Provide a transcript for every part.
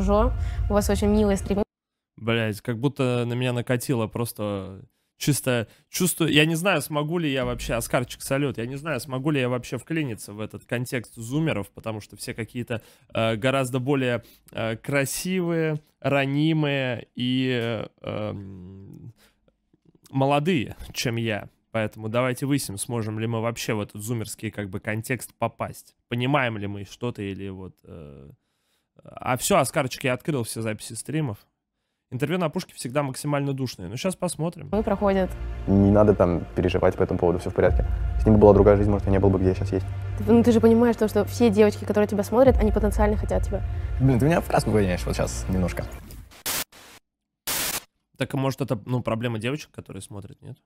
Жожо. У вас очень милые стримы. Блять, как будто на меня накатило просто чисто чувство. я не знаю, смогу ли я вообще, Оскарчик, салют, я не знаю, смогу ли я вообще вклиниться в этот контекст зумеров, потому что все какие-то э, гораздо более э, красивые, ранимые и э, эм, молодые, чем я. Поэтому давайте выясним, сможем ли мы вообще в этот зумерский как бы контекст попасть. Понимаем ли мы что-то или вот... Э, а все, Оскарчик, а я открыл все записи стримов. Интервью на пушке всегда максимально душное. Ну, сейчас посмотрим. Ну, проходит. Не надо там переживать по этому поводу, все в порядке. С ним бы была другая жизнь, может, я не был бы, где я сейчас есть. ну, ты же понимаешь то, что все девочки, которые тебя смотрят, они потенциально хотят тебя. Блин, ты меня в краску гоняешь вот сейчас немножко. Так, а может, это, ну, проблема девочек, которые смотрят, нет?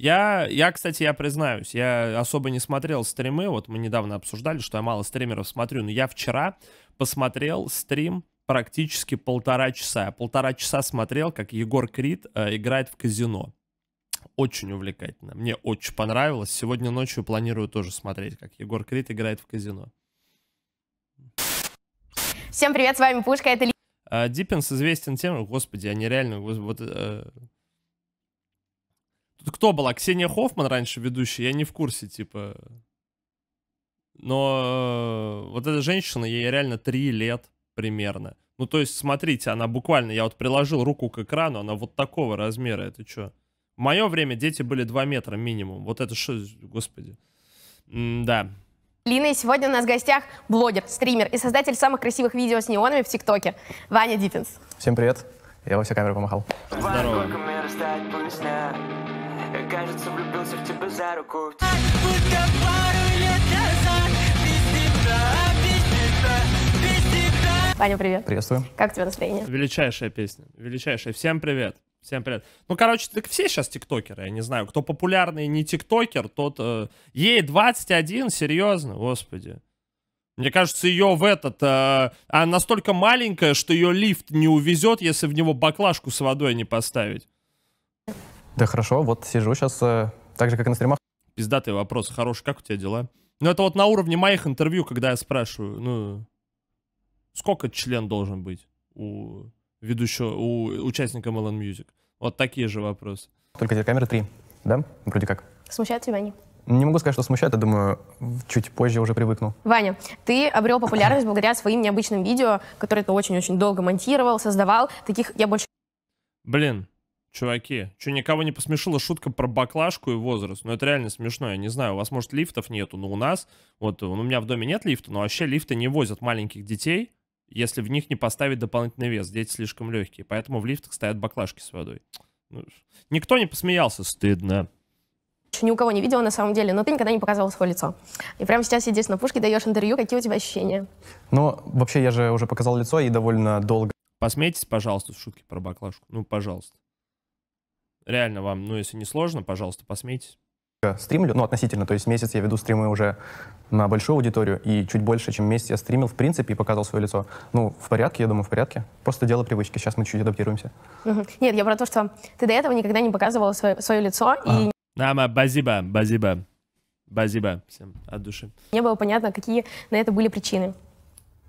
Я, я, кстати, я признаюсь, я особо не смотрел стримы, вот мы недавно обсуждали, что я мало стримеров смотрю, но я вчера посмотрел стрим практически полтора часа. Я полтора часа смотрел, как Егор Крид э, играет в казино. Очень увлекательно, мне очень понравилось. Сегодня ночью планирую тоже смотреть, как Егор Крид играет в казино. Всем привет, с вами Пушка, это а, Диппенс известен тем, господи, они реально, вот э, кто была? Ксения Хоффман раньше ведущая? Я не в курсе, типа. Но э, вот эта женщина, ей реально 3 лет примерно. Ну, то есть, смотрите, она буквально, я вот приложил руку к экрану, она вот такого размера, это что? В мое время дети были 2 метра минимум. Вот это что, господи. М да. Лина, и сегодня у нас в гостях блогер, стример и создатель самых красивых видео с неонами в ТикТоке, Ваня Диппинс. Всем привет. Я во все камеры помахал. Здорово кажется, влюбился в тебя за руку Ваня, привет. Приветствую. Как тебе настроение? Величайшая песня, величайшая. Всем привет. Всем привет. Ну, короче, так все сейчас тиктокеры, я не знаю. Кто популярный не тиктокер, тот... Э, ей 21, серьезно, господи. Мне кажется, ее в этот... Э, она настолько маленькая, что ее лифт не увезет, если в него баклажку с водой не поставить. Да хорошо, вот сижу сейчас э, так же, как и на стримах. Пиздатый вопрос, хороший, как у тебя дела? Ну это вот на уровне моих интервью, когда я спрашиваю, ну, сколько член должен быть у ведущего, у участника Melon Music? Вот такие же вопросы. Только телекамеры три, да? Вроде как. Смущает тебя они? Не могу сказать, что смущает, я думаю, чуть позже уже привыкну. Ваня, ты обрел популярность благодаря своим необычным видео, которые ты очень-очень долго монтировал, создавал. Таких я больше... Блин, Чуваки, что, никого не посмешила шутка про баклажку и возраст? Ну, это реально смешно, я не знаю, у вас, может, лифтов нету, но у нас, вот, э, у меня в доме нет лифта, но вообще лифты не возят маленьких детей, если в них не поставить дополнительный вес, дети слишком легкие, поэтому в лифтах стоят баклажки с водой. Ну, никто не посмеялся, стыдно еще ни у кого не видела на самом деле, но ты никогда не показывал свое лицо. И прямо сейчас сидишь на пушке, даешь интервью, какие у тебя ощущения? Ну, вообще, я же уже показал лицо и довольно долго. Посмейтесь, пожалуйста, в шутке про баклажку. Ну, пожалуйста реально вам, ну, если не сложно, пожалуйста, посмейтесь. Стримлю, ну, относительно, то есть месяц я веду стримы уже на большую аудиторию, и чуть больше, чем месяц я стримил, в принципе, и показывал свое лицо. Ну, в порядке, я думаю, в порядке. Просто дело привычки, сейчас мы чуть адаптируемся. Нет, я про то, что ты до этого никогда не показывал свое, свое лицо, а. и... Нама, базиба, базиба, базиба всем от души. Не было понятно, какие на это были причины.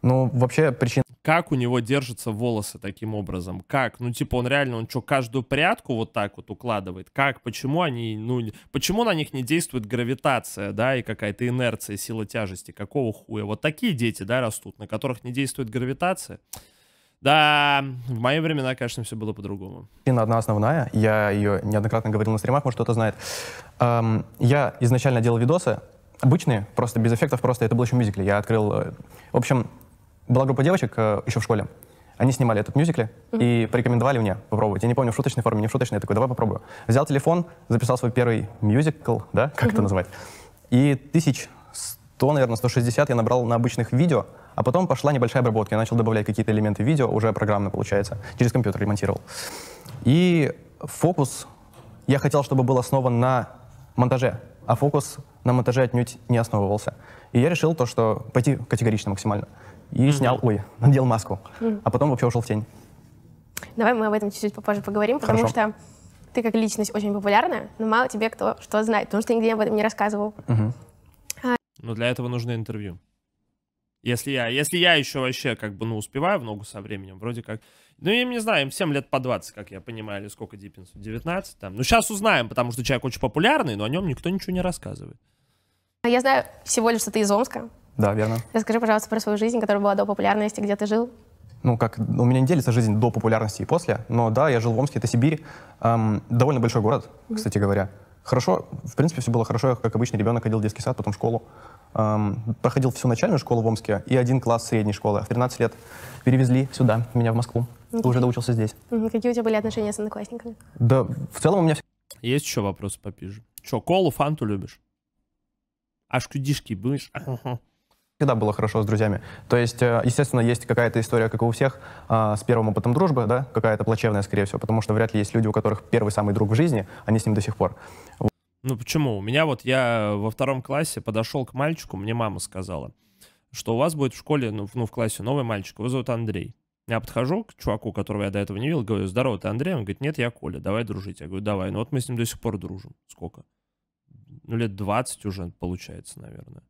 Ну, вообще причина как у него держатся волосы таким образом? Как? Ну, типа, он реально, он что, каждую прядку вот так вот укладывает? Как? Почему они, ну, почему на них не действует гравитация, да, и какая-то инерция, сила тяжести? Какого хуя? Вот такие дети, да, растут, на которых не действует гравитация? Да, в мои времена, конечно, все было по-другому. Причина одна основная, я ее неоднократно говорил на стримах, может, кто-то знает. Эм, я изначально делал видосы, обычные, просто без эффектов, просто это был еще мюзикли. Я открыл... Э, в общем, была группа девочек э, еще в школе. Они снимали этот мюзикле и порекомендовали мне попробовать. Я не помню, в шуточной форме, не в шуточной. Я такой, давай попробую. Взял телефон, записал свой первый мюзикл, да, как mm-hmm. это называть. И тысяч сто, наверное, 160 я набрал на обычных видео, а потом пошла небольшая обработка. Я начал добавлять какие-то элементы видео, уже программно получается, через компьютер ремонтировал. И фокус я хотел, чтобы был основан на монтаже, а фокус на монтаже отнюдь не основывался. И я решил то, что пойти категорично максимально и mm-hmm. снял, ой, надел маску, mm-hmm. а потом вообще ушел в тень. Давай мы об этом чуть-чуть попозже поговорим, потому что ты как личность очень популярная, но мало тебе кто что знает, потому что ты нигде об этом не рассказывал. Mm-hmm. А... Но для этого нужно интервью. Если я, если я еще вообще как бы, ну, успеваю в ногу со временем, вроде как. Ну, я не знаю, им всем лет по 20, как я понимаю, или сколько Диппинсу, 19 там. Ну, сейчас узнаем, потому что человек очень популярный, но о нем никто ничего не рассказывает. А я знаю всего лишь, что ты из Омска, да, верно. Расскажи, пожалуйста, про свою жизнь, которая была до популярности, где ты жил? Ну, как, у меня не делится жизнь до популярности и после, но да, я жил в Омске, это Сибирь, эм, довольно большой город, mm -hmm. кстати говоря. Хорошо, в принципе, все было хорошо, я, как обычный ребенок ходил в детский сад, потом в школу. Эм, проходил всю начальную школу в Омске и один класс средней школы. в 13 лет перевезли сюда, меня в Москву. Никакие. Уже доучился здесь. Mm -hmm. Какие у тебя были отношения с одноклассниками? Да, в целом у меня... Есть еще вопросы по пижу? Че, колу, фанту любишь? Аж кудишки будешь? всегда было хорошо с друзьями. То есть, э, естественно, есть какая-то история, как и у всех, а, с первым опытом дружбы, да, какая-то плачевная, скорее всего, потому что вряд ли есть люди, у которых первый самый друг в жизни, они с ним до сих пор. Ну почему? У меня вот я э, во втором классе подошел к мальчику, мне мама сказала, что у вас будет в школе, ну, ну в классе новый мальчик, его зовут Андрей. Я подхожу к чуваку, которого я до этого не видел, говорю, здорово, ты Андрей? Он говорит, нет, я Коля, давай дружить. Я говорю, давай. Ну вот мы с ним до сих пор дружим. Сколько? Ну лет 20 уже получается, наверное.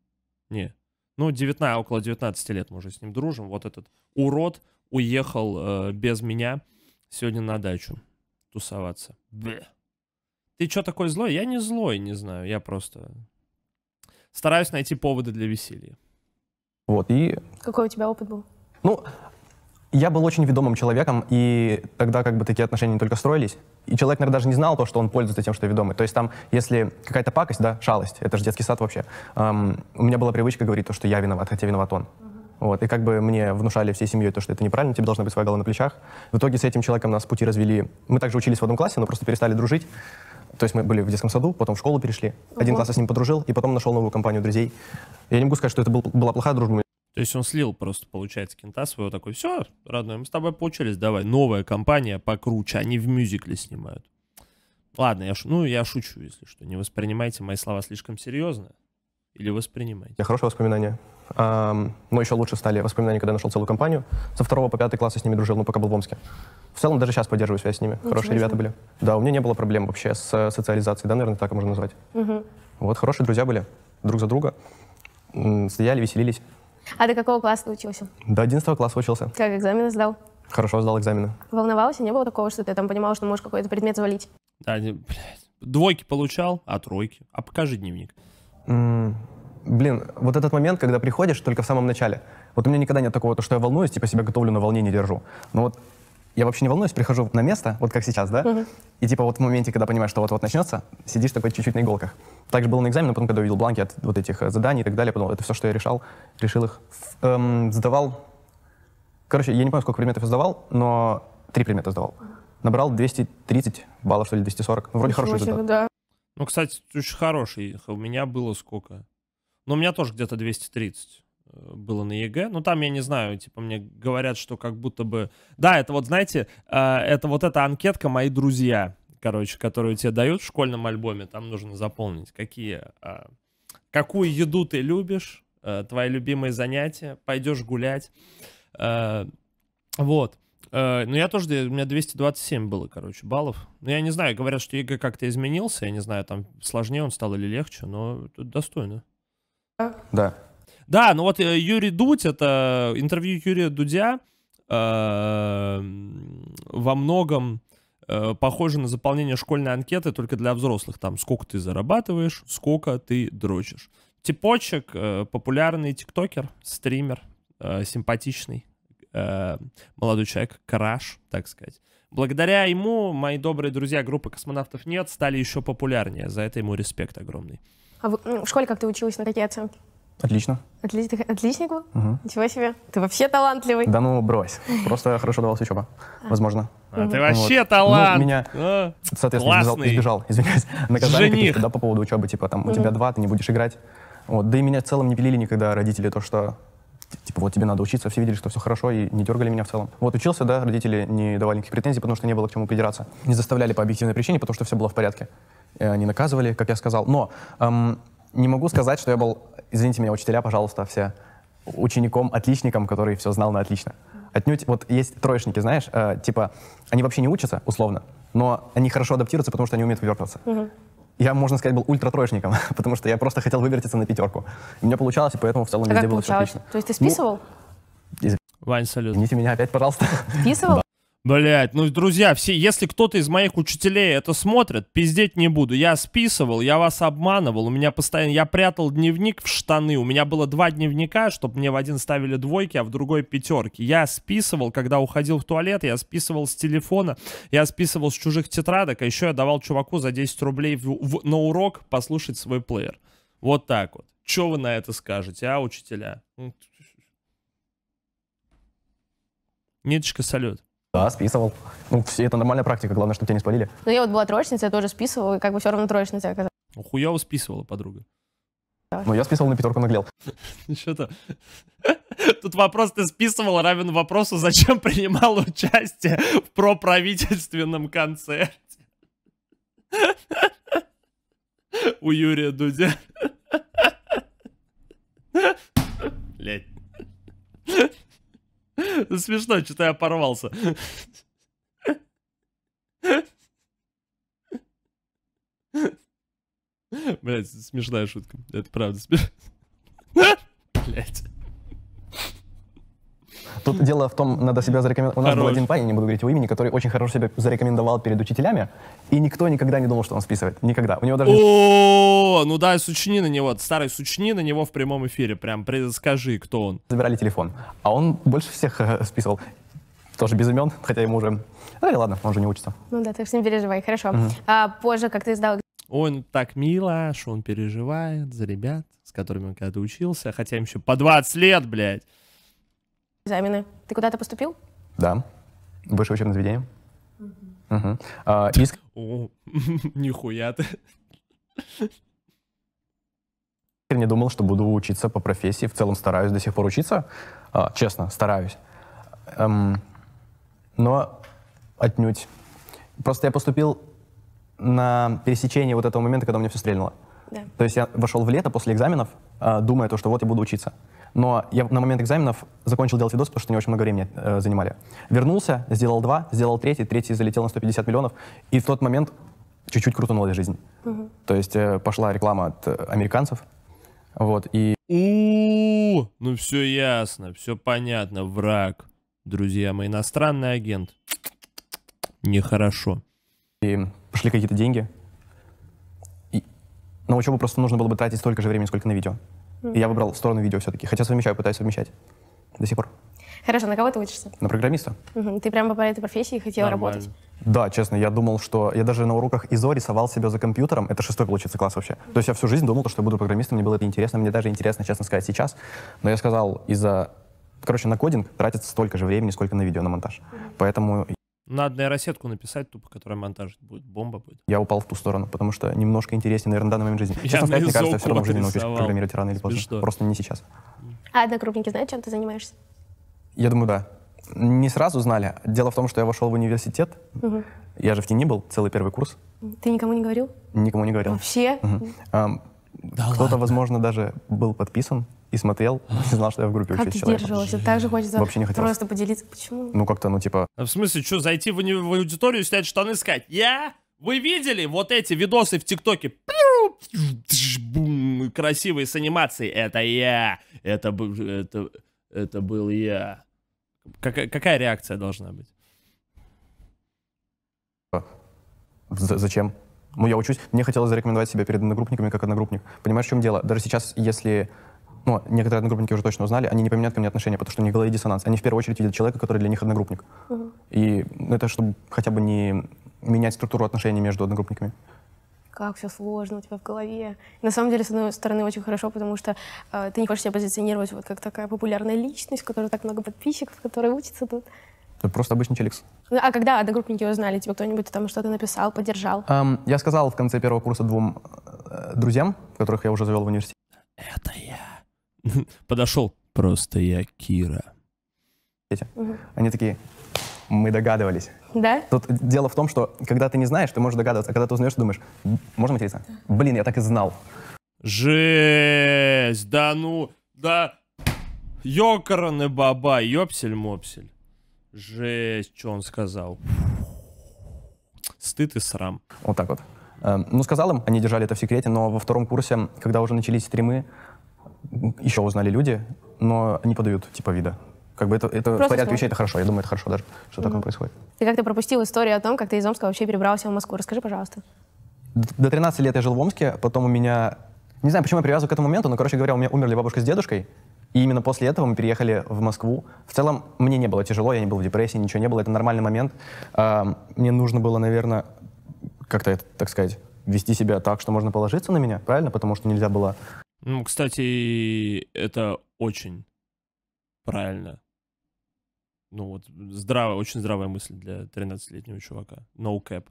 Не, ну, 19, около 19 лет мы уже с ним дружим. Вот этот урод уехал э, без меня сегодня на дачу тусоваться. Бэ. Ты что такой злой? Я не злой, не знаю. Я просто стараюсь найти поводы для веселья. Вот, и... Какой у тебя опыт был? Ну, я был очень ведомым человеком, и тогда как бы такие отношения не только строились. И человек, наверное, даже не знал то, что он пользуется тем, что ведомый. То есть там, если какая-то пакость, да, шалость, это же детский сад вообще, эм, у меня была привычка говорить то, что я виноват, хотя виноват он. Вот. И как бы мне внушали всей семьей то, что это неправильно, тебе должна быть своя голова на плечах. В итоге с этим человеком нас пути развели. Мы также учились в одном классе, но просто перестали дружить. То есть мы были в детском саду, потом в школу перешли. Один вот. класс я с ним подружил, и потом нашел новую компанию друзей. Я не могу сказать, что это был, была плохая дружба, то есть он слил просто, получается, кента своего такой, все, родной, мы с тобой получились, давай, новая компания покруче, они в мюзикле снимают. Ладно, я, ш... ну, я шучу, если что, не воспринимайте мои слова слишком серьезно. Или воспринимайте. Я хорошее воспоминание. но еще лучше стали воспоминания, когда я нашел целую компанию. Со второго по пятый класс я с ними дружил, но пока был в Омске. В целом даже сейчас поддерживаю связь с ними. Ничего хорошие себе. ребята были. Да, у меня не было проблем вообще с э, социализацией, да, наверное, так можно назвать. Угу. Вот, хорошие друзья были, друг за друга. Стояли, веселились. А до какого класса ты учился? До 11 класса учился. Как экзамены сдал? Хорошо сдал экзамены. Волновался? Не было такого, что ты там понимал, что можешь какой-то предмет завалить? Да, блядь. Двойки получал, а тройки. А покажи дневник. М -м блин, вот этот момент, когда приходишь только в самом начале. Вот у меня никогда нет такого, то, что я волнуюсь, типа себя готовлю на волне, не держу. Но вот я вообще не волнуюсь, прихожу на место, вот как сейчас, да, угу. и типа вот в моменте, когда понимаешь, что вот-вот начнется, сидишь такой чуть-чуть на иголках. Также было на экзамене, но потом, когда увидел бланки от вот этих э, заданий и так далее, подумал, это все, что я решал, решил их. Эм, сдавал, короче, я не помню, сколько предметов я сдавал, но три предмета сдавал. Набрал 230 баллов, что ли, 240. Ну, вроде хороший результат. Да. Ну, кстати, очень хороший. У меня было сколько? Ну, у меня тоже где-то 230. Э, было на ЕГЭ. Ну, там, я не знаю, типа, мне говорят, что как будто бы... Да, это вот, знаете, э, это вот эта анкетка «Мои друзья», короче, которую тебе дают в школьном альбоме. Там нужно заполнить, какие... Э, Какую еду ты любишь, твои любимые занятия, пойдешь гулять. Вот. Ну, я тоже, у меня 227 было, короче, баллов. Ну, я не знаю, говорят, что ЕГЭ как-то изменился, я не знаю, там сложнее он стал или легче, но достойно. Да. Да, ну вот э, Юрий Дудь, это интервью Юрия Дудя э, во многом э, похоже на заполнение школьной анкеты только для взрослых. Там сколько ты зарабатываешь, сколько ты дрочишь. Типочек, популярный тиктокер, стример, симпатичный молодой человек, краш, так сказать. Благодаря ему мои добрые друзья группы «Космонавтов нет» стали еще популярнее. За это ему респект огромный. А в школе как ты училась, на какие оценки? Отлично. Отлично, отличник был? Угу. Ничего себе. Ты вообще талантливый. Да ну, брось. Просто хорошо давался учеба. А. Возможно. А ты вообще вот. Ну, талант! Ну, меня, а, соответственно, классный. избежал, избежал, извиняюсь, наказали каких-то, да, по поводу учебы, типа, там, у тебя два, ты не будешь играть. Вот. Да и меня в целом не пилили никогда родители, то, что типа, вот тебе надо учиться, все видели, что все хорошо, и не дергали меня в целом. Вот учился, да, родители не давали никаких претензий, потому что не было к чему придираться. Не заставляли по объективной причине, потому что все было в порядке. Не наказывали, как я сказал. Но эм, не могу сказать, что я был извините меня, учителя, пожалуйста, все, учеником, отличником, который все знал на отлично. Отнюдь, вот есть троечники, знаешь, э, типа, они вообще не учатся, условно, но они хорошо адаптируются, потому что они умеют вывертываться. Угу. Я, можно сказать, был ультра троечником, потому что я просто хотел вывертиться на пятерку. У меня получалось, и поэтому в целом а везде было все отлично. То есть ты ну, списывал? Ну, Вань, салют. Извините меня опять, пожалуйста. Списывал? Блять, ну, друзья, все, если кто-то из моих учителей это смотрит, пиздеть не буду. Я списывал, я вас обманывал, у меня постоянно... Я прятал дневник в штаны, у меня было два дневника, чтобы мне в один ставили двойки, а в другой пятерки. Я списывал, когда уходил в туалет, я списывал с телефона, я списывал с чужих тетрадок, а еще я давал чуваку за 10 рублей в, в, на урок послушать свой плеер. Вот так вот. Что вы на это скажете, а, учителя? Ниточка, салют. Да, списывал. Ну, все, это нормальная практика, главное, чтобы тебя не спалили. Ну я вот была троечница, я тоже списывала, и как бы все равно троечница оказалась. Ну, Хуя списывала подруга. Ну, я списывал на пятерку наглел. Ну, что-то... Тут вопрос ты списывал а равен вопросу, зачем принимал участие в проправительственном концерте. У Юрия Дудя. Блять. Смешно, что-то я порвался. Блять, смешная шутка. Это правда смешно. Блять. Тут дело в том, надо себя зарекомендовать. У нас Хорош. был один парень, не буду говорить его имени, который очень хорошо себя зарекомендовал перед учителями, и никто никогда не думал, что он списывает. Никогда. У него даже... О, ну да, сучни на него, старый сучни на него в прямом эфире, прям скажи, кто он. Забирали телефон, а он больше всех э, списывал. Тоже без имен, хотя ему уже... Да ну ладно, он же не учится. Ну да, так что не переживай, хорошо. А, позже, как ты сдал... Он так мило, что он переживает за ребят, с которыми он когда-то учился, хотя им еще по 20 лет, блядь. Экзамены. Ты куда-то поступил? Да. Высшее учебное заведение. Угу. иск... А, о, нихуя ты. Не думал, что буду учиться по профессии. В целом стараюсь до сих пор учиться. А, честно, стараюсь. Эм, но отнюдь. Просто я поступил на пересечении вот этого момента, когда у меня все стрельнуло. Да. То есть я вошел в лето после экзаменов, а, думая то, что вот я буду учиться. Но я на момент экзаменов закончил делать видосы, потому что не очень много времени э, занимали. Вернулся, сделал два, сделал третий, третий залетел на 150 миллионов. И в тот момент чуть-чуть крутанулась жизнь. Угу. То есть э, пошла реклама от э, американцев. Вот, и... У, -у, у ну все ясно, все понятно, враг. Друзья мои, иностранный агент. Нехорошо. И пошли какие-то деньги. И на учебу просто нужно было бы тратить столько же времени, сколько на видео. Mm. И я выбрал сторону видео все-таки. Хотя совмещаю, пытаюсь совмещать. До сих пор. Хорошо, на кого ты учишься? На программиста. Угу. Ты прямо по этой профессии хотел Нормально. работать? Да, честно, я думал, что... Я даже на уроках ИЗО рисовал себя за компьютером. Это шестой, получается, класс вообще. То есть я всю жизнь думал, что я буду программистом, мне было это интересно. Мне даже интересно, честно сказать, сейчас. Но я сказал, из-за... Короче, на кодинг тратится столько же времени, сколько на видео, на монтаж. Угу. Поэтому надо нейросетку написать, тупо, которая монтажить будет. Бомба будет. Я упал в ту сторону, потому что немножко интереснее, наверное, в данный момент жизни. Я Честно сказать, мне кажется, я все равно в жизни научусь программировать рано или поздно. Смешно. Просто не сейчас. А однокрупники знают, чем ты занимаешься? Я думаю, да. Не сразу знали. Дело в том, что я вошел в университет. Угу. Я же в тени был, целый первый курс. Ты никому не говорил? Никому не говорил. Вообще? Угу. Да Кто-то, возможно, даже был подписан и смотрел, не знал, что я в группе как учусь Как ты Так же хочется Вообще не хотелось. просто поделиться. Почему? Ну, как-то, ну, типа... А в смысле, что, зайти в, в аудиторию, снять штаны, сказать, я... Вы видели вот эти видосы в ТикТоке? Красивые с анимацией. Это я. Это, это, это был я. Как, какая реакция должна быть? зачем? Ну, я учусь. Мне хотелось зарекомендовать себя перед одногруппниками как одногруппник. Понимаешь, в чем дело? Даже сейчас, если ну, некоторые одногруппники уже точно узнали, они не поменяют ко мне отношения, потому что у них в голове диссонанс. Они в первую очередь видят человека, который для них одногруппник. Угу. И это чтобы хотя бы не менять структуру отношений между одногруппниками. Как все сложно у тебя в голове. На самом деле, с одной стороны, очень хорошо, потому что э, ты не хочешь себя позиционировать вот как такая популярная личность, которая так много подписчиков, которая учится тут. Это ну, просто обычный челикс. Ну, а когда одногруппники узнали, тебе кто-нибудь там что-то написал, поддержал? Эм, я сказал в конце первого курса двум э, друзьям, которых я уже завел в университет. Это я. Подошел. Просто я Кира. Угу. Они такие, мы догадывались. Да? Тут дело в том, что когда ты не знаешь, ты можешь догадываться, а когда ты узнаешь, ты думаешь, можно материться? Блин, я так и знал. Жесть, да ну, да, ёкарный баба, ёпсель-мопсель. Жесть, что он сказал. Стыд и срам. Вот так вот. Эм, ну, сказал им, они держали это в секрете, но во втором курсе, когда уже начались стримы, еще узнали люди, но они подают типа вида. Как бы это, это порядок в вещей, это хорошо. Я думаю, это хорошо даже, что mm такое происходит. Ты как-то пропустил историю о том, как ты из Омска вообще перебрался в Москву. Расскажи, пожалуйста. До 13 лет я жил в Омске, потом у меня... Не знаю, почему я привязываю к этому моменту, но, короче говоря, у меня умерли бабушка с дедушкой, и именно после этого мы переехали в Москву. В целом мне не было тяжело, я не был в депрессии, ничего не было, это нормальный момент. А, мне нужно было, наверное, как-то, так сказать, вести себя так, что можно положиться на меня, правильно? Потому что нельзя было... Ну, кстати, это очень правильно. Ну вот, здравая, очень здравая мысль для 13-летнего чувака. No cap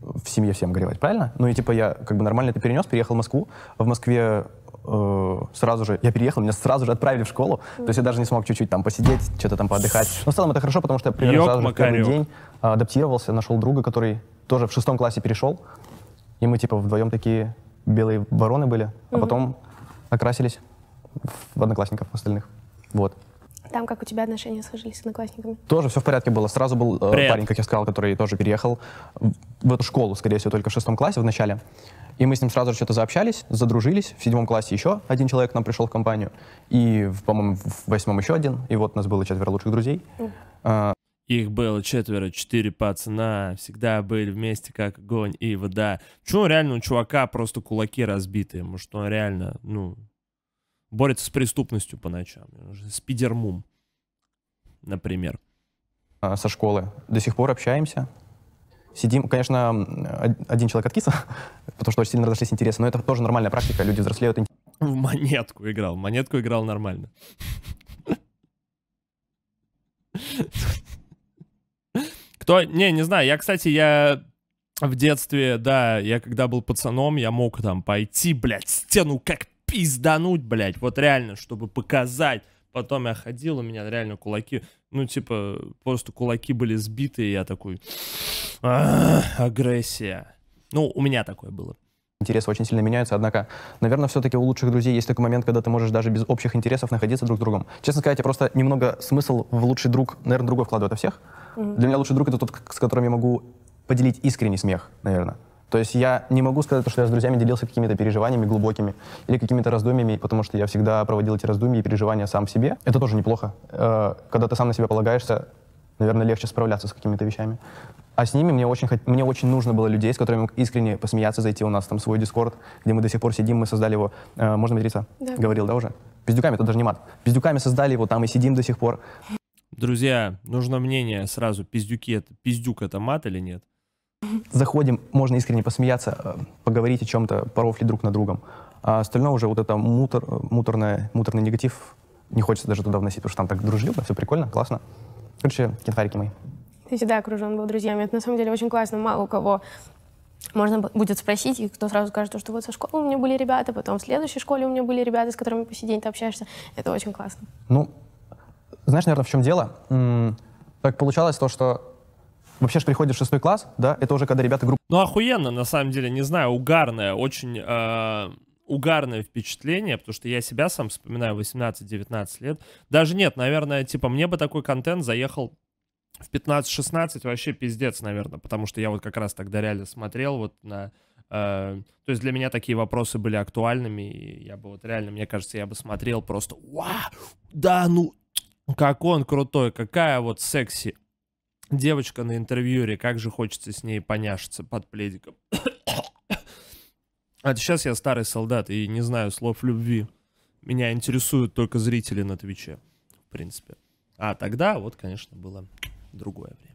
в семье всем горевать, правильно? Ну и типа я как бы нормально это перенес, переехал в Москву. В Москве э, сразу же, я переехал, меня сразу же отправили в школу, mm. то есть я даже не смог чуть-чуть там посидеть, что-то там поотдыхать. Но в целом это хорошо, потому что я примерно сразу же первый день э, адаптировался, нашел друга, который тоже в шестом классе перешел, и мы типа вдвоем такие белые вороны были, mm -hmm. а потом окрасились в одноклассников остальных. Вот. Там как у тебя отношения сложились с одноклассниками? Тоже все в порядке было. Сразу был э, парень, как я сказал, который тоже переехал в эту школу, скорее всего, только в шестом классе в начале. И мы с ним сразу же что-то заобщались, задружились. В седьмом классе еще один человек к нам пришел в компанию. И, по-моему, в восьмом еще один. И вот у нас было четверо лучших друзей. А, Их было четверо, четыре пацана, всегда были вместе, как огонь и вода. Почему реально у чувака просто кулаки разбитые? Может, он реально, ну, борется с преступностью по ночам. С пидермум, например. А, со школы. До сих пор общаемся. Сидим, конечно, один человек откиса, потому что очень сильно разошлись интересы, но это тоже нормальная практика, люди взрослеют. В монетку играл, в монетку играл нормально. Кто, не, не знаю, я, кстати, я в детстве, да, я когда был пацаном, я мог там пойти, блядь, стену как пиздануть, блядь, вот реально, чтобы показать, Потом я ходил, у меня реально кулаки, ну, типа, просто кулаки были сбиты, и я такой... агрессия. Ну, у меня такое было. Интересы очень сильно меняются, однако, наверное, все-таки у лучших друзей есть такой момент, когда ты можешь даже без общих интересов находиться друг с другом. Честно сказать, я просто немного смысл в лучший друг, наверное, другой вкладываю это всех. Mm-hmm. Для меня лучший друг это тот, с которым я могу поделить искренний смех, наверное. То есть я не могу сказать, что я с друзьями делился какими-то переживаниями глубокими или какими-то раздумьями, потому что я всегда проводил эти раздумья и переживания сам в себе. Это тоже неплохо. Э, когда ты сам на себя полагаешься, наверное, легче справляться с какими-то вещами. А с ними мне очень, мне очень нужно было людей, с которыми искренне посмеяться, зайти у нас там свой дискорд, где мы до сих пор сидим, мы создали его. Э, можно материться? Да. Говорил, да, уже? Пиздюками, это даже не мат. Пиздюками создали его, там и сидим до сих пор. Друзья, нужно мнение сразу, пиздюки, это, пиздюк это мат или нет? Заходим, можно искренне посмеяться, э, поговорить о чем-то, поров друг на другом. А остальное уже вот это мутор, э, муторное, муторный негатив не хочется даже туда вносить, потому что там так дружелюбно, все прикольно, классно. Короче, кентарики мои. Ты всегда окружен был друзьями. Это на самом деле очень классно. Мало у кого можно будет спросить, и кто сразу скажет, что вот со школы у меня были ребята, потом в следующей школе у меня были ребята, с которыми по сей день ты общаешься. Это очень классно. Ну, знаешь, наверное, в чем дело? Так получалось то, что Вообще же приходишь в шестой класс, да, это уже когда ребята группы. Ну, охуенно, на самом деле, не знаю, угарное, очень э, угарное впечатление, потому что я себя сам вспоминаю 18-19 лет. Даже нет, наверное, типа, мне бы такой контент заехал в 15-16 вообще пиздец, наверное, потому что я вот как раз тогда реально смотрел вот на... Э, то есть для меня такие вопросы были актуальными, и я бы вот реально, мне кажется, я бы смотрел просто, вау, да, ну, как он крутой, какая вот секси девочка на интервьюре, как же хочется с ней поняшиться под пледиком. А сейчас я старый солдат и не знаю слов любви. Меня интересуют только зрители на Твиче, в принципе. А тогда вот, конечно, было другое время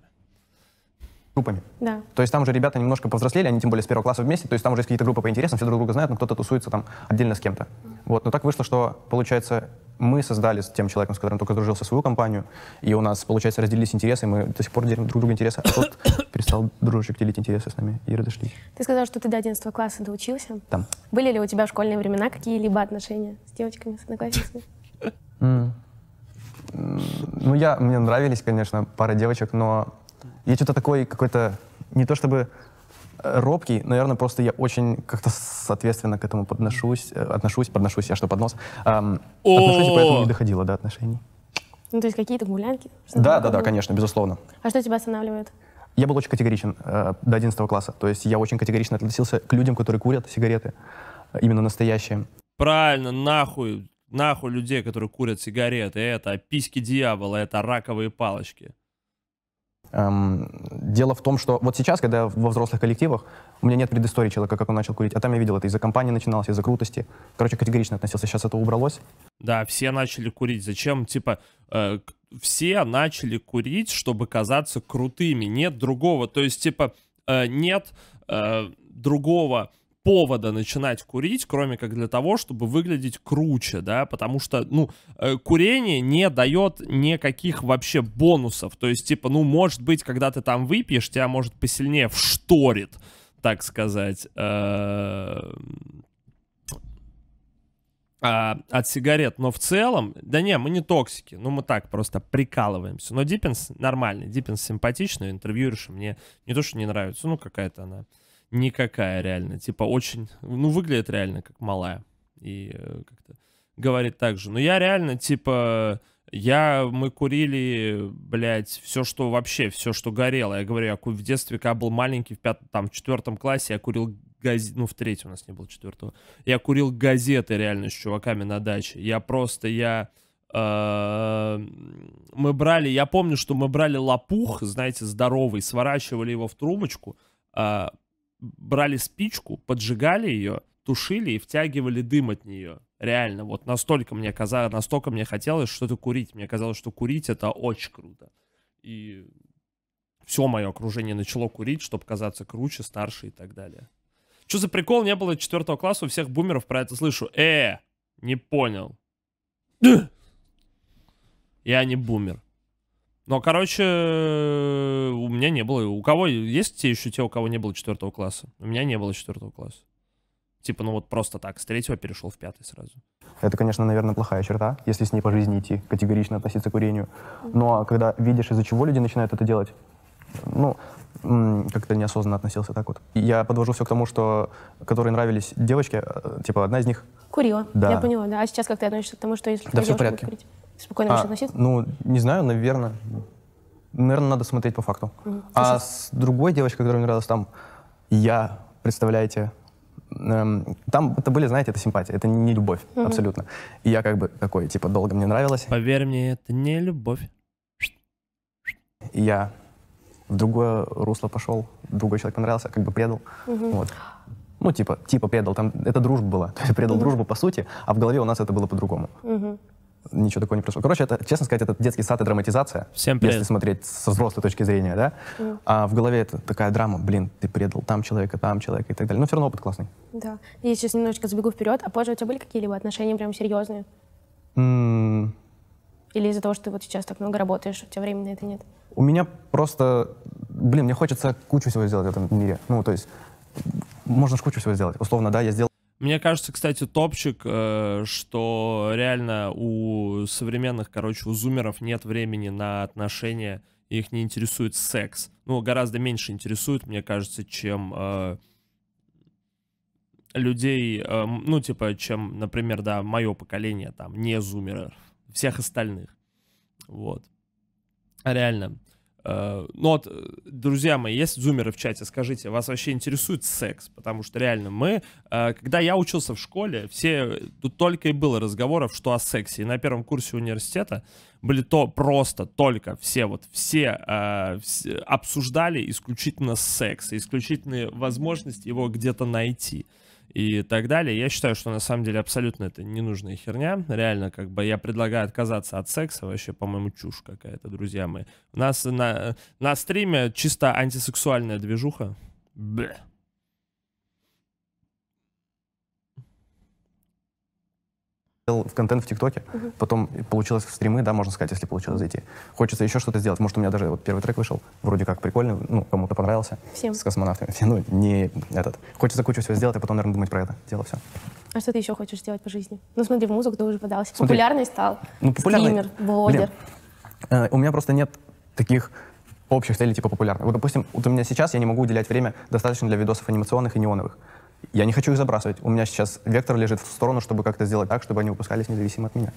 группами. Да. То есть там уже ребята немножко повзрослели, они тем более с первого класса вместе, то есть там уже есть какие-то группы по интересам, все друг друга знают, но кто-то тусуется там отдельно с кем-то. Вот, но так вышло, что, получается, мы создали с тем человеком, с которым только дружился, свою компанию, и у нас, получается, разделились интересы, мы до сих пор делим друг друга интересы, а тот перестал дружочек делить интересы с нами и разошлись. Ты сказал, что ты до 11 класса доучился. Там. Были ли у тебя в школьные времена какие-либо отношения с девочками, с одноклассницами? Mm. Ну, я, мне нравились, конечно, пара девочек, но я что-то такой какой-то, не то чтобы э, робкий, наверное, просто я очень как-то соответственно к этому подношусь, э, отношусь, подношусь, я что, поднос? Эм, отношусь, и поэтому не доходило до отношений. Ну, то есть какие-то гулянки? Да, да, да, конечно, безусловно. А что тебя останавливает? Я был очень категоричен э, до 11 класса. То есть я очень категорично относился к людям, которые курят сигареты, э, именно настоящие. Правильно, нахуй, нахуй людей, которые курят сигареты. Это письки дьявола, это раковые палочки. Эм, дело в том, что вот сейчас, когда я во взрослых коллективах, у меня нет предыстории человека, как он начал курить. А там я видел это из-за компании начиналось, из-за крутости. Короче, категорично относился. Сейчас это убралось. Да, все начали курить. Зачем? Типа, э, все начали курить, чтобы казаться крутыми. Нет другого. То есть, типа, э, нет э, другого повода начинать курить, кроме как для того, чтобы выглядеть круче, да, потому что, ну, э, курение не дает никаких вообще бонусов, то есть, типа, ну, может быть, когда ты там выпьешь, тебя, может, посильнее вшторит, так сказать, э, а, от сигарет, но в целом, да не, мы не токсики, ну мы так просто прикалываемся. Но Диппинс нормальный, Диппинс симпатичный, интервьюерша мне не то, что не нравится, ну какая-то она никакая реально. Типа очень, ну, выглядит реально как малая. И э, как-то говорит так же. Но я реально, типа, я, мы курили, блядь, все, что вообще, все, что горело. Я говорю, я в детстве, когда был маленький, в пятом, там, в четвертом классе, я курил газет, ну, в третьем у нас не было четвертого. Я курил газеты реально с чуваками на даче. Я просто, я... Э, мы брали, я помню, что мы брали лопух, знаете, здоровый, сворачивали его в трубочку, а, брали спичку, поджигали ее, тушили и втягивали дым от нее. Реально, вот настолько мне казалось, настолько мне хотелось что-то курить. Мне казалось, что курить это очень круто. И все мое окружение начало курить, чтобы казаться круче, старше и так далее. Что за прикол не было четвертого класса, у всех бумеров про это слышу. Э, не понял. Я не бумер. Но, короче, у меня не было. У кого есть те еще те, у кого не было четвертого класса? У меня не было четвертого класса. Типа, ну вот просто так, с третьего перешел в пятый сразу. Это, конечно, наверное, плохая черта, если с ней по жизни идти, категорично относиться к курению. Но ну, а когда видишь, из-за чего люди начинают это делать, ну, как-то неосознанно относился так вот. Я подвожу все к тому, что, которые нравились девочке, э, типа одна из них... Курила, да. я поняла, да. А сейчас как ты относишься к тому, что если... Да все в порядке. Курить? Спокойно а, относиться? Ну, не знаю, наверное. Наверное, надо смотреть по факту. Mm-hmm. А с другой девочкой, которая мне нравилась, там я, представляете, эм, там это были, знаете, это симпатия, это не любовь, mm-hmm. абсолютно. И я как бы такой, типа, долго мне нравилось. Поверь мне, это не любовь. И я в другое русло пошел, другой человек понравился, как бы предал. Mm-hmm. Вот. Ну, типа, типа предал, там это дружба была. То есть предал mm-hmm. дружбу по сути, а в голове у нас это было по-другому. Mm-hmm ничего такого не произошло. Короче, это, честно сказать, это детский сад и драматизация. Всем привет. Если смотреть со взрослой точки зрения, да? Mm. А в голове это такая драма, блин, ты предал там человека, там человека и так далее. Но все равно опыт классный. Да. Я сейчас немножечко забегу вперед. А позже у тебя были какие-либо отношения прям серьезные? Mm. Или из-за того, что ты вот сейчас так много работаешь, у тебя времени на это нет? У меня просто, блин, мне хочется кучу всего сделать в этом мире. Ну, то есть, можно же кучу всего сделать. Условно, да, я сделал мне кажется, кстати, топчик, э, что реально у современных, короче, у зумеров нет времени на отношения, их не интересует секс. Ну, гораздо меньше интересует, мне кажется, чем э, людей, э, ну, типа, чем, например, да, мое поколение, там, не зумеров, всех остальных. Вот. Реально. Э, ну вот, э, друзья мои, есть зумеры в чате, скажите, вас вообще интересует секс? Потому что реально мы, э, когда я учился в школе, все, тут только и было разговоров, что о сексе. И на первом курсе университета были то просто, только, все вот, все, все обсуждали исключительно секс, исключительные возможности его где-то найти и так далее. Я считаю, что на самом деле абсолютно это ненужная херня. Реально, как бы я предлагаю отказаться от секса. Вообще, по-моему, чушь какая-то, друзья мои. У нас на, на стриме чисто антисексуальная движуха. Блeh. в контент в ТикТоке, угу. потом получилось в стримы, да, можно сказать, если получилось зайти. Хочется еще что-то сделать. Может, у меня даже вот первый трек вышел, вроде как прикольный, ну, кому-то понравился. Всем. С космонавтами. Ну, не этот. Хочется кучу всего сделать, а потом, наверное, думать про это. Дело все. А что ты еще хочешь сделать по жизни? Ну, смотри, в музыку ты уже подался. Смотри, популярный стал. Ну, популярный. Стример, блогер. Блин, э, у меня просто нет таких общих целей типа популярных. Вот, допустим, вот у меня сейчас я не могу уделять время достаточно для видосов анимационных и неоновых. Я не хочу их забрасывать. У меня сейчас вектор лежит в сторону, чтобы как-то сделать так, чтобы они выпускались независимо от меня.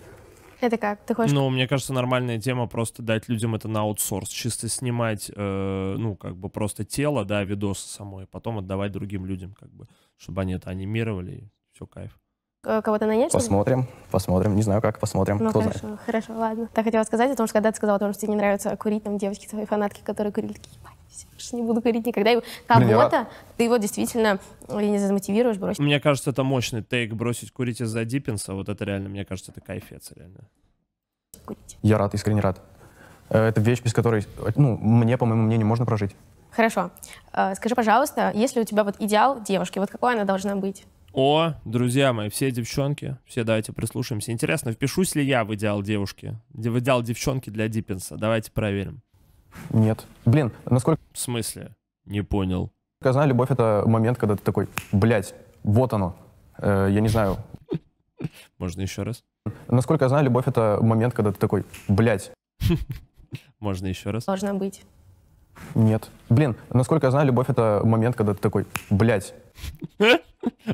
Это как? Ты хочешь? Ну, мне кажется, нормальная тема просто дать людям это на аутсорс. Чисто снимать, э, ну, как бы просто тело, да, видос самой, потом отдавать другим людям, как бы, чтобы они это анимировали, и все, кайф. Кого-то нанять? Посмотрим, посмотрим. Не знаю как, посмотрим. Ну, Кто хорошо, знает. хорошо, ладно. Так хотела сказать о том, что когда ты сказала о том, что тебе не нравится курить, там девочки твои фанатки, которые курили, такие, не буду говорить никогда. Кого-то ты его действительно, э, я не знаю, мотивируешь бросить. Мне кажется, это мощный тейк бросить курить из-за Диппинса. Вот это реально, мне кажется, это кайфец реально. Курить. Я рад, искренне рад. Э, это вещь, без которой, ну, мне, по моему мнению, можно прожить. Хорошо. Э, скажи, пожалуйста, есть ли у тебя вот идеал девушки? Вот какой она должна быть? О, друзья мои, все девчонки, все давайте прислушаемся. Интересно, впишусь ли я в идеал девушки, в идеал девчонки для Диппинса? Давайте проверим. Нет. Блин, насколько... В смысле? Не понял. Я знаю, любовь — это момент, когда ты такой, блядь, вот оно. Э, я не знаю. Можно еще раз? Насколько я знаю, любовь — это момент, когда ты такой, блядь. Можно еще раз? Должна быть. Нет. Блин, насколько я знаю, любовь — это момент, когда ты такой, блядь.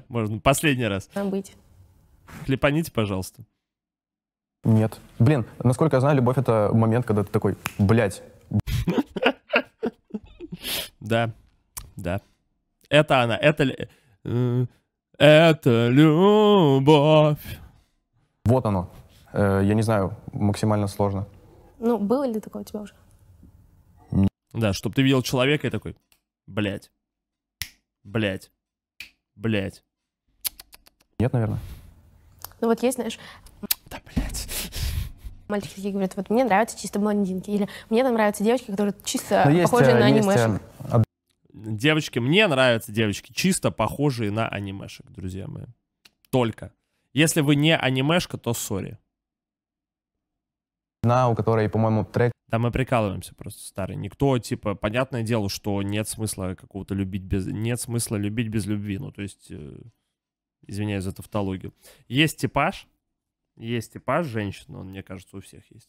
Можно последний раз. Должна быть. Клепаните, пожалуйста. Нет. Блин, насколько я знаю, любовь — это момент, когда ты такой, блядь. Да, да. Это она, это... Э, это любовь. Вот оно. Э, я не знаю, максимально сложно. Ну, было ли такое у тебя уже? Да, чтобы ты видел человека и такой, блядь, блядь, блядь. Нет, наверное. Ну вот есть, знаешь, мальчики такие говорят, вот мне нравятся чисто блондинки, или мне там нравятся девочки, которые чисто Но ну, похожи есть, на э, анимешек. Э, об... Девочки, мне нравятся девочки, чисто похожие на анимешек, друзья мои. Только. Если вы не анимешка, то сори. Одна, у которой, по-моему, трек... Да мы прикалываемся просто, старый. Никто, типа, понятное дело, что нет смысла какого-то любить без... Нет смысла любить без любви. Ну, то есть, э... извиняюсь за тавтологию. Есть типаж, есть типаж женщин, он, мне кажется, у всех есть.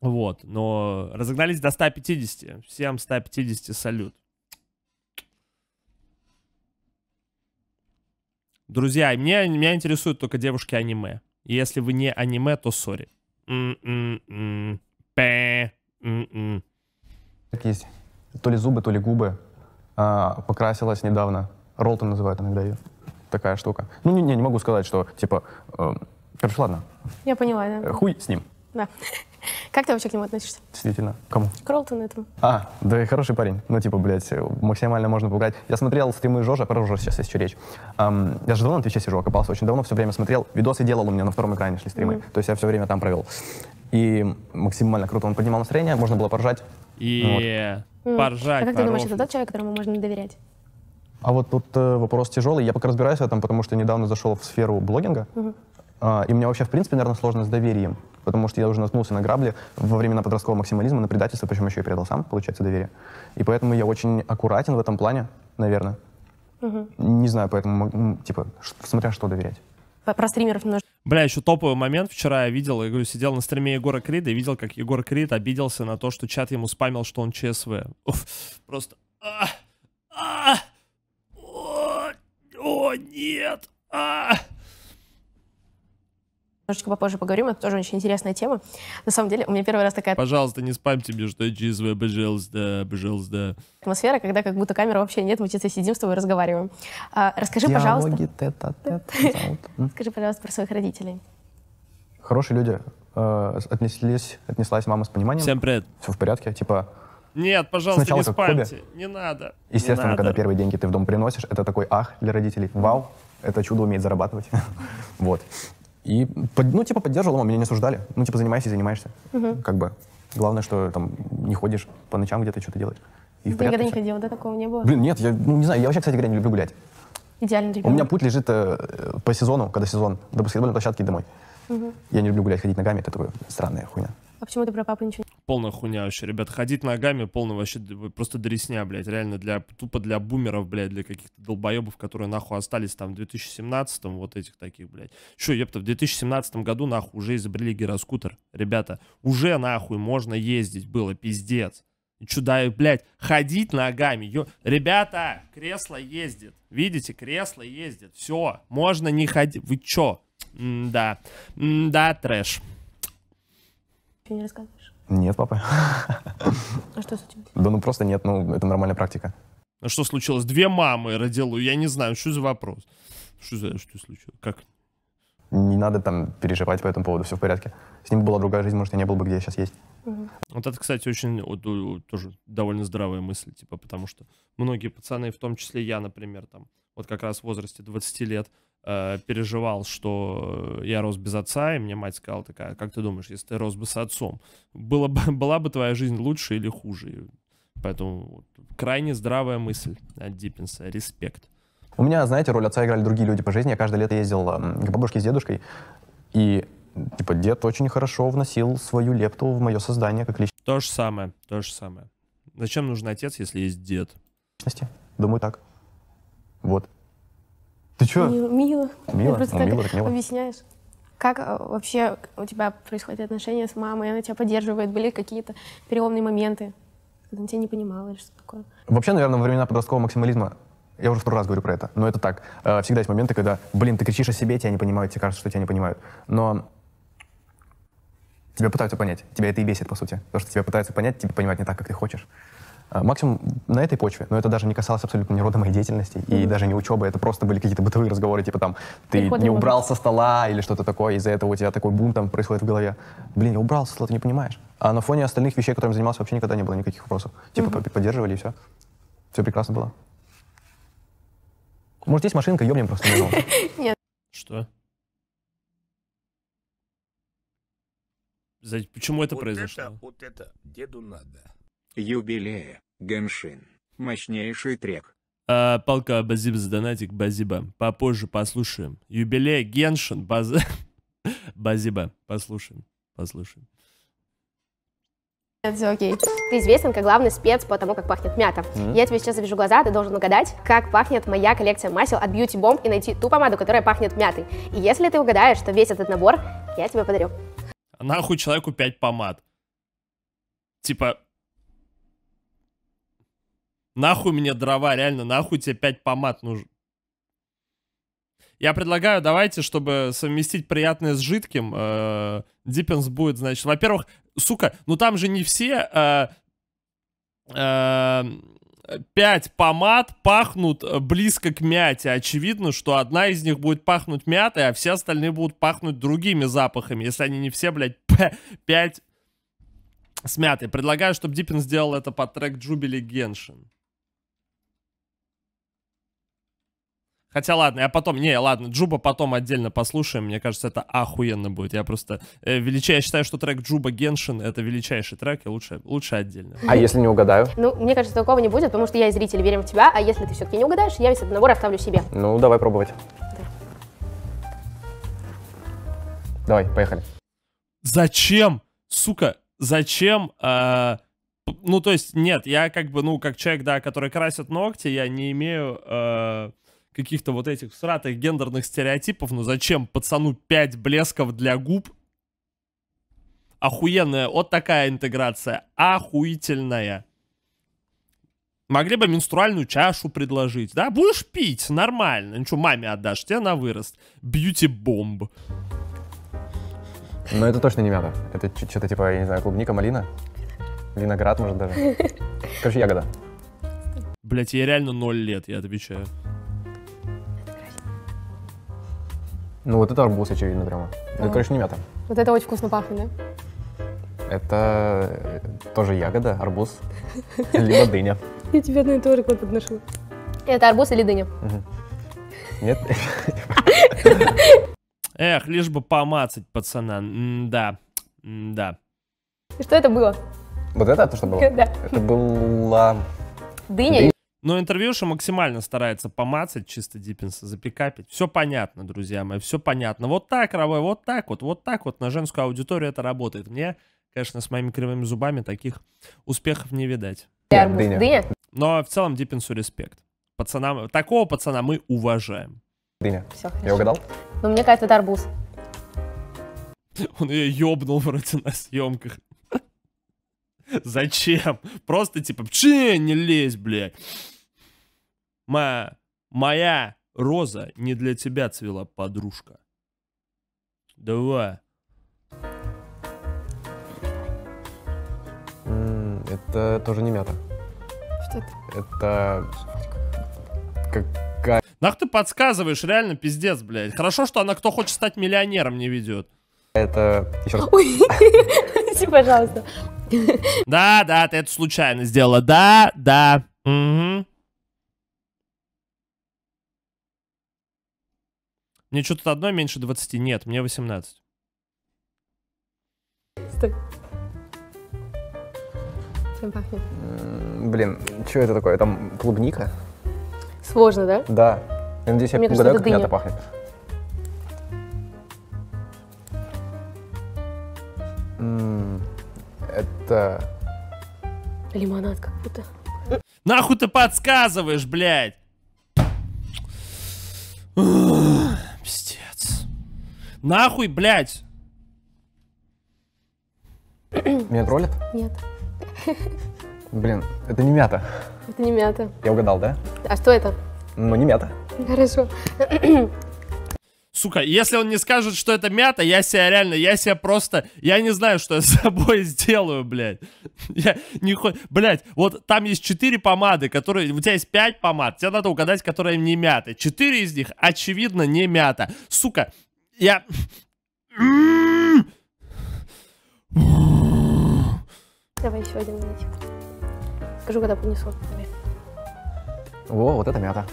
Вот, но разогнались до 150. Всем 150 салют. Друзья, меня, меня интересуют только девушки аниме. Если вы не аниме, то сори. М-м. Так есть. То ли зубы, то ли губы. А, покрасилась недавно. Ролтон называют иногда ее. Такая штука. Ну, не, не, не могу сказать, что, типа, э, Короче, ладно. Я поняла, да. Э, хуй с ним. Да. Как ты вообще к нему относишься? Действительно. Кому? К Ролтону этому. А, да и хороший парень. Ну, типа, блядь, э, максимально можно пугать. Я смотрел стримы Жожа, про Жожа сейчас еще речь. Эм, я же давно на Твиче сижу, окопался, очень давно все время смотрел. Видосы делал у меня на втором экране шли стримы. Mm-hmm. То есть я все время там провел. И максимально круто он поднимал настроение, можно было поржать. И ну вот. поржать. А как ты думаешь, это тот человек, которому можно доверять? А вот тут э, вопрос тяжелый. Я пока разбираюсь в этом, потому что недавно зашел в сферу блогинга. Mm-hmm а, и у меня вообще, в принципе, наверное, сложно с доверием, потому что я уже наткнулся на грабли во времена подросткового максимализма, на предательство, причем еще и предал сам, получается, доверие. И поэтому я очень аккуратен в этом плане, наверное. Угу. Не знаю, поэтому, типа, смотря что доверять про стримеров немножко. Бля, еще топовый момент. Вчера я видел, я говорю, сидел на стриме Егора Крида и видел, как Егор Крид обиделся на то, что чат ему спамил, что он ЧСВ. Уф, просто... А, а, о, о, нет! А. Немножечко попозже поговорим, это тоже очень интересная тема. На самом деле, у меня первый раз такая... Пожалуйста, не спамьте мне, что я ЧСВ, пожалуйста, пожалуйста. Атмосфера, когда как будто камеры вообще нет, мы чисто сидим с тобой и разговариваем. А, расскажи, Диалоги, пожалуйста... Тет -а -тет, расскажи, пожалуйста, про своих родителей. Хорошие люди. Э, отнеслись, отнеслась мама с пониманием. Всем привет. Все в порядке, типа... Нет, пожалуйста, Сначала не спамьте, хобби. не надо. Естественно, не надо. когда первые деньги ты в дом приносишь, это такой ах для родителей. Вау, это чудо умеет зарабатывать. вот. И, ну, типа, поддерживал, мама, меня не осуждали. Ну, типа, занимайся, занимаешься. Угу. Как бы. Главное, что там не ходишь по ночам где-то что-то делаешь. И Ты никогда не ходил, да? Такого не было? Блин, нет, я, ну, не знаю, я вообще, кстати говоря, не люблю гулять. Идеально. ребенок. У меня путь лежит э, по сезону, когда сезон, до баскетбольной площадки и домой. Угу. Я не люблю гулять, ходить ногами, это такое странная хуйня. А почему ты про папу ничего Полная хуйня вообще, ребят. Ходить ногами полная вообще просто дресня, блядь. Реально для, тупо для бумеров, блядь, для каких-то долбоебов, которые нахуй остались там в 2017 вот этих таких, блядь. Че, епта, в 2017 году нахуй уже изобрели гироскутер. Ребята, уже нахуй можно ездить было, пиздец. Чудо, блядь, ходить ногами. Ё... Ребята, кресло ездит. Видите, кресло ездит. Все, можно не ходить. Вы чё? М да, М да, трэш. Ты не рассказываешь? Нет, папа. А что с этим? Да ну просто нет, ну это нормальная практика. А что случилось? Две мамы родила, я не знаю, что за вопрос? Что за, что случилось? Как? Не надо там переживать по этому поводу, все в порядке. С ним была другая жизнь, может, я не был бы, где я сейчас есть. Угу. Вот это, кстати, очень вот, тоже довольно здравая мысль, типа, потому что многие пацаны, в том числе я, например, там, вот как раз в возрасте 20 лет, Э, переживал, что я рос без отца, и мне мать сказала такая, «А как ты думаешь, если ты рос бы с отцом, было бы, была бы твоя жизнь лучше или хуже? Поэтому вот, крайне здравая мысль от Диппинса, респект. У меня, знаете, роль отца играли другие люди по жизни. Я каждое лето ездил к бабушке с дедушкой, и типа дед очень хорошо вносил свою лепту в мое создание как личность. То же самое, то же самое. Зачем нужен отец, если есть дед? Думаю, так. Вот. Ты что? Мило. Мило. Ты просто ну, мило, мило. объясняешь. Как э, вообще у тебя происходят отношения с мамой? Она тебя поддерживает? Были какие-то переломные моменты, когда она тебя не понимала или что такое? Вообще, наверное, во времена подросткового максимализма я уже второй раз говорю про это, но это так. Э, всегда есть моменты, когда, блин, ты кричишь о себе, тебя не понимают, тебе кажется, что тебя не понимают. Но тебя пытаются понять. Тебя это и бесит, по сути. Потому что тебя пытаются понять, тебя понимать не так, как ты хочешь. А, максимум на этой почве, но это даже не касалось абсолютно ни рода моей деятельности, mm-hmm. и даже не учебы, это просто были какие-то бытовые разговоры, типа там, ты Приходим не убрал со стола или что-то такое, из-за этого у тебя такой бум там происходит в голове. Блин, я убрал со стола, ты не понимаешь. А на фоне остальных вещей, которыми занимался, вообще никогда не было никаких вопросов. Типа mm-hmm. поддерживали и все. Все прекрасно было. Может, есть машинка, ёбнем просто. Нет. Что? Почему это вот произошло? Это, вот это деду надо. Юбилея. Геншин. Мощнейший трек. А, палка Базиб задонатик Базиба. Попозже послушаем. Юбилей Геншин база Базиба. Послушаем. Послушаем. Это окей. Ты известен как главный спец по тому, как пахнет мята. mm Я тебе сейчас завяжу глаза, ты должен угадать, как пахнет моя коллекция масел от Beauty Bomb и найти ту помаду, которая пахнет мятой. И если ты угадаешь, что весь этот набор я тебе подарю. А нахуй человеку пять помад. Типа, Нахуй мне дрова, реально, нахуй тебе 5 помад нужен. Я предлагаю, давайте, чтобы совместить приятное с жидким, э, Диппенс будет, значит, во-первых, сука, ну там же не все э, э, пять помад пахнут близко к мяте. Очевидно, что одна из них будет пахнуть мятой, а все остальные будут пахнуть другими запахами, если они не все, блядь, пять с мятой. Предлагаю, чтобы Диппин сделал это по трек Джубили Геншин. Хотя ладно, я потом, не, ладно, Джуба потом отдельно послушаем, мне кажется, это охуенно будет. Я просто э, величай, я считаю, что трек Джуба Геншин это величайший трек, и лучше, лучше отдельно. А если не угадаю? Ну, мне кажется, такого не будет, потому что я и зритель верим в тебя, а если ты все-таки не угадаешь, я весь этот набор оставлю себе. Ну, давай пробовать. Да. Давай, поехали. Зачем, сука, зачем? Э ну, то есть, нет, я как бы, ну, как человек, да, который красит ногти, я не имею... Э каких-то вот этих сратых гендерных стереотипов. Ну зачем пацану 5 блесков для губ? Охуенная. Вот такая интеграция. Охуительная. Могли бы менструальную чашу предложить, да? Будешь пить, нормально. Ничего, маме отдашь, тебе она вырост. Бьюти-бомб. Но это точно не мята. Это что-то типа, я не знаю, клубника, малина? Виноград, может, даже. Короче, ягода. Блять, я реально ноль лет, я отвечаю. Ну, вот это арбуз, очевидно, прямо. Это, а. короче, не мята. Вот это очень вкусно пахнет, да? Это э, тоже ягода, арбуз, либо дыня. Я тебе одно и то же к подношу. Это арбуз или дыня? Нет? Эх, лишь бы помацать пацана. Да, да. И Что это было? Вот это то, что было? Да. Это была... Дыня? Но интервьюша максимально старается помацать чисто Диппинса, запикапить. Все понятно, друзья мои, все понятно. Вот так, Равой, вот так вот, вот так вот на женскую аудиторию это работает. Мне, конечно, с моими кривыми зубами таких успехов не видать. Дыня. Но в целом Диппинсу респект. Пацанам такого пацана мы уважаем. Дыня. Все хорошо. Я угадал? Ну, мне кажется, это арбуз. Он ее ёбнул вроде на съемках. Зачем? Просто типа, че, не лезь, блядь. Ма... Моя роза не для тебя цвела, подружка. Давай. Это тоже не мята. Что это? Это... Какая... Нах ты подсказываешь, реально пиздец, блядь. Хорошо, что она кто хочет стать миллионером не ведет. Это... Еще раз. Ой, прости, пожалуйста. Да, да, ты это случайно сделала. Да, да. Угу. Мне что-то одно меньше 20. Нет, мне 18. Стой. Чем пахнет? Блин, что это такое? Там клубника? Сложно, да? Да. Я надеюсь, я Мне кажется, угадаю, это как мята пахнет. Это... Лимонад как будто. Нахуй ты подсказываешь, блядь! Нахуй, блядь! Меня троллят? Нет. Блин, это не мята. Это не мята. Я угадал, да? А что это? Ну, не мята. Хорошо. Сука, если он не скажет, что это мята, я себя реально, я себя просто, я не знаю, что я с собой сделаю, блядь. Я не хо... Блядь, вот там есть четыре помады, которые... У тебя есть пять помад, тебе надо угадать, которые не мята. Четыре из них, очевидно, не мята. Сука, я... Давай еще один монетик. Скажу, когда принесу. Давай. О, вот это мята.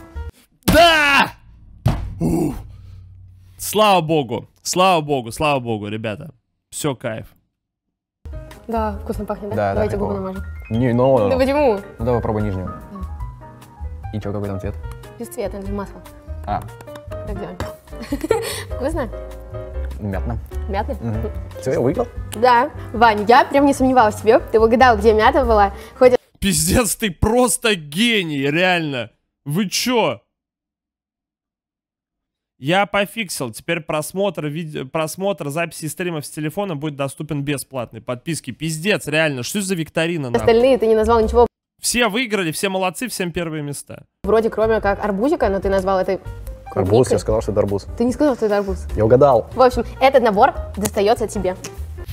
Да! Слава богу, слава богу, слава богу, ребята. Все, кайф. Да, вкусно пахнет, да? Давайте да, губы намажем. Не, ну... Да ну. почему? Ну давай попробуй нижнюю. И что, какой там цвет? Без цвета, это масло. А. Так делаем. Вкусно? Мятно. Мятно? Угу. Все, я выиграл. Да. Ваня, я прям не сомневалась в тебе. Ты угадал, где мята была. Хоть... Пиздец, ты просто гений, реально. Вы чё? Я пофиксил. Теперь просмотр, виде... просмотр записи стримов с телефона будет доступен бесплатной подписки. Пиздец, реально. Что за викторина? Нахуй? Остальные ты не назвал ничего. Все выиграли, все молодцы, всем первые места. Вроде кроме как арбузика, но ты назвал этой Арбуз, я сказал, что это арбуз. Ты не сказал, что это арбуз. Я угадал. В общем, этот набор достается тебе.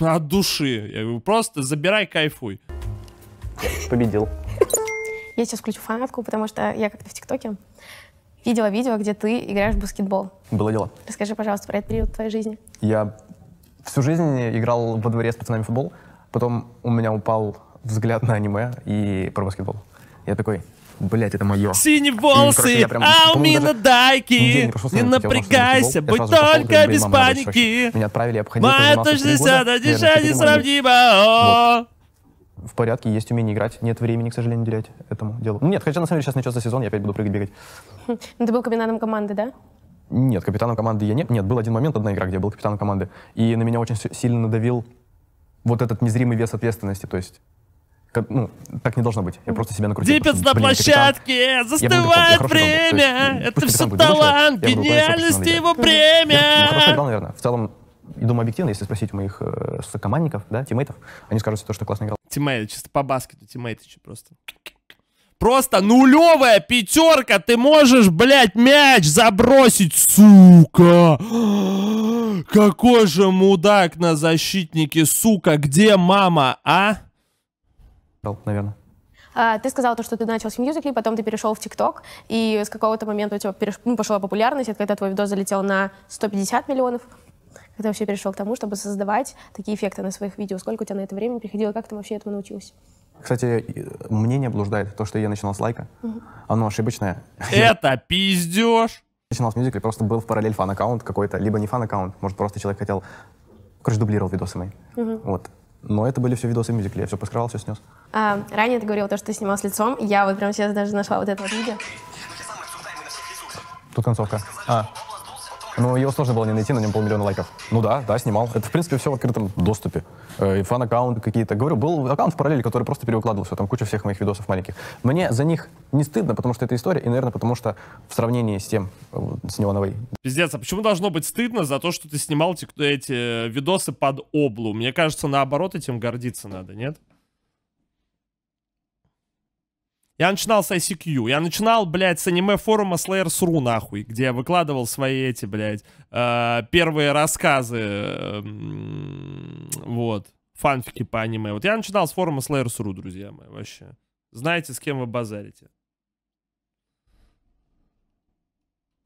От души. Я говорю, просто забирай, кайфуй. Победил. Я сейчас включу фанатку, потому что я как-то в ТикТоке видела видео, где ты играешь в баскетбол. Было дело. Расскажи, пожалуйста, про этот период твоей жизни. Я всю жизнь играл во дворе с пацанами в футбол, потом у меня упал взгляд на аниме и про баскетбол. Я такой, блять, это мое. Синие волосы, Алмина Дайки, ну, не напрягайся, будь только без паники. Меня отправили, обходил. Моя точность от дешевле В порядке, есть умение играть, нет времени, к сожалению, терять этому делу. Нет, хотя на самом деле сейчас начался сезон, я опять буду прыгать бегать. Хм, ты был капитаном команды, да? Нет, капитаном команды я не... Нет, был один момент, одна игра, где я был капитаном команды. И на меня очень сильно надавил вот этот незримый вес ответственности. То есть как, ну, так не должно быть. Я просто себя накрутил. Дипец на площадке! Капитан. Застывает ну, я время! Есть, это все талант, вышел, гениальность его премия! Я, ну, играл, наверное. В целом, думаю, объективно, если спросить у моих э, сокомандников, да, тиммейтов, они скажут, то, что классно играл. Тиммейты, чисто по баскету тиммейты еще просто. Просто нулевая пятерка, ты можешь, блядь, мяч забросить, сука. Какой же мудак на защитнике, сука, где мама, а? наверное. А, ты сказал то, что ты начал с мюзикли, потом ты перешел в ТикТок, и с какого-то момента у тебя переш... ну, пошла популярность, это когда твой видос залетел на 150 миллионов, когда вообще перешел к тому, чтобы создавать такие эффекты на своих видео. Сколько у тебя на это время приходило, как ты вообще этому научился? Кстати, мнение блуждает, то, что я начинал с лайка, угу. оно ошибочное. Это пиздеж! Начинал с мюзикли, просто был в параллель фан-аккаунт какой-то, либо не фан-аккаунт, может, просто человек хотел... Короче, дублировал видосы мои. Угу. Вот. Но это были все видосы мюзикли. Я все поскрывал, все снес. А, ранее ты говорил то, что ты снимал с лицом. Я вот прям сейчас даже нашла вот это вот видео. Тут концовка. А. Ну, его сложно было не найти, на нем полмиллиона лайков. Ну да, да, снимал. Это, в принципе, все в открытом доступе. Э, и фан-аккаунты какие-то. Говорю, был аккаунт в параллели, который просто перевыкладывал все, там куча всех моих видосов маленьких. Мне за них не стыдно, потому что это история, и, наверное, потому что в сравнении с тем, э, с Неоновой. Пиздец, а почему должно быть стыдно за то, что ты снимал эти э, видосы под облу? Мне кажется, наоборот, этим гордиться надо, нет? Я начинал с ICQ. Я начинал, блядь, с аниме-форума Slayers.ru, нахуй, где я выкладывал свои эти, блядь, э, первые рассказы. Э, вот. Фанфики по аниме. Вот я начинал с форума Slayers.ru, друзья мои, вообще. Знаете, с кем вы базарите.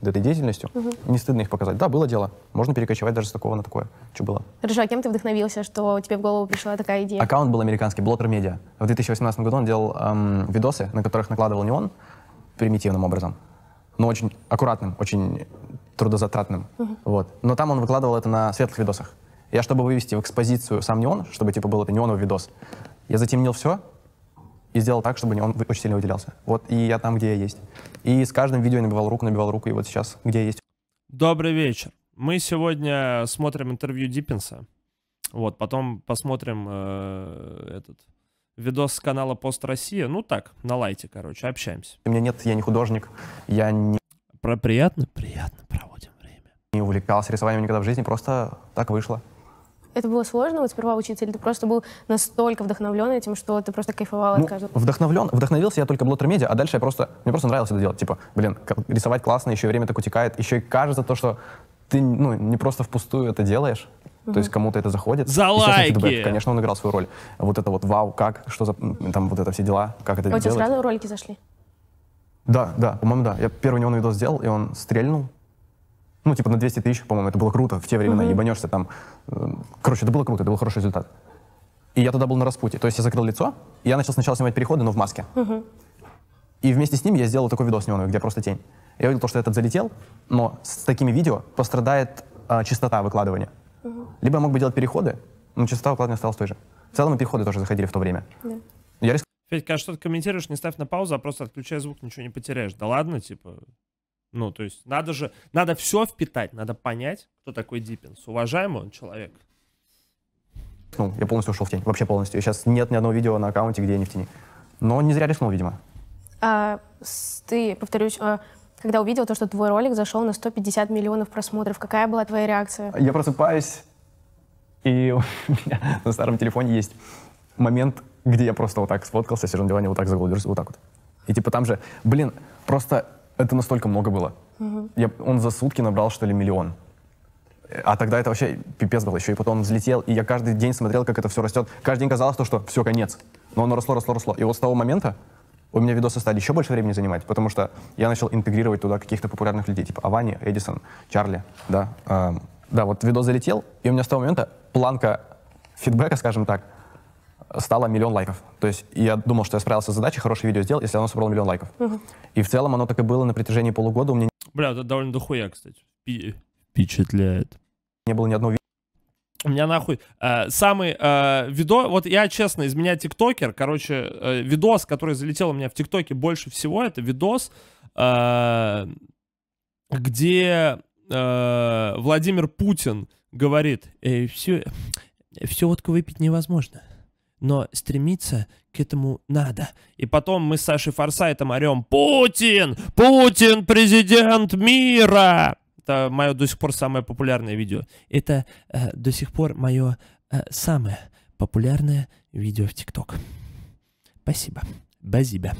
этой деятельностью. Угу. Не стыдно их показать. Да, было дело. Можно перекочевать даже с такого на такое, что было. Хорошо, а кем ты вдохновился, что тебе в голову пришла такая идея? Аккаунт был американский, Blotter Media. В 2018 году он делал эм, видосы, на которых накладывал не он примитивным образом, но очень аккуратным, очень трудозатратным. Угу. Вот. Но там он выкладывал это на светлых видосах. Я, чтобы вывести в экспозицию сам неон, чтобы типа был это неоновый видос, я затемнил все, и сделал так, чтобы он очень сильно выделялся. Вот, и я там, где я есть. И с каждым видео я набивал руку, набивал руку, и вот сейчас, где я есть. Добрый вечер. Мы сегодня смотрим интервью Диппинса. Вот, потом посмотрим э, этот видос с канала Пост Россия. Ну так, на лайте, короче, общаемся. У меня нет, я не художник, я не... Про приятно? Приятно проводим время. Не увлекался рисованием никогда в жизни, просто так вышло это было сложно, вот сперва учиться, или ты просто был настолько вдохновлен этим, что ты просто кайфовал ну, от каждого? Вдохновлен, вдохновился я только блотермедиа, а дальше я просто, мне просто нравилось это делать. Типа, блин, рисовать классно, еще время так утекает, еще и кажется то, что ты ну, не просто впустую это делаешь, Mm-hmm. То есть кому-то это заходит. За лайки! Фидбэк, конечно, он играл свою роль. Вот это вот вау, как, что за, там вот это все дела, как это а делать. у тебя сразу ролики зашли? Да, да, по-моему, да. Я первый него видос сделал, и он стрельнул. Ну, типа на 200 тысяч, по-моему, это было круто. В те времена mm-hmm. ебанешься там. Э, короче, это было круто, это был хороший результат. И я тогда был на распутье. То есть я закрыл лицо, и я начал сначала снимать переходы, но в маске. Mm-hmm. И вместе с ним я сделал такой видос неоновый, где просто тень. Я увидел то, что этот залетел, но с такими видео пострадает э, частота выкладывания. Mm-hmm. Либо я мог бы делать переходы, но частота выкладывания осталась той же. В целом и переходы тоже заходили в то время. Yeah. Я риск... Федь, когда что-то комментируешь, не ставь на паузу, а просто отключай звук, ничего не потеряешь. Да ладно, типа... Ну, то есть надо же, надо все впитать, надо понять, кто такой Диппинс. Уважаемый он человек. Ну, я полностью ушел в тень, вообще полностью. Сейчас нет ни одного видео на аккаунте, где я не в тени. Но не зря рискнул, видимо. А, ты, повторюсь, а, когда увидел то, что твой ролик зашел на 150 миллионов просмотров, какая была твоя реакция? Я просыпаюсь, и у меня на старом телефоне есть момент, где я просто вот так сфоткался, сижу на диване, вот так заголдерился, вот так вот. И типа там же, блин, просто это настолько много было. Угу. Я, он за сутки набрал, что ли, миллион. А тогда это вообще пипец было. Еще и потом он взлетел, и я каждый день смотрел, как это все растет. Каждый день казалось, то, что все, конец. Но оно росло, росло, росло. И вот с того момента у меня видосы стали еще больше времени занимать, потому что я начал интегрировать туда каких-то популярных людей, типа Авани, Эдисон, Чарли, да. Эм, да, вот видос залетел, и у меня с того момента планка фидбэка, скажем так, стало миллион лайков. То есть я думал, что я справился с задачей, хорошее видео сделал, если оно собрало миллион лайков. Угу. И в целом оно так и было на протяжении полугода. У меня Бля, это довольно дохуя, кстати. Впечатляет. Не было ни одного видео. У меня нахуй э, самый э, видос, вот я честно, из меня тиктокер, короче, э, видос, который залетел у меня в тиктоке больше всего, это видос, э, где э, Владимир Путин говорит, э, все, все водку выпить невозможно но стремиться к этому надо. И потом мы с Сашей Форсайтом орем «Путин! Путин президент мира!» Это мое до сих пор самое популярное видео. Это э, до сих пор мое э, самое популярное видео в ТикТок. Спасибо. Базиба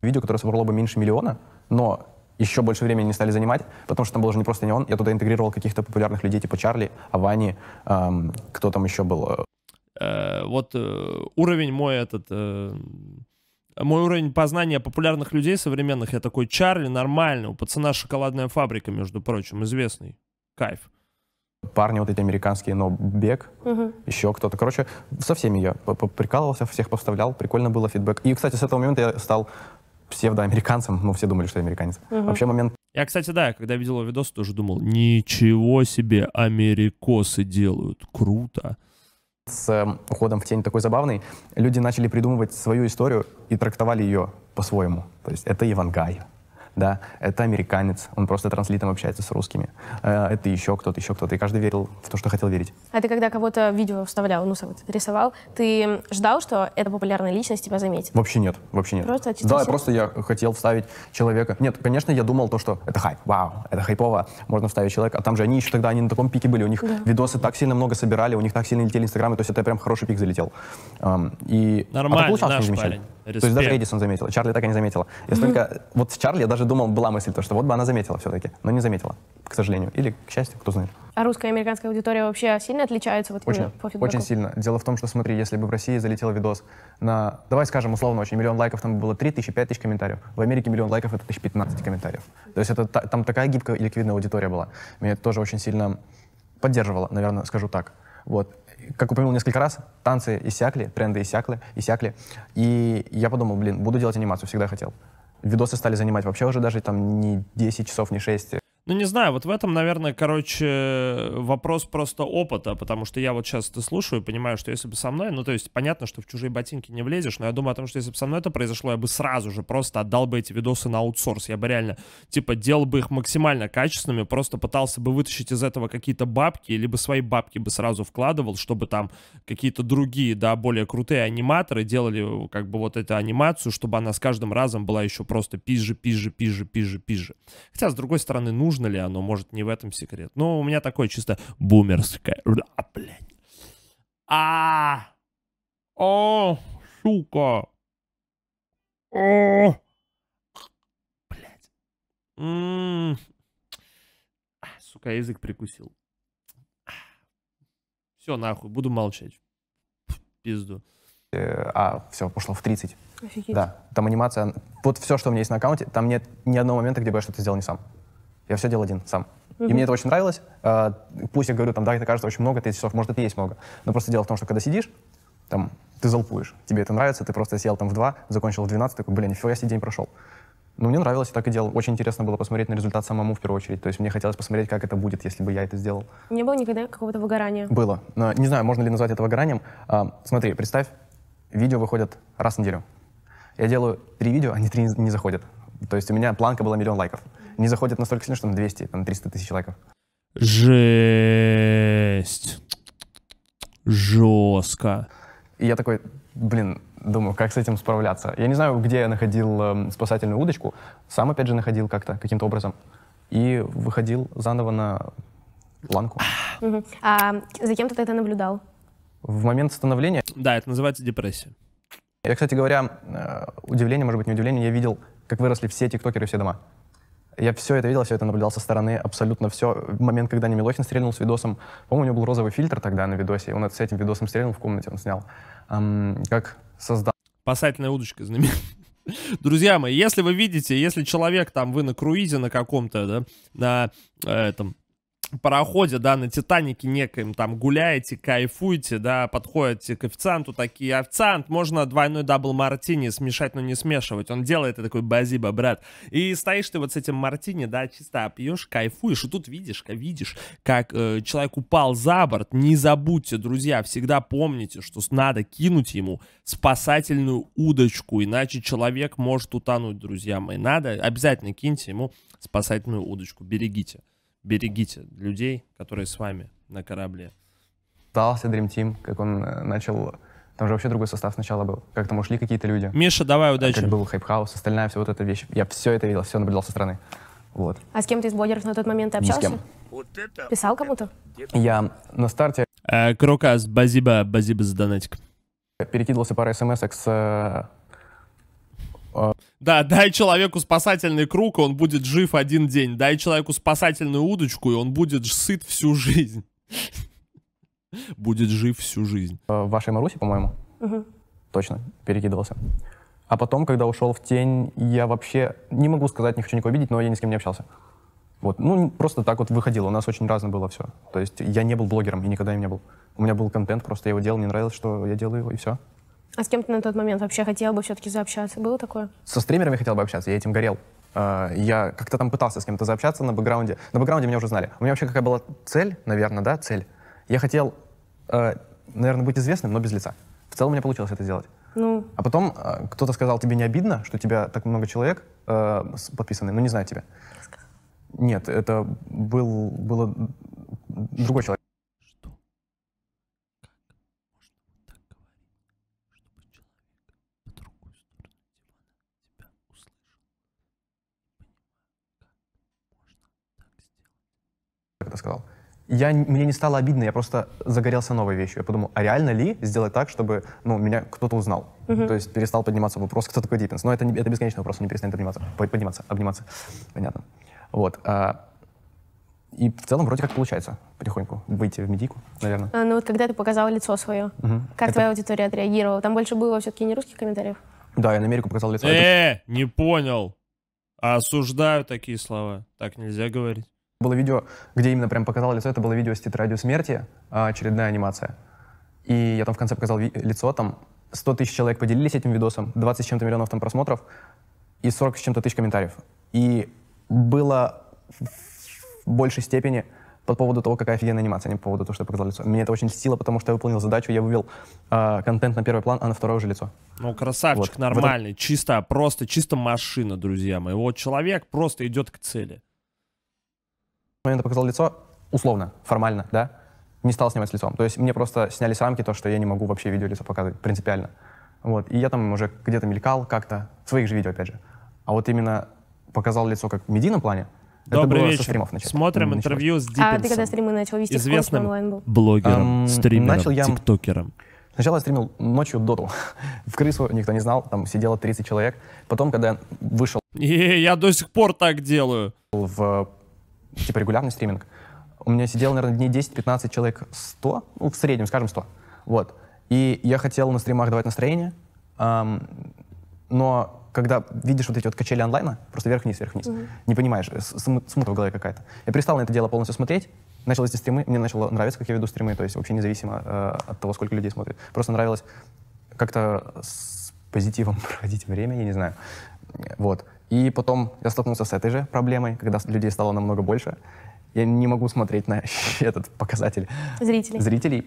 Видео, которое собрало бы меньше миллиона, но еще больше времени не стали занимать, потому что там был уже не просто не он, я туда интегрировал каких-то популярных людей, типа Чарли, Авани, эм, кто там еще был, Э, вот э, уровень мой этот, э, мой уровень познания популярных людей современных, я такой, Чарли, нормальный, у пацана шоколадная фабрика, между прочим, известный, кайф. Парни вот эти американские, но бег, угу. еще кто-то. Короче, со всеми я прикалывался, всех поставлял, прикольно было фидбэк. И, кстати, с этого момента я стал псевдоамериканцем, ну, все думали, что я американец. Угу. Вообще момент... Я, кстати, да, когда видел его видос, тоже думал, ничего себе, америкосы делают, круто. С эм, уходом в тень такой забавный, люди начали придумывать свою историю и трактовали ее по-своему. То есть это Ивангай, да, это американец, он просто транслитом общается с русскими, э, это еще кто-то, еще кто-то, и каждый верил в то, что хотел верить. А ты когда кого-то видео вставлял, ну, сам рисовал, ты ждал, что эта популярная личность тебя заметит? Вообще нет, вообще нет. Просто Да, сердце? просто я хотел вставить человека. Нет, конечно, я думал то, что это хайп, вау, это хайпово, можно вставить человека, а там же они еще тогда, они на таком пике были, у них да. видосы так сильно много собирали, у них так сильно летели инстаграмы, то есть это прям хороший пик залетел. И... Нормально, а наш парень. То есть даже Эдисон заметила, Чарли так и не заметила. Если только... Вот с Чарли я даже думал, была мысль, то, что вот бы она заметила все-таки, но не заметила, к сожалению. Или, к счастью, кто знает. А русская и американская аудитория вообще сильно отличается вот очень, по фидбэку? Очень сильно. Дело в том, что смотри, если бы в России залетел видос на, давай скажем, условно очень, миллион лайков, там было 3 тысячи, 5 тысяч комментариев. В Америке миллион лайков — это 1015 комментариев. То есть это, там такая гибкая и ликвидная аудитория была. Меня это тоже очень сильно поддерживало, наверное, скажу так. Вот как упомянул несколько раз, танцы иссякли, тренды иссякли, иссякли. И я подумал, блин, буду делать анимацию, всегда хотел. Видосы стали занимать вообще уже даже там не 10 часов, не 6. Ну, не знаю, вот в этом, наверное, короче, вопрос просто опыта, потому что я вот сейчас это слушаю и понимаю, что если бы со мной, ну, то есть понятно, что в чужие ботинки не влезешь, но я думаю о том, что если бы со мной это произошло, я бы сразу же просто отдал бы эти видосы на аутсорс, я бы реально, типа, делал бы их максимально качественными, просто пытался бы вытащить из этого какие-то бабки, либо свои бабки бы сразу вкладывал, чтобы там какие-то другие, да, более крутые аниматоры делали, э, как бы, вот эту анимацию, чтобы она с каждым разом была еще просто пизже, пизже, пизже, пизже, пизже. Хотя, с другой стороны, нужно нужно ли оно, может, не в этом секрет. Но у меня такое чисто бумерское. А, блядь. А, о, сука. О, блядь. А, сука, язык прикусил. Все, нахуй, буду молчать. Пизду. Э, а, все, пошло в 30. Офигеть. Да, там анимация. Вот все, что у меня есть на аккаунте, там нет ни одного момента, где бы я что-то сделал не сам. Я все делал один, сам. И мне это очень нравилось. А, пусть я говорю, там, да, это кажется очень много, 30 часов, может, это и есть много. Но просто дело в том, что когда сидишь, там, ты залпуешь, тебе это нравится, ты просто сел там в 2, закончил в 12, такой, блин, нифига себе день прошел. Но ну, мне нравилось, я так и делал. Очень интересно было посмотреть на результат самому в первую очередь. То есть мне хотелось посмотреть, как это будет, если бы я это сделал. Не было никогда какого-то выгорания? Было. Но не знаю, можно ли назвать это выгоранием. А, смотри, представь, видео выходят раз в неделю. Я делаю три видео, они три не заходят. То есть у меня планка была миллион лайков не заходят настолько сильно, что на 200, там 300 тысяч лайков. Жесть. Жестко. И я такой, блин, думаю, как с этим справляться. Я не знаю, где я находил э, спасательную удочку. Сам, опять же, находил как-то, каким-то образом. И выходил заново на ланку. А за кем ты это наблюдал? В момент становления, Да, это называется депрессия. я, кстати говоря, э, удивление, может быть, не удивление, я видел, как выросли все тиктокеры, все дома. Я все это видел, все это наблюдал со стороны, абсолютно все. В момент, когда Немилохин стрельнул с видосом, по-моему, у него был розовый фильтр тогда на видосе, он с этим видосом стрельнул в комнате, он снял. Эм, как создал... Спасательная удочка знаменитая. Друзья мои, если вы видите, если человек там, вы на круизе на каком-то, да, на э, этом, пароходе, да, на Титанике некоем, там гуляете, кайфуете, да, подходите к официанту, такие, официант, можно двойной дабл мартини смешать, но не смешивать. Он делает и такой, базиба, брат. И стоишь ты вот с этим мартини, да, чисто а пьешь, кайфуешь, и тут видишь, видишь, как э, человек упал за борт. Не забудьте, друзья, всегда помните, что надо кинуть ему спасательную удочку, иначе человек может утонуть, друзья мои. Надо, обязательно киньте ему спасательную удочку, берегите берегите людей, которые с вами на корабле. Остался Dream Team, как он э, начал... Там же вообще другой состав сначала был. Как там ушли какие-то люди. Миша, давай удачи. Как был хайп-хаус, остальная все вот эта вещь. Я все это видел, все наблюдал со стороны. Вот. А с кем ты из блогеров на тот момент общался? Ни Вот это, Писал кому-то? Я на старте... Э, Крокас, базиба, базиба за донатик. Перекидывался пара смс с э, а. Да, дай человеку спасательный круг, и он будет жив один день. Дай человеку спасательную удочку, и он будет сыт всю жизнь. Будет жив всю жизнь. А, в вашей Марусе, по-моему. Точно, перекидывался. А потом, когда ушел в тень, я вообще не могу сказать, не хочу никого обидеть, но я ни с кем не общался. Вот. Ну, просто так вот выходило. У нас очень разное было все. То есть я не был блогером и никогда им не был. У меня был контент, просто я его делал, мне нравилось, что я делаю его, и все. А с кем ты на тот момент вообще хотел бы все-таки заобщаться? Было такое? Со стримерами хотел бы общаться, я этим горел. А, я как-то там пытался с кем-то заобщаться на бэкграунде. На бэкграунде меня уже знали. У меня вообще какая была цель, наверное, да, цель? Я хотел, э, наверное, быть известным, но без лица. В целом у меня получилось это сделать. Ну. А потом э, кто-то сказал, тебе не обидно, что тебя так много человек э, подписаны, но ну, не знаю тебя. Нет, это был, было другой человек. это сказал. Я, мне не стало обидно, я просто загорелся новой вещью. Я подумал, а реально ли сделать так, чтобы ну, меня кто-то узнал? Uh-huh. То есть перестал подниматься вопрос, кто такой Диппинс. Но это, это бесконечный вопрос, он не перестанет подниматься, подниматься, обниматься. Понятно. Вот. А, и в целом вроде как получается потихоньку выйти в медику, наверное. А, ну вот когда ты показал лицо свое, uh-huh. как это... твоя аудитория отреагировала? Там больше было все-таки не русских комментариев? Да, я на Америку показал лицо. Э, это... не понял. осуждаю такие слова. Так нельзя говорить было видео, где именно прям показал лицо, это было видео с тетрадью смерти, а, очередная анимация. И я там в конце показал лицо, там 100 тысяч человек поделились этим видосом, 20 с чем-то миллионов там просмотров и 40 с чем-то тысяч комментариев. И было в большей степени по поводу того, какая офигенная анимация, а не по поводу того, что я показал лицо. Мне это очень стило, потому что я выполнил задачу, я вывел э, контент на первый план, а на второй уже лицо. Ну, красавчик, вот. нормальный, этом... чисто, просто, чисто машина, друзья мои. Вот человек просто идет к цели момента показал лицо, условно, формально, да, не стал снимать с лицом. То есть мне просто сняли с рамки, то, что я не могу вообще видео лицо показывать принципиально. Вот. И я там уже где-то мелькал как-то, в своих же видео, опять же. А вот именно показал лицо как в медийном плане, Добрый это было вечер. стримов начать. Смотрим началось. интервью с Диппинсом. А ты когда стримы начал вести? Известным онлайн был? блогером, эм, стримером, начал я... тиктокером. Сначала я стримил ночью доту. в крысу никто не знал, там сидело 30 человек. Потом, когда я вышел... И я до сих пор так делаю. В типа регулярный стриминг. У меня сидело, наверное, дней 10-15 человек 100, ну, в среднем, скажем, 100. Вот. И я хотел на стримах давать настроение, эм, но когда видишь вот эти вот качели онлайна, просто вверх-вниз, вверх-вниз, mm-hmm. не понимаешь, э, смута в голове какая-то. Я перестал на это дело полностью смотреть, начал эти стримы, мне начало нравиться, как я веду стримы, то есть вообще независимо э, от того, сколько людей смотрит. Просто нравилось как-то с позитивом проводить время, я не знаю. Вот. И потом я столкнулся с этой же проблемой, когда людей стало намного больше. Я не могу смотреть на этот показатель зрителей, зрителей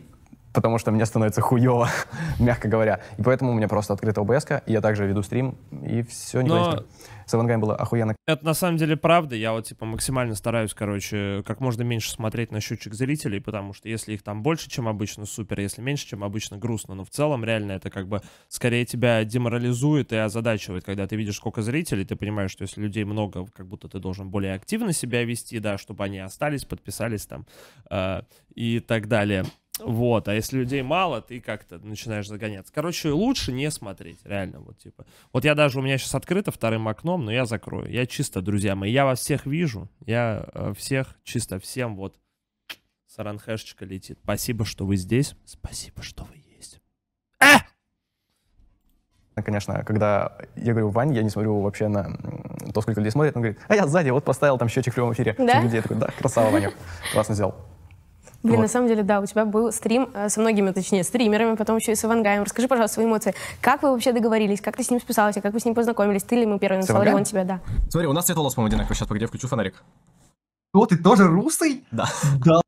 потому что мне становится хуево, мягко говоря. И поэтому у меня просто открыта ОБС, и я также веду стрим, и все, не Но с Авангайм было охуенно. Это на самом деле правда. Я вот типа максимально стараюсь, короче, как можно меньше смотреть на счетчик зрителей, потому что если их там больше, чем обычно, супер, если меньше, чем обычно, грустно. Но в целом реально это как бы скорее тебя деморализует и озадачивает, когда ты видишь, сколько зрителей, ты понимаешь, что если людей много, как будто ты должен более активно себя вести, да, чтобы они остались, подписались там э, и так далее. Вот, а если людей мало, ты как-то начинаешь загоняться. Короче, лучше не смотреть, реально, вот типа. Вот я даже, у меня сейчас открыто вторым окном, но я закрою. Я чисто, друзья мои, я вас всех вижу, я э, всех, чисто всем вот саранхэшечка летит. Спасибо, что вы здесь, спасибо, что вы есть. А! Конечно, когда я говорю Вань, я не смотрю вообще на то, сколько людей смотрит, он говорит, а я сзади, вот поставил там счетчик в прямом эфире. Да? Людей. Я такой, да, красава, Ваня, классно сделал. Блин, вот. на самом деле, да, у тебя был стрим э, со многими, точнее, стримерами, потом еще и с Ивангаем. Расскажи, пожалуйста, свои эмоции. Как вы вообще договорились? Как ты с ним списалась? Как вы с ним познакомились? Ты ли ему первый написал, или он тебя, да? Смотри, у нас цвет волос, по-моему, одинаковый. Сейчас, погоди, я включу фонарик. О, ты тоже русый. Да. Да.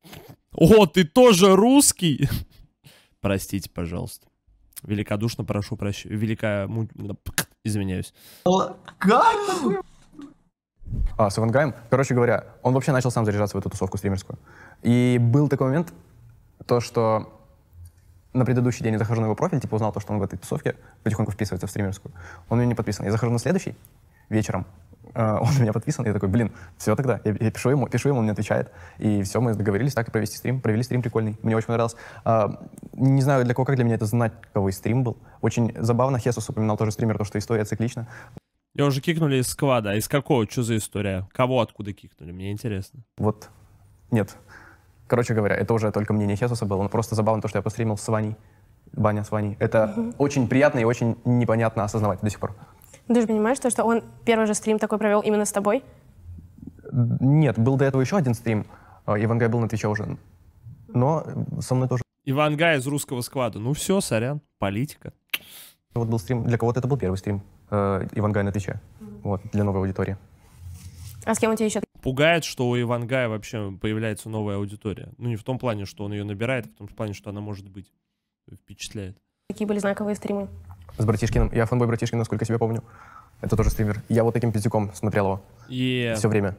О, ты тоже русский? Простите, пожалуйста. Великодушно прошу прощения. Великая, Извиняюсь. Как? А, с Ивангаем, короче говоря, он вообще начал сам заряжаться в эту тусовку стримерскую. И был такой момент, то, что на предыдущий день я захожу на его профиль, типа узнал то, что он в этой тусовке потихоньку вписывается в стримерскую. Он у меня не подписан. Я захожу на следующий вечером, э, он у меня подписан, я такой, блин, все тогда. Я, я пишу ему, пишу ему, он мне отвечает. И все, мы договорились так и провести стрим. Провели стрим прикольный, мне очень понравилось. А, не знаю, для кого, как для меня это знаковый стрим был. Очень забавно, Хесус упоминал тоже стример, то, что история циклична. Я уже кикнули из сквада. А из какого? Что за история? Кого откуда кикнули? Мне интересно. Вот. Нет. Короче говоря, это уже только мнение Хесуса было. Но просто забавно то, что я постримил с Ваней. Баня с Ваней. Это угу. очень приятно и очень непонятно осознавать до сих пор. Ты же понимаешь, то, что он первый же стрим такой провел именно с тобой? Нет, был до этого еще один стрим. А, Ивангай был на Твиче уже. Но со мной тоже. Ивангай из русского сквада. Ну все, сорян, политика. Вот был стрим, для кого-то это был первый стрим э, Ивангай на Твиче. Mm-hmm. Вот, для новой аудитории. А с кем у тебя еще пугает, что у Ивангая вообще появляется новая аудитория. Ну, не в том плане, что он ее набирает, а в том плане, что она может быть впечатляет. Какие были знаковые стримы? С Братишкиным. Я фанбой Братишкина, насколько себя помню. Это тоже стример. Я вот таким пятиком смотрел его. Yeah. Все время.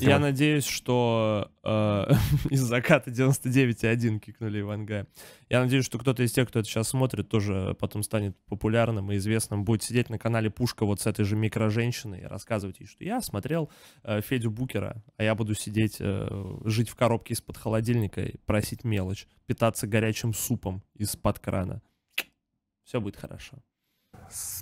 Я надеюсь, что э, из заката 99,1 кикнули Ивангая. Я надеюсь, что кто-то из тех, кто это сейчас смотрит, тоже потом станет популярным и известным, будет сидеть на канале Пушка вот с этой же микроженщиной и рассказывать ей, что я смотрел э, Федю Букера, а я буду сидеть, э, жить в коробке из-под холодильника и просить мелочь, питаться горячим супом из-под крана. Все будет хорошо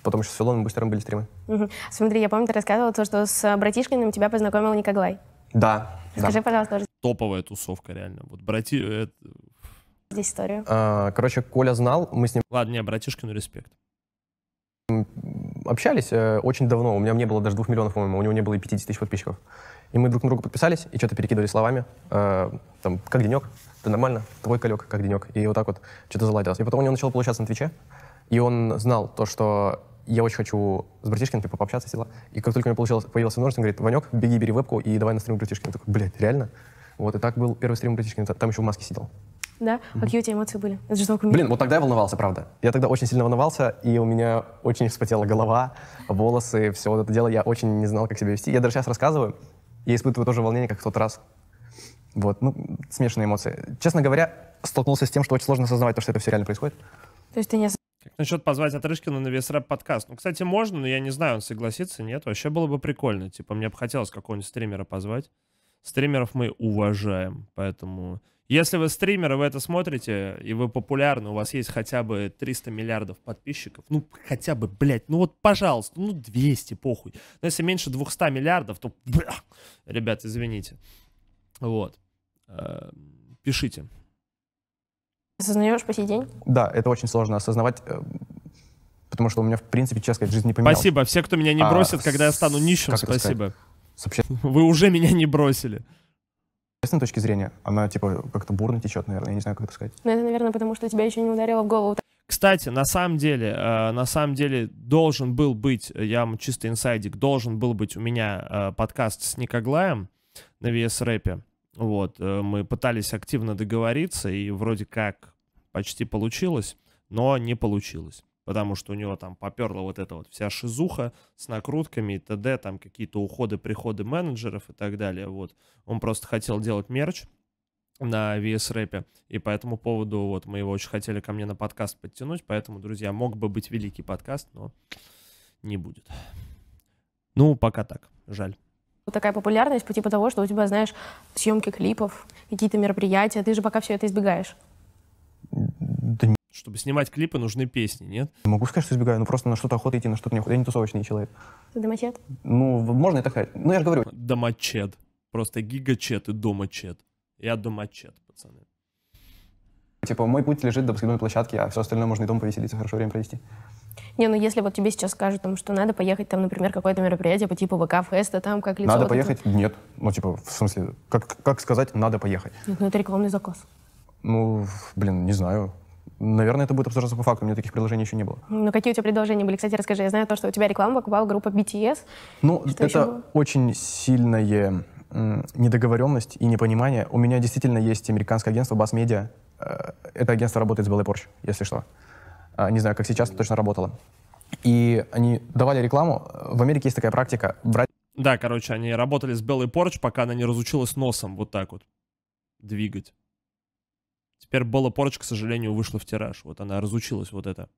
потом еще с Филоном Бустером были стримы. Угу. Смотри, я помню, ты рассказывал то, что с э, Братишкиным тебя познакомил Никоглай. Да. Скажи, да. пожалуйста, тоже. Топовая тусовка, реально. Вот брати... Э, это... Здесь историю. А, короче, Коля знал, мы с ним... Ладно, не, Братишкину респект. Общались э, очень давно, у меня не было даже двух миллионов, по-моему, у него не было и 50 тысяч подписчиков. И мы друг на друга подписались и что-то перекидывали словами. Э, там, как денек? Ты нормально? Твой коллег, как денек? И вот так вот что-то заладилось. И потом у него начало получаться на Твиче. И он знал то, что я очень хочу с братишкиным типа, пообщаться, села. И как только у меня получилось, появилась возможность, он говорит, Ванек, беги, бери вебку и давай на стрим братишкин. Я такой, блядь, реально? Вот, и так был первый стрим братишкин, там еще в маске сидел. Да? Mm-hmm. Какие у тебя эмоции были? Это же Блин, вот тогда я волновался, правда. Я тогда очень сильно волновался, и у меня очень вспотела голова, волосы, все вот это дело. Я очень не знал, как себя вести. Я даже сейчас рассказываю, я испытываю тоже волнение, как в тот раз. Вот, ну, смешанные эмоции. Честно говоря, столкнулся с тем, что очень сложно осознавать то, что это все реально происходит. То есть ты не насчет позвать Отрышкина на весь рэп подкаст. Ну, кстати, можно, но я не знаю, он согласится, нет. Вообще было бы прикольно. Типа, мне бы хотелось какого-нибудь стримера позвать. Стримеров мы уважаем, поэтому... Если вы стримеры, вы это смотрите, и вы популярны, у вас есть хотя бы 300 миллиардов подписчиков, ну, хотя бы, блядь, ну вот, пожалуйста, ну, 200, похуй. Но если меньше 200 миллиардов, то, бля, ребят, извините. Вот. Эм, пишите. Осознаешь по сей день? Да, это очень сложно осознавать, э, потому что у меня, в принципе, честно сказать, жизнь не поменялась. Спасибо. Все, кто меня не а, бросит, а, когда я стану нищим, спасибо. Сообще... Вы уже меня не бросили. С общественной точки зрения, она, типа, как-то бурно течет, наверное, я не знаю, как это сказать. Ну, это, наверное, потому что тебя еще не ударило в голову. Кстати, на самом деле, э, на самом деле должен был быть, я вам чисто инсайдик, должен был быть у меня э, подкаст с Никоглаем на VS Рэпе. Вот, э, мы пытались активно договориться, и вроде как почти получилось, но не получилось. Потому что у него там поперла вот эта вот вся шизуха с накрутками и т.д., там какие-то уходы, приходы менеджеров и так далее. Вот. Он просто хотел делать мерч, на VS-рэпе. И по этому поводу вот мы его очень хотели ко мне на подкаст подтянуть, поэтому, друзья, мог бы быть великий подкаст, но не будет. Ну, пока так, жаль. Такая популярность по типу того, что у тебя, знаешь, съемки клипов, какие-то мероприятия, ты же пока все это избегаешь. Да не... Чтобы снимать клипы, нужны песни, нет? Могу сказать, что избегаю, но ну, просто на что-то охота идти, на что-то не охота. Я не тусовочный человек. Ты домочед? Ну, можно и так сказать. Ну, я же говорю. Домочед. Просто гигачет и домочед. Я домочед, пацаны. Типа, мой путь лежит до баскетбольной площадки, а все остальное можно и дома повеселиться, хорошо время провести. Не, ну если вот тебе сейчас скажут, там, что надо поехать, там, например, какое-то мероприятие по типу ВК Феста, там как лицо... Надо вот поехать? Это... Нет. Ну, типа, в смысле, как, как сказать, надо поехать? Нет, ну это рекламный заказ. Ну, блин, не знаю. Наверное, это будет обсуждаться по факту. У меня таких предложений еще не было. Ну, какие у тебя предложения были? Кстати, расскажи. Я знаю то, что у тебя реклама покупала группа BTS. Ну, что это очень сильная недоговоренность и непонимание. У меня действительно есть американское агентство Bass Media. Э, это агентство работает с Белой Порш, если что. А, не знаю, как сейчас, но точно работало. И они давали рекламу. В Америке есть такая практика брать... Да, короче, они работали с Белой Порч, пока она не разучилась носом вот так вот двигать. Теперь Бола Порч, к сожалению, вышла в тираж. Вот она разучилась вот это.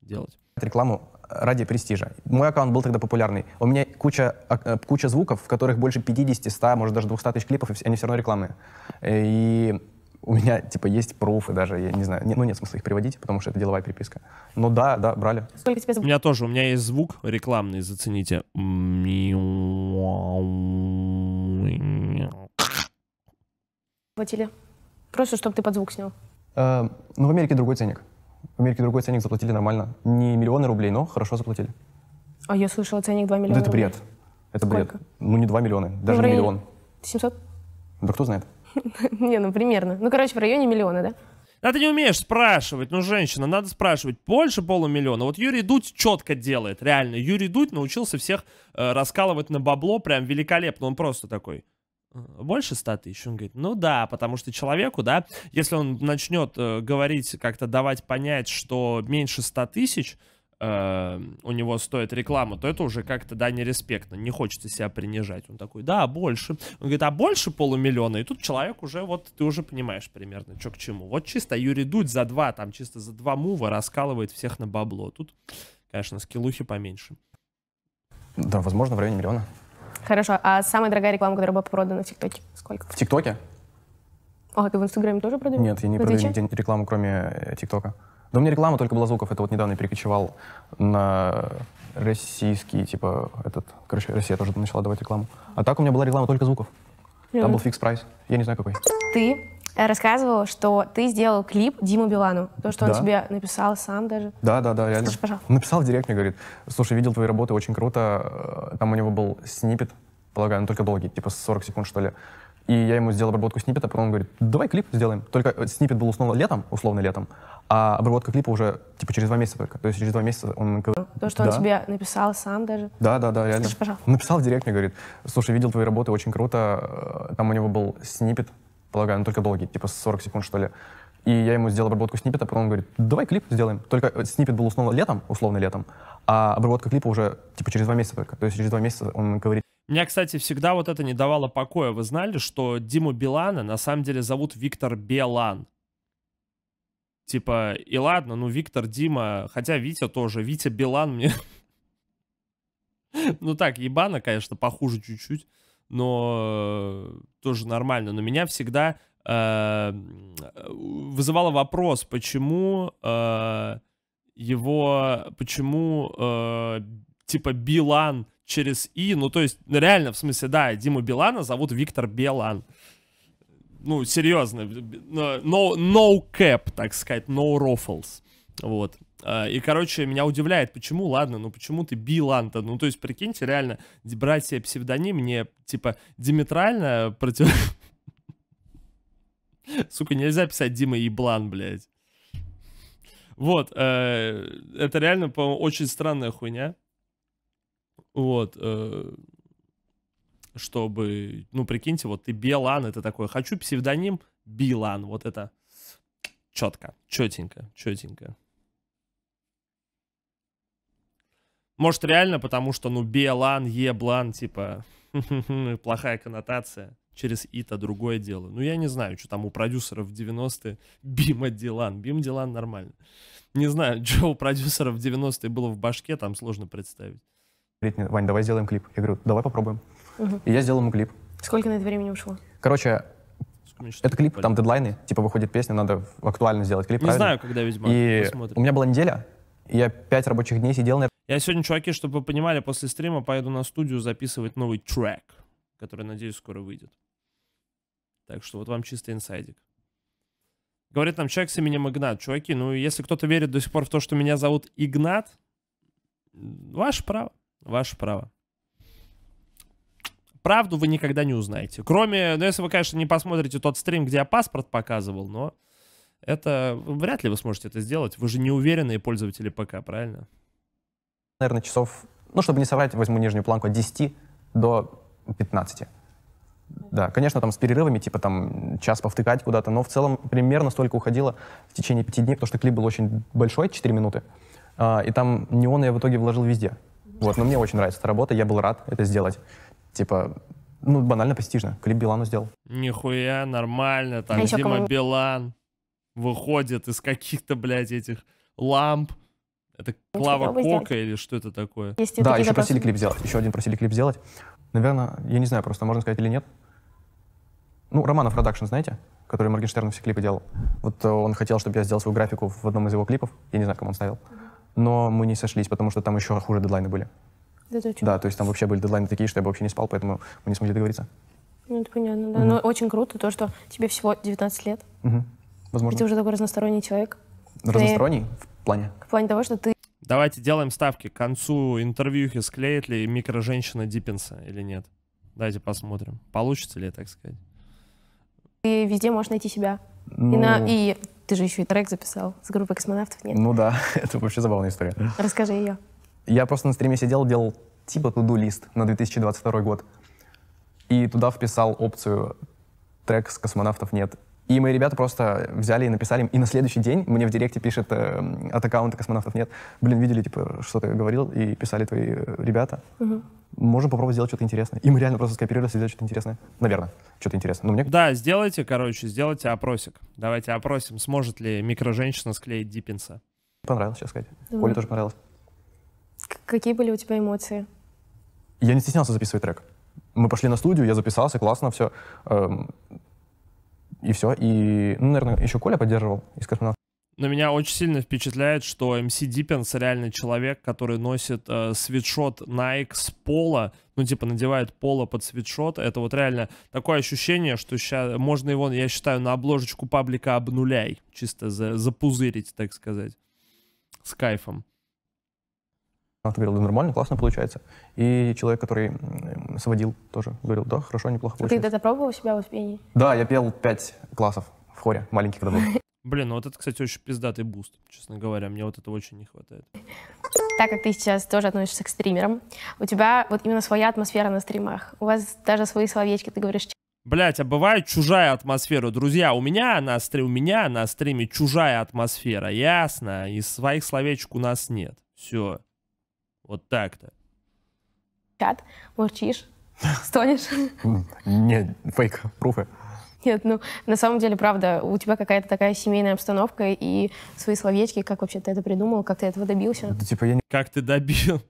делать. Рекламу ради престижа. Мой аккаунт был тогда популярный. У меня куча, а, э, куча звуков, в которых больше 50, 100, может даже 200 тысяч клипов, и они все равно рекламы. И у меня, типа, есть пруфы даже, я не знаю. Не, ну, нет смысла их приводить, потому что это деловая переписка. Но ну да, да, брали. Сколько тебе звук? У меня тоже, у меня есть звук рекламный, зацените. Платили? Просто, чтобы ты под звук снял. Э, ну, в Америке другой ценник. В Америке другой ценник заплатили нормально. Не миллионы рублей, но хорошо заплатили. А я слышала ценник 2 миллиона. Да это бред. Рублей. Это Сколько? бред. Ну, не 2 миллиона, ну, даже не миллион. 700? Да кто знает. Не, ну примерно. Ну, короче, в районе миллиона, да? А ты не умеешь спрашивать, ну, женщина, надо спрашивать. Больше полумиллиона. Вот Юрий Дудь четко делает, реально. Юрий Дудь научился всех э, раскалывать на бабло прям великолепно. Он просто такой. Э, больше 100 тысяч? Он говорит, ну да, потому что человеку, да, если он начнет э, говорить, как-то давать понять, что меньше 100 тысяч э, у него стоит реклама, то это уже как-то, да, нереспектно, не хочется себя принижать. Он такой, да, больше. Он говорит, а больше полумиллиона? И тут человек уже, вот, ты уже понимаешь примерно, что к чему. Вот чисто Юрий Дудь за два, там чисто за два мува раскалывает всех на бабло. Тут, конечно, скиллухи поменьше. Да, возможно, в районе миллиона. Хорошо. А самая дорогая реклама, которая была продана в ТикТоке, сколько? В ТикТоке? А, ты в Инстаграме тоже продаешь? Нет, я не на продаю нигде рекламу, кроме э, ТикТока. Да у меня реклама только была звуков. Это вот недавно я перекочевал на российский, типа, этот... Короче, Россия тоже начала давать рекламу. А так у меня была реклама только звуков. Ну Там был фикс прайс. Я не знаю, какой. Ты Э, Рассказывал, что ты сделал клип Диму Билану. То, что да. он тебе написал сам даже. Да, да, да. Слушай, пожалуйста. Написал в директ, мне говорит, слушай, видел твои работы, очень круто. Э, там у него был снипет, полагаю, но только долгий, типа 40 секунд, что ли. И я ему сделал обработку снипета, потом он говорит, давай клип сделаем. Только снипет был условно летом, условно летом, а обработка клипа уже типа через два месяца только. То есть через два месяца он говорит... То, что да. он тебе написал сам даже? Да, да, да, реально. Слушай, пожалуйста. Написал в директ, мне говорит, слушай, видел твои работы, очень круто. Э, там у него был снипет полагаю, но ну, только долгий, типа 40 секунд, что ли. И я ему сделал обработку снипета, потом он говорит, давай клип сделаем. Только э, снипет был условно летом, условно летом, а обработка клипа уже типа через два месяца только. То есть через два месяца он говорит. Меня, кстати, всегда вот это не давало покоя. Вы знали, что Диму Билана на самом деле зовут Виктор Белан? Типа, и ладно, ну Виктор, Дима, хотя Витя тоже. Витя Билан мне... ну так, ебано, конечно, похуже чуть-чуть но э, тоже нормально. Но меня всегда э, э вызывало вопрос, почему э, его, почему э, типа Билан через И, ну то есть ну, реально, в смысле, да, Диму Билана зовут Виктор Билан. Ну, серьезно, no, no, no cap, так сказать, no ruffles. Вот. А, и, короче, меня удивляет, почему, ладно, ну почему ты Билан-то? Ну, то есть, прикиньте, реально, брать себе псевдоним мне, типа, диметрально против... Сука, нельзя писать Дима и Еблан, блядь. Вот, э, это реально, по-моему, очень странная хуйня. Вот, э, чтобы, ну, прикиньте, вот ты Билан, это такое, хочу псевдоним Билан, вот это четко, четенько, четенько. Может, реально, потому что, ну, Белан, Еблан, типа, плохая коннотация. Через Ита другое дело. Ну, я не знаю, что там у продюсеров 90-е. Бима Дилан. Бим Дилан нормально. Не знаю, что у продюсеров 90-е было в башке, там сложно представить. Вань, давай сделаем клип. Я говорю, давай попробуем. Угу. И я сделал ему клип. Сколько на это времени ушло? Короче, это клип, там дедлайны, типа выходит песня, надо актуально сделать клип. Не правильно? знаю, когда Ведьмак. И Посмотрим. у меня была неделя, я пять рабочих дней сидел на я сегодня, чуваки, чтобы вы понимали, после стрима поеду на студию записывать новый трек, который, надеюсь, скоро выйдет. Так что вот вам чистый инсайдик. Говорит нам человек с именем Игнат. Чуваки, ну если кто-то верит до сих пор в то, что меня зовут Игнат, ваше право, ваше право. Правду вы никогда не узнаете. Кроме, ну если вы, конечно, не посмотрите тот стрим, где я паспорт показывал, но это вряд ли вы сможете это сделать. Вы же не уверенные пользователи ПК, правильно? наверное, часов, ну, чтобы не соврать, возьму нижнюю планку от 10 до 15. Да, конечно, там с перерывами, типа там час повтыкать куда-то, но в целом примерно столько уходило в течение пяти дней, потому что клип был очень большой, 4 минуты, а, и там неон я в итоге вложил везде. Вот, но мне очень нравится эта работа, я был рад это сделать. Типа, ну, банально престижно. Клип Билану сделал. Нихуя, нормально. Там а Дима Билан выходит из каких-то, блядь, этих ламп, это ну, типа, Клава Кока или что это такое? Есть да, еще запросы? просили клип сделать. Еще один просили клип сделать. Наверное, я не знаю просто, можно сказать или нет. Ну, Романов Продакшн, знаете? Который Моргенштерн все клипы делал. Вот э, он хотел, чтобы я сделал свою графику в одном из его клипов. Я не знаю, кому он ставил. Но мы не сошлись, потому что там еще хуже дедлайны были. Да, то есть там вообще были дедлайны такие, что я бы вообще не спал, поэтому мы не смогли договориться. Ну, это понятно, да. Угу. Но очень круто то, что тебе всего 19 лет. Угу. Возможно. И ты уже такой разносторонний человек. Разносторонний? в плане? В плане того, что ты... Давайте делаем ставки. К концу интервьюхи склеит ли микроженщина Диппенса или нет. Давайте посмотрим. Получится ли, так сказать. Ты везде можешь найти себя. Ну... И, на... и ты же еще и трек записал с группой космонавтов, нет? Ну да, это вообще забавная история. Расскажи ее. Я просто на стриме сидел, делал типа туду-лист на 2022 год. И туда вписал опцию «Трек с космонавтов нет». И мои ребята просто взяли и написали и на следующий день мне в директе пишет э, от аккаунта космонавтов нет, блин, видели, типа, что ты говорил, и писали твои э, ребята. Угу. Можем попробовать сделать что-то интересное. И мы реально просто скопировались и сделать что-то интересное. Наверное, что-то интересное. Но мне... Да, сделайте, короче, сделайте опросик. Давайте опросим, сможет ли микроженщина склеить Диппинса. Понравилось, сейчас сказать. Угу. Оле тоже понравилось. К Какие были у тебя эмоции? Я не стеснялся записывать трек. Мы пошли на студию, я записался, классно, все эм, и все. И, ну, наверное, еще Коля поддерживал из космонавта. Но меня очень сильно впечатляет, что МС Диппенс реально человек, который носит э, свитшот Nike с пола, ну, типа, надевает поло под свитшот. Это вот реально такое ощущение, что сейчас можно его, я считаю, на обложечку паблика обнуляй, чисто за, запузырить, так сказать, с кайфом. Она говорил, да нормально, классно получается. И человек, который сводил, тоже говорил, да, хорошо, неплохо получается. Ты это пробовал у себя в пении? Да, я пел пять классов в хоре, маленький когда был. Блин, ну вот это, кстати, очень пиздатый буст, честно говоря. Мне вот этого очень не хватает. Так как ты сейчас тоже относишься к стримерам, у тебя вот именно своя атмосфера на стримах. У вас даже свои словечки, ты говоришь, Блять, а бывает чужая атмосфера. Друзья, у меня на стриме, у меня на стриме чужая атмосфера, ясно? И своих словечек у нас нет. Все. Вот так-то. Чат, молчишь, стонешь. Нет, фейк, пруфы. Нет, ну, на самом деле, правда, у тебя какая-то такая семейная обстановка и свои словечки, как вообще ты это придумал, как ты этого добился? Да, типа, я не... Как ты добил?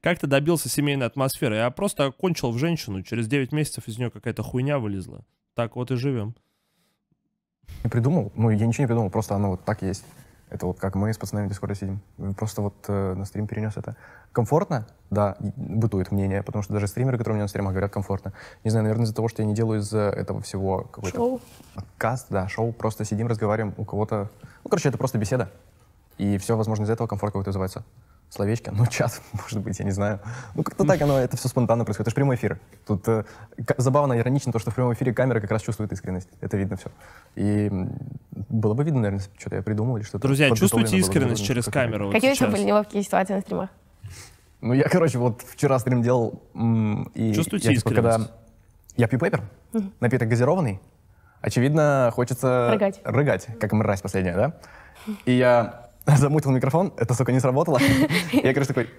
Как ты добился семейной атмосферы? Я просто кончил в женщину, через 9 месяцев из нее какая-то хуйня вылезла. Так вот и живем. Не придумал? Ну, я ничего не придумал, просто оно вот так есть. Это вот как мы с пацанами в Дискорде сидим. Просто вот э, на стрим перенес это. Комфортно? Да, бытует мнение, потому что даже стримеры, которые у меня на стримах, говорят комфортно. Не знаю, наверное, из-за того, что я не делаю из этого всего какой-то... Шоу? Каст, да, шоу. Просто сидим, разговариваем у кого-то... Ну, короче, это просто беседа. И все, возможно, из этого комфорт какой-то вызывается словечки, ну, чат, может быть, я не знаю. Ну, как-то так оно, это все спонтанно происходит. Это же прямой эфир. Тут э, забавно, иронично то, что в прямом эфире камера как раз чувствует искренность. Это видно все. И было бы видно, наверное, что-то я придумал или что-то. Друзья, чувствуете искренность через камеру? Какие у тебя были неловкие ситуации на стримах? Ну, я, короче, вот вчера стрим делал, и Чувствуете я, типа, когда... Я пью пеппер, напиток газированный, очевидно, хочется... Рыгать. Рыгать, как мразь последняя, да? И я замутил микрофон, это, сука, не сработало. Я, короче, такой,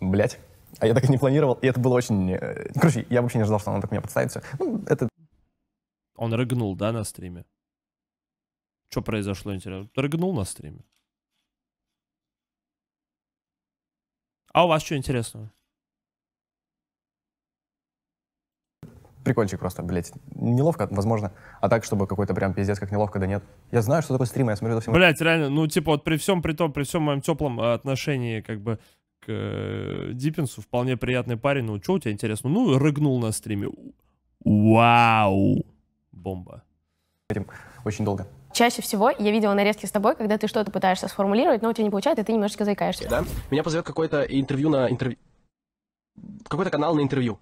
блядь. А я так и не планировал, и это было очень... Э, короче, я вообще не ожидал, что она так меня подставит. Все. Ну, это... Он рыгнул, да, на стриме? Что произошло, интересно? Рыгнул на стриме? А у вас что интересного? прикольчик просто, блядь. Неловко, возможно. А так, чтобы какой-то прям пиздец, как неловко, да нет. Я знаю, что такое стрим, я смотрю за всем. блять, реально, ну, типа, вот при всем при том, при всем моем теплом э, отношении, как бы, к э, Диппинсу, вполне приятный парень. Ну, что у тебя интересно? Ну, рыгнул на стриме. Вау! Бомба. Этим очень долго. Чаще всего я видела нарезки с тобой, когда ты что-то пытаешься сформулировать, но у тебя не получается, и ты немножечко заикаешься. Да? Меня позовет какое-то интервью на интервью... Какой-то канал на интервью.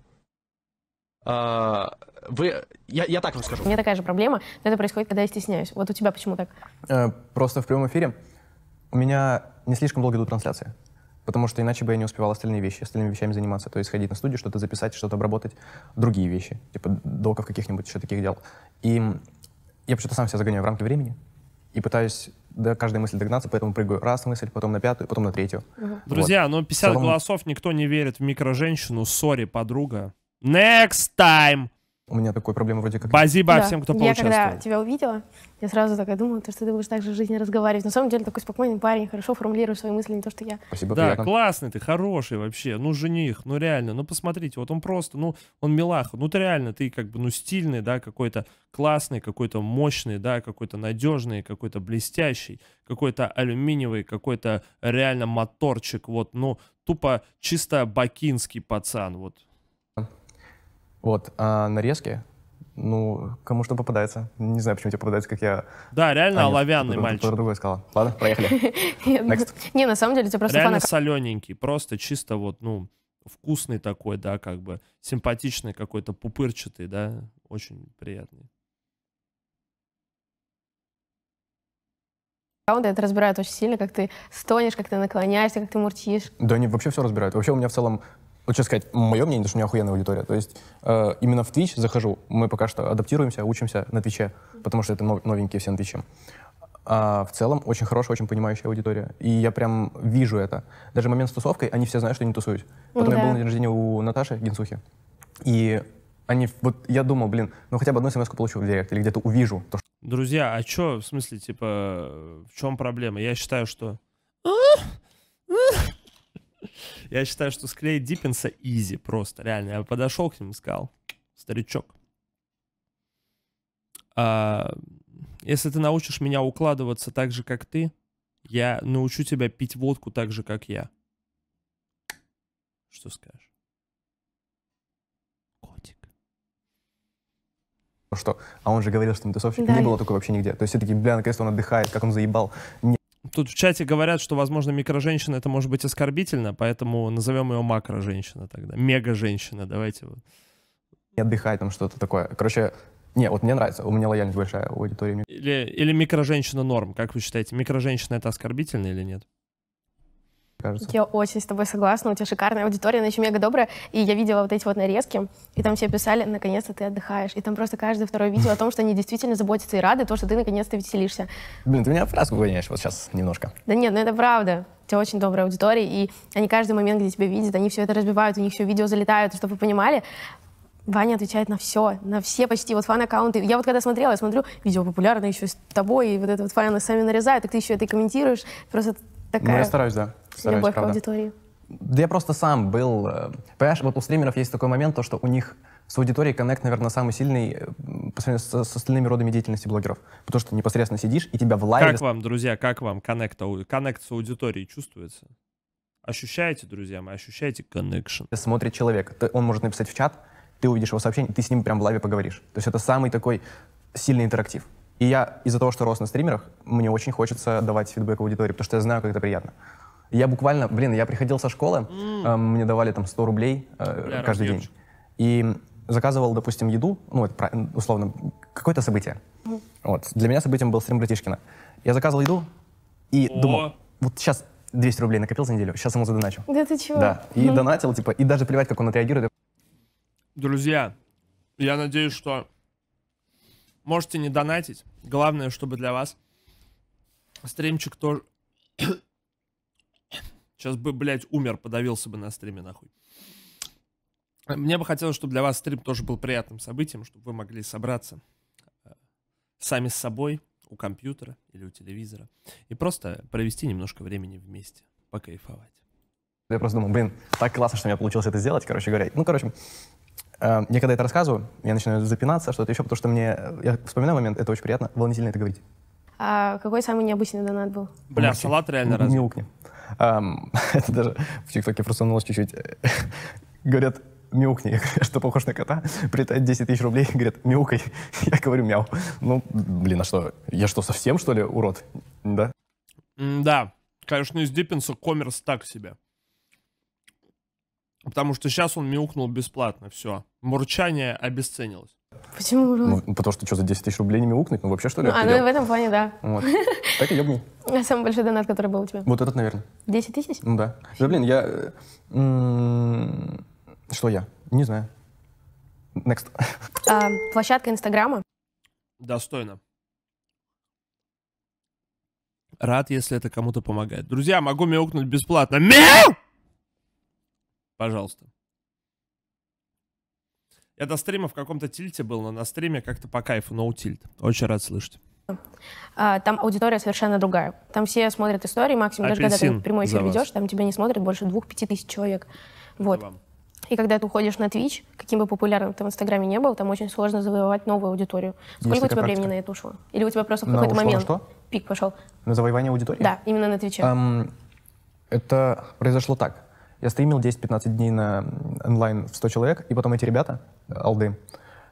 А, вы, я, я так вам скажу. У меня такая же проблема, но это происходит, когда я стесняюсь. Вот у тебя почему так? Э, просто в прямом эфире у меня не слишком долго идут трансляции. Потому что иначе бы я не успевал остальные вещи, остальными вещами заниматься. То есть ходить на студию, что-то записать, что-то обработать, другие вещи, типа доков каких-нибудь, еще таких дел. И я почему-то сам себя загоняю в рамки времени и пытаюсь до каждой мысли догнаться, поэтому прыгаю раз мысль, потом на пятую, потом на третью. Друзья, вот. ну 50 целом... голосов никто не верит в микроженщину, сори, подруга. Next time. У меня такой проблемы вроде как... Спасибо да. всем, кто поучаствовал. Я когда тебя увидела, я сразу такая думала, то, что ты будешь так же в жизни разговаривать. Но, на самом деле такой спокойный парень, хорошо формулируешь свои мысли, не то, что я. Спасибо, Да, классный ты, хороший вообще. Ну, жених, ну реально, ну посмотрите, вот он просто, ну, он милаха. Ну, ты реально, ты как бы, ну, стильный, да, какой-то классный, какой-то мощный, да, какой-то надежный, какой-то блестящий, какой-то алюминиевый, какой-то реально моторчик, вот, ну, тупо чисто бакинский пацан, вот. Вот, а нарезки, ну, кому что попадается. Не знаю, почему тебе попадается, как я... Да, реально а, оловянный мальчик. Кто-то другой сказал. Ладно, проехали. Не, на самом деле, тебе просто Реально солененький, просто чисто вот, ну, вкусный такой, да, как бы, симпатичный какой-то, пупырчатый, да, очень приятный. Раунды это разбирают очень сильно, как ты стонешь, как ты наклоняешься, как ты мурчишь. Да они вообще все разбирают. Вообще у меня в целом вот ну, сейчас сказать, мое мнение, что у меня охуенная аудитория. То есть э, именно в Twitch захожу, мы пока что адаптируемся, учимся на Twitch, потому что это новенькие все на Твиче. А в целом очень хорошая, очень понимающая аудитория. И я прям вижу это. Даже момент с тусовкой, они все знают, что они тусуют. Потом да. я был на день рождения у Наташи Гинсухи, И они, вот я думал, блин, ну хотя бы одну смс получу в директ или где-то увижу. То, что... Друзья, а что, в смысле, типа, в чем проблема? Я считаю, что... Я считаю, что склеить Диппинса изи просто, реально. Я подошел к нему и сказал, старичок, а, если ты научишь меня укладываться так же, как ты, я научу тебя пить водку так же, как я. Что скажешь? Котик. Что? А он же говорил, что на тусовщике да, не было я... такого вообще нигде. То есть все-таки, бля, наконец-то он отдыхает, как он заебал. Не... Тут в чате говорят, что, возможно, микроженщина это может быть оскорбительно, поэтому назовем ее макро-женщина тогда. Мега-женщина, давайте. Вот. И отдыхай, там что-то такое. Короче, не, вот мне нравится, у меня лояльность большая у аудитории. Или, или микроженщина норм, как вы считаете, микроженщина это оскорбительно или нет? кажется. Я очень с тобой согласна, у тебя шикарная аудитория, она еще мега добрая, и я видела вот эти вот нарезки, и там все писали, наконец-то ты отдыхаешь, и там просто каждое второе видео о том, что они действительно заботятся и рады, то, что ты наконец-то веселишься. Блин, ты меня фразку гоняешь вот сейчас немножко. Да нет, ну это правда. У тебя очень добрая аудитория, и они каждый момент, где тебя видят, они все это разбивают, у них все видео залетают, чтобы вы понимали, Ваня отвечает на все, на все почти вот фан-аккаунты. Я вот когда смотрела, я смотрю, видео популярное еще с тобой, и вот это вот фан сами нарезают, так ты еще это и комментируешь. Просто такая... Ну, я стараюсь, да. Стараюсь, Любовь правда. к аудитории. Да я просто сам был... Э, понимаешь, вот у стримеров есть такой момент, то, что у них с аудиторией коннект, наверное, самый сильный э, по сравнению со с остальными родами деятельности блогеров. Потому что непосредственно сидишь, и тебя в лайве... Как вам, друзья, как вам коннект, коннект с аудиторией чувствуется? Ощущаете, друзья мои, ощущаете коннекшн? Смотрит человек, он может написать в чат, ты увидишь его сообщение, ты с ним прям в лайве поговоришь. То есть это самый такой сильный интерактив. И я из-за того, что рос на стримерах, мне очень хочется давать фидбэк аудитории, потому что я знаю, как это приятно я буквально, блин, я приходил со школы, mm. э, мне давали там 100 рублей э, Бля, каждый день. И заказывал, допустим, еду, ну, это условно, какое-то событие. Mm. Вот. Для меня событием был стрим Братишкина. Я заказывал еду и О. думал, вот сейчас 200 рублей накопил за неделю, сейчас ему задоначу. Да ты чего? Да, и mm. донатил, типа, и даже плевать, как он отреагирует. Друзья, я надеюсь, что можете не донатить. Главное, чтобы для вас стримчик тоже... Сейчас бы, блядь, умер, подавился бы на стриме, нахуй. Мне бы хотелось, чтобы для вас стрим тоже был приятным событием, чтобы вы могли собраться э, сами с собой у компьютера или у телевизора и просто провести немножко времени вместе, покайфовать. Я просто думал, блин, так классно, что у меня получилось это сделать, короче говоря. Ну, короче, э, я когда это рассказываю, я начинаю запинаться, что-то еще, потому что мне, я вспоминаю момент, это очень приятно, волнительно это говорить. А какой самый необычный донат был? Бля, салат реально раз. Мяукни. Это даже в ТикТоке просунулось чуть-чуть. Э, говорят, мяукни. что похож на кота, прилетает 10 тысяч рублей, говорят, мяукай. Я говорю, мяу. Ну, блин, а что, я что, совсем, что ли, урод? Да? Да, конечно, из Диппинса коммерс так себе. Потому что сейчас он мяукнул бесплатно, все. Мурчание обесценилось. Почему урод? Ну, потому что что, за 10 тысяч рублей не мяукнуть? Ну, вообще, что ли? Ну, она ну, в этом плане, да. Вот. Так и ебнул. А самый большой донат, который был у тебя? Вот этот, наверное. 10 тысяч? Ну, да. Да, блин, я... Э, что я? Не знаю. Next. А, площадка Инстаграма. Достойно. Рад, если это кому-то помогает. Друзья, могу мяукнуть бесплатно. Мяу! Пожалуйста. Я до стрима в каком-то тильте был, но на стриме как-то по кайфу, но no тильт. Очень рад слышать. А, там аудитория совершенно другая. Там все смотрят истории, максимум, Апельсин даже когда ты прямой эфир ведешь, там тебя не смотрят больше двух-пяти тысяч человек. Вот. И когда ты уходишь на Twitch, каким бы популярным ты в Инстаграме не был, там очень сложно завоевать новую аудиторию. Сколько у тебя практика? времени на это ушло? Или у тебя просто в какой-то момент что? пик пошел? На завоевание аудитории? Да, именно на Твиче. Эм, это произошло так. Я стримил 10-15 дней на онлайн в 100 человек, и потом эти ребята, э, алды,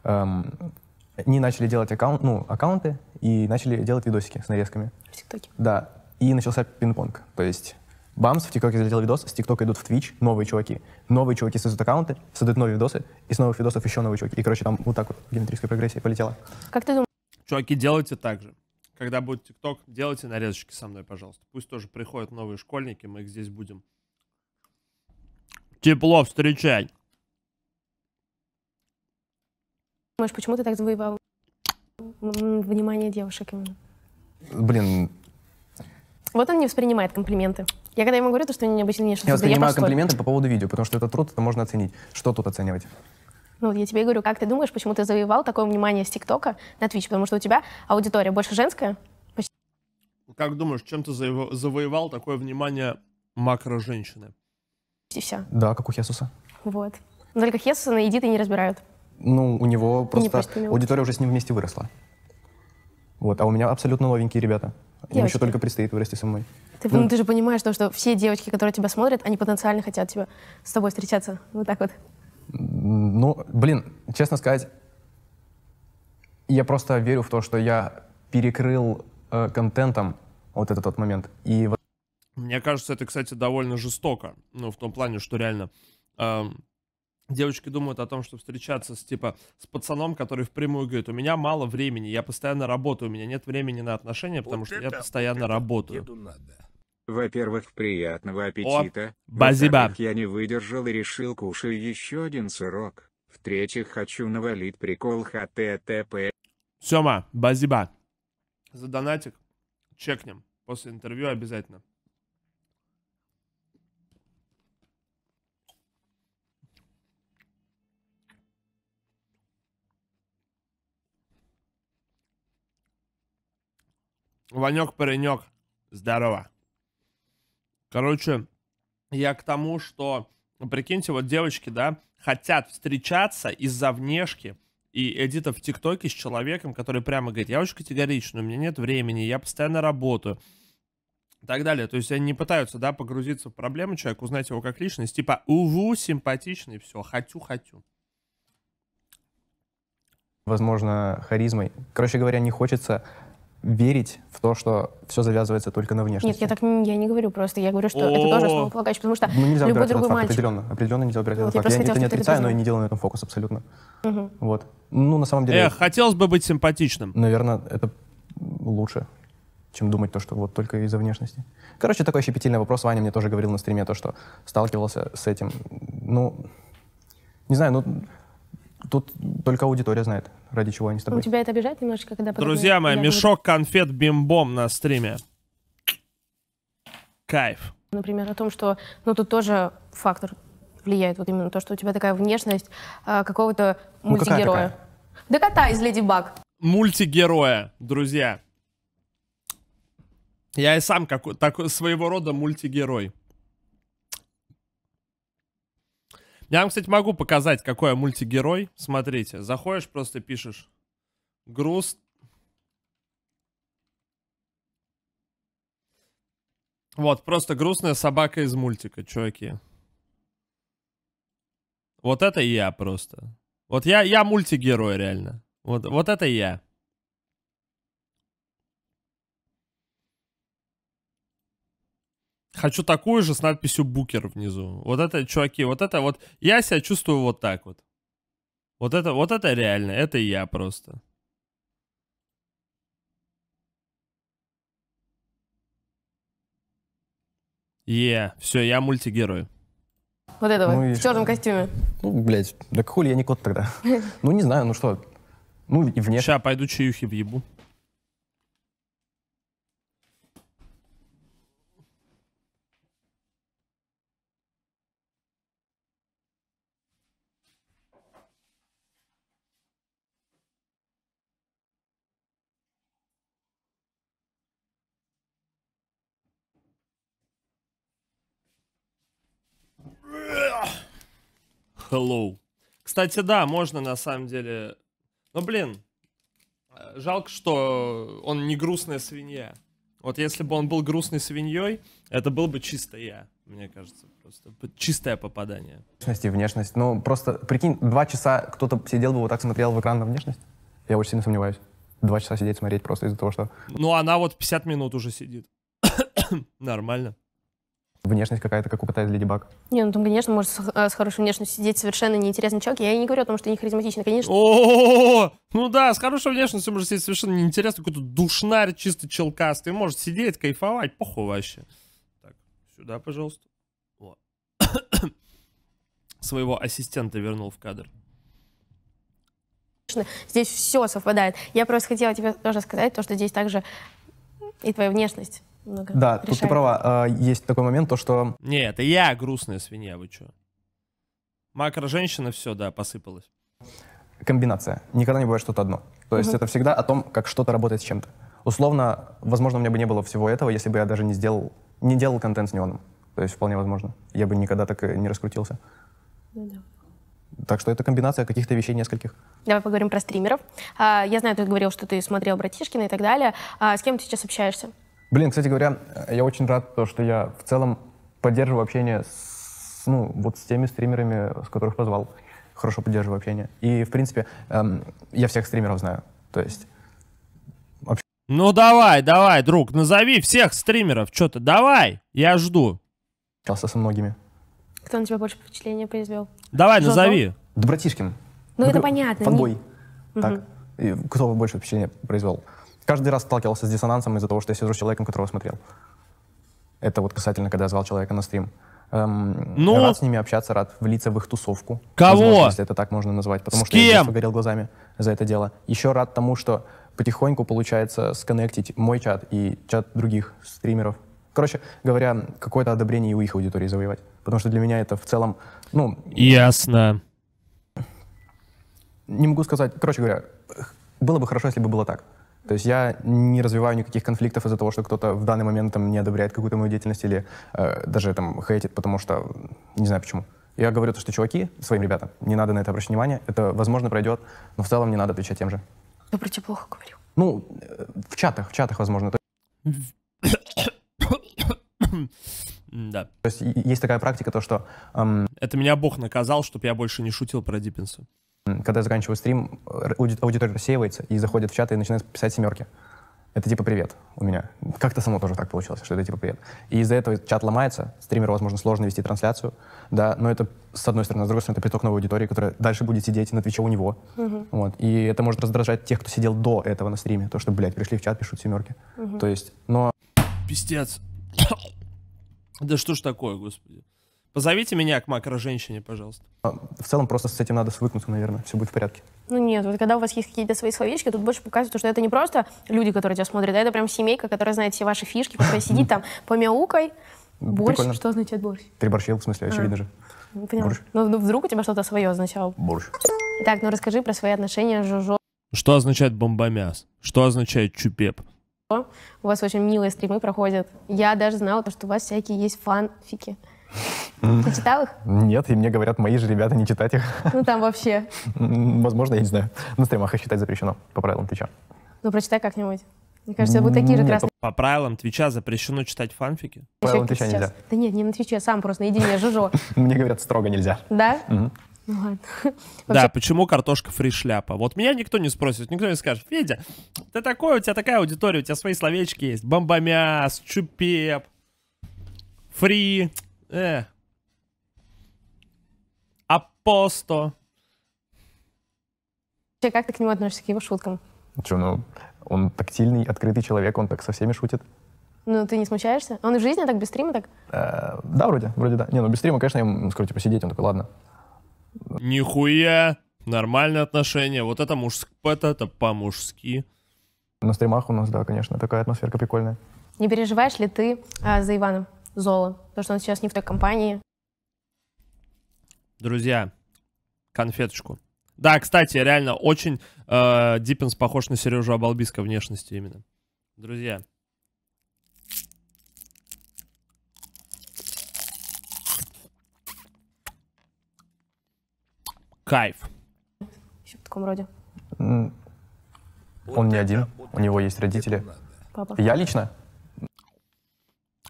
эм, они начали делать аккаунт, ну, аккаунты и начали делать видосики с нарезками. В ТикТоке? Да. И начался пинг-понг. То есть Бамс в ТикТоке залетел видос, с ТикТока идут в Твич новые чуваки. Новые чуваки создают аккаунты, создают новые видосы, и с новых видосов еще новые чуваки. И, короче, там вот так вот геометрическая прогрессия полетела. Как ты думаешь? Чуваки, делайте так же. Когда будет ТикТок, делайте нарезочки со мной, пожалуйста. Пусть тоже приходят новые школьники, мы их здесь будем Тепло встречай. Думаешь, почему ты так завоевал внимание девушек именно? Блин. Вот он не воспринимает комплименты. Я когда ему говорю, то, что они необычно внешне Я воспринимаю я комплименты по поводу видео, потому что это труд, это можно оценить. Что тут оценивать? Ну, вот я тебе говорю, как ты думаешь, почему ты завоевал такое внимание с ТикТока на Twitch? Потому что у тебя аудитория больше женская? Как думаешь, чем ты завоевал такое внимание макро-женщины? И все. Да, как у Хесуса. Вот. Но только Хесуса на Эдита не разбирают. Ну, у него просто, не просто аудитория уже с ним вместе выросла. Вот, а у меня абсолютно новенькие ребята. Девочки. Им еще только предстоит вырасти со мной. Ты, ну, ну, ты же понимаешь, то, что все девочки, которые тебя смотрят, они потенциально хотят тебя с тобой встречаться. Вот так вот. Ну, блин, честно сказать, я просто верю в то, что я перекрыл э, контентом вот этот вот момент. И вот мне кажется, это, кстати, довольно жестоко. Ну, в том плане, что реально... Э, девочки думают о том, что встречаться с, типа, с пацаном, который впрямую говорит, у меня мало времени, я постоянно работаю, у меня нет времени на отношения, потому вот что это, я постоянно вот работаю. Во-первых, приятного аппетита. базиба. Я не выдержал и решил кушать еще один сырок. В-третьих, хочу навалить прикол ХТТП. Сема, базиба. За донатик чекнем. После интервью обязательно. Ванек паренек. Здорово. Короче, я к тому, что, прикиньте, вот девочки, да, хотят встречаться из-за внешки. И Эдита в ТикТоке с человеком, который прямо говорит, я очень категоричный, у меня нет времени, я постоянно работаю. И так далее. То есть они не пытаются, да, погрузиться в проблему человека, узнать его как личность. Типа, уву, симпатичный, все, хочу-хочу возможно, харизмой. Короче говоря, не хочется верить в то, что все завязывается только на внешности. Нет, я так я не говорю просто. Я говорю, что это тоже основополагающее, потому что ну, нельзя любой другой факт, мальчик... Определенно, определенно нельзя убирать вот, этот факт. Я, я это не отрицаю, но я не делаю на этом фокус абсолютно. Угу. Вот. Ну, на самом деле... Эх, хотелось бы быть симпатичным. Наверное, это лучше, чем думать то, что вот только из-за внешности. Короче, такой щепетильный вопрос. Ваня мне тоже говорил на стриме то, что сталкивался с этим. Ну, не знаю, ну, Тут только аудитория знает, ради чего они с тобой. У тебя это обижает немножечко, когда... Друзья мои, мешок конфет бимбом на стриме. Кайф. Например, о том, что... Ну, тут тоже фактор влияет, вот именно то, что у тебя такая внешность а, какого-то ну, мультигероя. Ну, да кота из Леди Баг. Мультигероя, друзья. Я и сам как, так, своего рода мультигерой. Я вам, кстати, могу показать, какой я мультигерой. Смотрите, заходишь, просто пишешь груз. Вот, просто грустная собака из мультика, чуваки. Вот это я просто. Вот я, я мультигерой, реально. Вот, вот это я. Хочу такую же с надписью Букер внизу. Вот это, чуваки, вот это вот. Я себя чувствую вот так вот. Вот это, вот это реально, это я просто. Е, yeah. все, я мультигерой. Вот этого, ну, в черном костюме. Ну, блядь, да хули я не кот тогда. Ну, не знаю, ну что. Ну, и внешне. Сейчас пойду чаюхи въебу. hello. Кстати, да, можно на самом деле... Но, блин, э, жалко, что он не грустная свинья. Вот если бы он был грустной свиньей, это был бы чисто я, мне кажется. Просто чистое попадание. Внешность и внешность. Ну, просто, прикинь, два часа кто-то сидел бы вот так смотрел в экран на внешность. Я очень сильно сомневаюсь. Два часа сидеть смотреть просто из-за того, что... Ну, она вот 50 минут уже сидит. Нормально внешность какая-то, как у кота из Леди Баг. Не, ну там, конечно, может а, с, хорошей внешностью сидеть совершенно неинтересный человек. Я и не говорю о том, что не харизматичный, конечно. О, ну да, с хорошей внешностью может сидеть совершенно неинтересный какой-то душнарь чисто челкастый. Может сидеть, кайфовать, похуй вообще. Так, сюда, пожалуйста. Вот. Своего ассистента вернул в кадр здесь все совпадает. Я просто хотела тебе тоже сказать, то, что здесь также и твоя внешность много ну Да, решает. тут ты права. А, есть такой момент, то что... Нет, это я грустная свинья, вы что? Макро-женщина, все, да, посыпалась. Комбинация. Никогда не бывает что-то одно. То есть угу. это всегда о том, как что-то работает с чем-то. Условно, возможно, у меня бы не было всего этого, если бы я даже не сделал, не делал контент с неоном. То есть вполне возможно. Я бы никогда так и не раскрутился. Ну да. Так что это комбинация каких-то вещей нескольких. Давай поговорим про стримеров. А, я знаю, ты говорил, что ты смотрел «Братишкина» и так далее. А, с кем ты сейчас общаешься? Блин, кстати говоря, э, я очень рад, то, что я в целом поддерживаю общение с, ну, вот с теми стримерами, с которых позвал. Хорошо поддерживаю общение. И, в принципе, эм, я всех стримеров знаю. То есть... Общ... Ну давай, давай, друг, назови всех стримеров, что то давай, я жду. Общался со многими. Кто на тебя больше впечатления произвел? Давай, Желтов? назови. Добратишкин. Ну, ну это понятно. Фанбой. Не... Так. Угу. И кто больше впечатления произвел? каждый раз сталкивался с диссонансом из-за того, что я сижу с человеком, которого смотрел. Это вот касательно, когда я звал человека на стрим. Эм, ну, рад с ними общаться, рад влиться в их тусовку. Кого? Если это так можно назвать, потому с что кем? я горел глазами за это дело. Еще рад тому, что потихоньку получается сконнектить мой чат и чат других стримеров. Короче говоря, какое-то одобрение и у их аудитории завоевать. Потому что для меня это в целом, ну... Ясно. Не могу сказать. Короче говоря, было бы хорошо, если бы было так. То есть я не развиваю никаких конфликтов из-за того, что кто-то в данный момент там, не одобряет какую-то мою деятельность или э, даже там хейтит, потому что не знаю почему. Я говорю то, что чуваки, своим ребятам, не надо на это обращать внимание, это, возможно, пройдет, но в целом не надо отвечать тем же. Я про тебя плохо говорю. Ну, э, в чатах, в чатах, возможно. Да. То есть есть такая практика, то что... Эм... Это меня Бог наказал, чтобы я больше не шутил про Диппинса. Когда я заканчиваю стрим, аудитория рассеивается и заходит в чат и начинает писать семерки. Это типа привет у меня. Как-то само тоже так получилось, что это типа привет. И из-за этого чат ломается, стримеру, возможно, сложно вести трансляцию, да, но это, с одной стороны, с другой стороны, это приток новой аудитории, которая дальше будет сидеть на Твиче у него. Угу. Вот. И это может раздражать тех, кто сидел до этого на стриме, то, что, блядь, пришли в чат, пишут семерки. Угу. То есть, но... Пиздец. да что ж такое, господи. Позовите меня к макро-женщине, пожалуйста. А, в целом просто с этим надо свыкнуться, наверное, все будет в порядке. Ну нет, вот когда у вас есть какие-то свои словечки, тут больше показывает, что это не просто люди, которые тебя смотрят, а это прям семейка, которая знает все ваши фишки, которая сидит там по помяукой. Борщ? Что означает борщ? Переборщил, в смысле, а, очевидно а. же. Борщ. Ну, ну, вдруг у тебя что-то свое означало. Борщ. Так, ну расскажи про свои отношения с Жужо. Что означает бомбомяс? Что означает чупеп? У вас очень милые стримы проходят. Я даже знала, что у вас всякие есть фанфики. Ты читал их? Нет, и мне говорят мои же ребята не читать их. Ну там вообще. Возможно, я не знаю. На стримах их читать запрещено по правилам Твича. Ну прочитай как-нибудь. Мне кажется, будут такие же красные. По правилам Твича запрещено читать фанфики? По правилам Твича нельзя. Да нет, не на Твиче, сам просто наедине меня жужо. Мне говорят, строго нельзя. Да? Угу. Да, почему картошка фри шляпа? Вот меня никто не спросит, никто не скажет, Федя, ты такой, у тебя такая аудитория, у тебя свои словечки есть. Бомбомяс, чупеп, фри. Э. Апосто. Че, как ты к нему относишься, к его шуткам? Че, ну, он тактильный, открытый человек, он так со всеми шутит. Ну, ты не смущаешься? Он в жизни так без стрима так? Э, да, вроде, вроде да. Не, ну без стрима, конечно, я ему скажу, типа, сидеть, он такой, ладно. Нихуя! Нормальные отношения. Вот это мужск... Это, это по-мужски. На стримах у нас, да, конечно, такая атмосферка прикольная. Не переживаешь ли ты а, за Иваном? Зола, потому что он сейчас не в той компании. Друзья, конфеточку. Да, кстати, реально очень э, Диппенс похож на Сережу Обалбиска внешности именно. Друзья. Кайф. Еще в таком роде. Он не один, у него есть родители. Папа. Я лично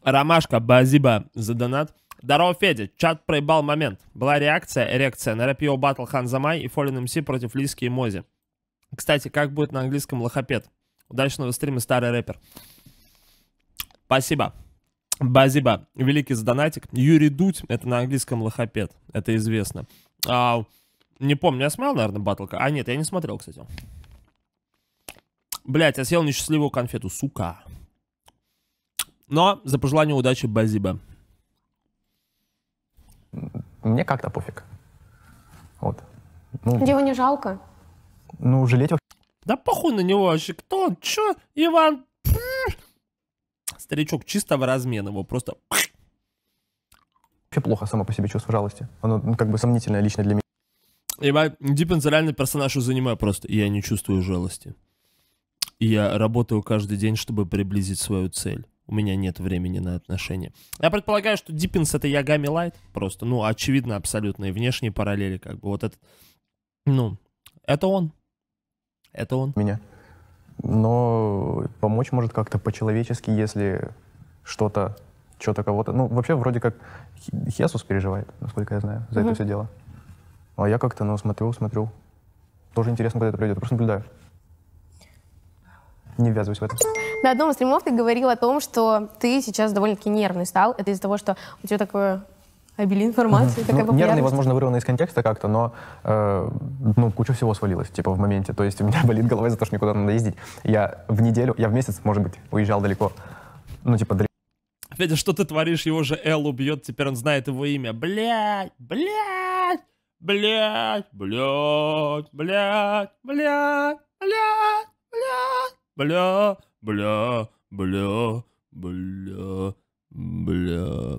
Ромашка, базиба за донат. Здорово, Федя. Чат проебал момент. Была реакция, эрекция на рэп-йоу батл Ханзамай и Fallen MC против Лиски и Мози. Кстати, как будет на английском лохопед? Удачного стрима, старый рэпер. Спасибо. Базиба, великий задонатик. Юрий Дудь, это на английском лохопед, это известно. А, не помню, я смотрел, наверное, батлка. А нет, я не смотрел, кстати. Блять, я съел несчастливую конфету, сука. Но ну, а за пожелание удачи Базиба. Мне как-то пофиг. Вот. Ну, Его не жалко? Ну, жалеть Да похуй на него вообще. Кто Чё? Иван? Старичок чистого размена его просто... Вообще плохо само по себе чувство жалости. Оно ну, как бы сомнительное лично для меня. Иван Диппенс реально персонаж из аниме просто. Я не чувствую жалости. Я работаю каждый день, чтобы приблизить свою цель у меня нет времени на отношения. Я предполагаю, что Диппинс это Ягами Лайт, просто, ну, очевидно, абсолютно, и внешние параллели, как бы, вот это, ну, это он, это он. Меня. Но помочь может как-то по-человечески, если что-то, что-то кого-то, ну, вообще, вроде как, Хесус переживает, насколько я знаю, за mm это все дело. А я как-то, ну, смотрю, смотрю. Тоже интересно, куда это пройдет, просто наблюдаю. Не ввязываюсь в это. На одном из стримов ты говорил о том, что ты сейчас довольно-таки нервный стал. Это из-за того, что у тебя такое обилие информации, mm-hmm. такая ну, Нервный, возможно, вырванный из контекста как-то, но э, ну, куча всего свалилась, типа, в моменте. То есть у меня болит голова за то, что никуда надо ездить. Я в неделю, я в месяц, может быть, уезжал далеко. Ну, типа, далеко. Федя, что ты творишь? Его же Эл убьет, теперь он знает его имя. Блять, блять, блять, блять, блять, блять, блять, блять, блять бля, бля, бля, бля.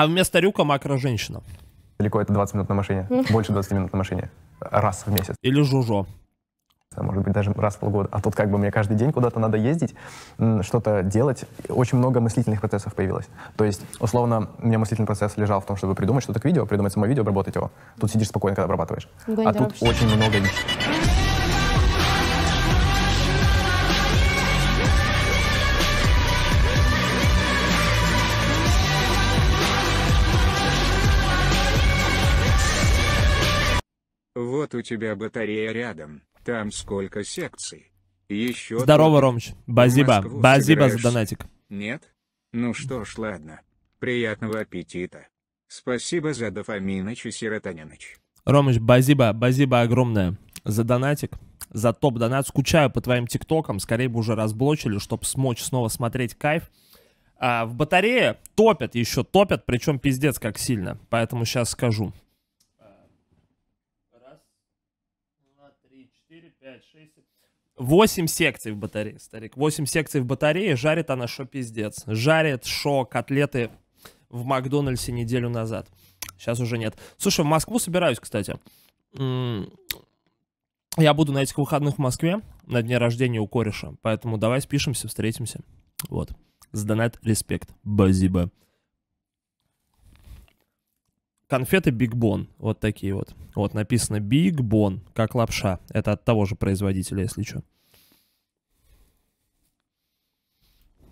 А вместо рюка макро-женщина. Далеко это 20 минут на машине. Ну. Больше 20 минут на машине. Раз в месяц. Или жужо. А, может быть даже раз в полгода. А тут как бы мне каждый день куда-то надо ездить, что-то делать. Очень много мыслительных процессов появилось. То есть, условно, у меня мыслительный процесс лежал в том, чтобы придумать что-то к видео, придумать само видео, обработать его. Тут сидишь спокойно, когда обрабатываешь. Да, а тут вообще. очень много... Вот у тебя батарея рядом. Там сколько секций? Еще... Здорово, Ромч. Базиба. Базиба за донатик. Нет? Ну что ж, ладно. Приятного аппетита. Спасибо за дофаминоч и серотониныч. Ромыч, базиба, базиба огромное за донатик, за топ-донат. Скучаю по твоим тиктокам, скорее бы уже разблочили, чтобы смочь снова смотреть кайф. А в батарее топят еще, топят, причем пиздец как сильно. Поэтому сейчас скажу. 8 секций в батарее, старик. 8 секций в батарее, жарит она шо пиздец. Жарит шо котлеты в Макдональдсе неделю назад. Сейчас уже нет. Слушай, в Москву собираюсь, кстати. Я буду на этих выходных в Москве на дне рождения у кореша. Поэтому давай спишемся, встретимся. Вот. Сдонат, респект. Базиба. Конфеты Биг Бон, вот такие вот. Вот написано Биг Бон, как лапша. Это от того же производителя, если что.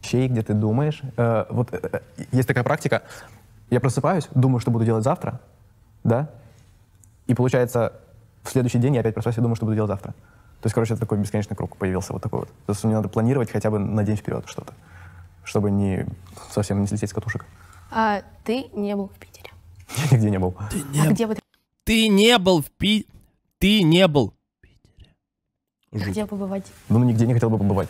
вещей, где ты думаешь. Э, вот э, э, есть такая практика. Я просыпаюсь, думаю, что буду делать завтра, да, и получается в следующий день я опять просыпаюсь и думаю, что буду делать завтра. То есть, короче, это такой бесконечный круг появился вот такой вот. То есть мне надо планировать хотя бы на день вперед что-то, чтобы не совсем не слететь с катушек. А ты не был в Питере? Я нигде не был. Ты а не, а где вы... ты не был в Пи... Ты не был в Питере. А Жуть. Где побывать? Ну, нигде не хотел бы побывать.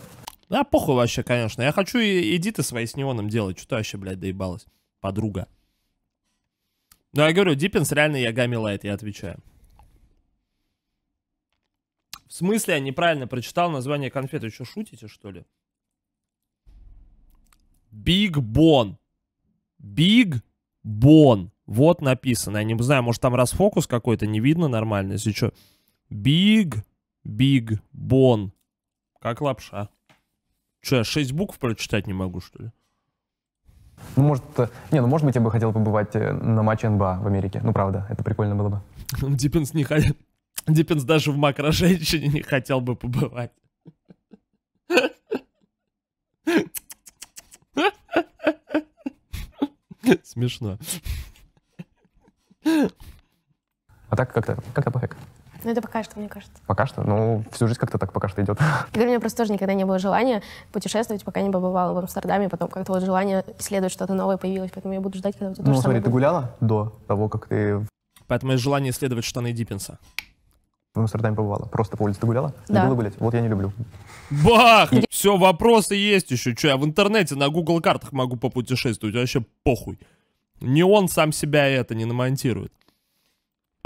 Да, похуй вообще, конечно. Я хочу и иди ты свои с неоном делать. Что ты вообще, блядь, доебалась? Подруга. Ну, я говорю, Диппинс реально Ягами Лайт, я отвечаю. В смысле, я неправильно прочитал название конфеты? Что, шутите, что ли? Биг Бон. Биг Бон. Вот написано. Я не знаю, может там расфокус какой-то, не видно нормально, если что. Big, big, bon Как лапша. Че, я шесть букв прочитать не могу, что ли? Ну, может, э, не, ну, может быть, я бы хотел побывать э, на матче НБА в Америке. Ну, правда, это прикольно было бы. Ну, Диппинс не хотел. Диппинс даже в макро-женщине не хотел бы побывать. Смешно. А так как-то как-то пофиг. Ну, это пока что, мне кажется. Пока что? Ну, всю жизнь как-то так пока что идет. Да, у меня просто тоже никогда не было желания путешествовать, пока не побывала в Амстердаме, потом как-то вот желание исследовать что-то новое появилось, поэтому я буду ждать, когда у тебя Ну, смотри, ты гуляла до того, как ты... Поэтому есть желание исследовать штаны Диппенса. В Амстердаме побывала. Просто по улице ты гуляла? Да. Любила гулять? Вот я не люблю. Бах! Все, вопросы есть еще. Че, я в интернете на Google картах могу попутешествовать. Вообще похуй. Не он сам себя это не намонтирует.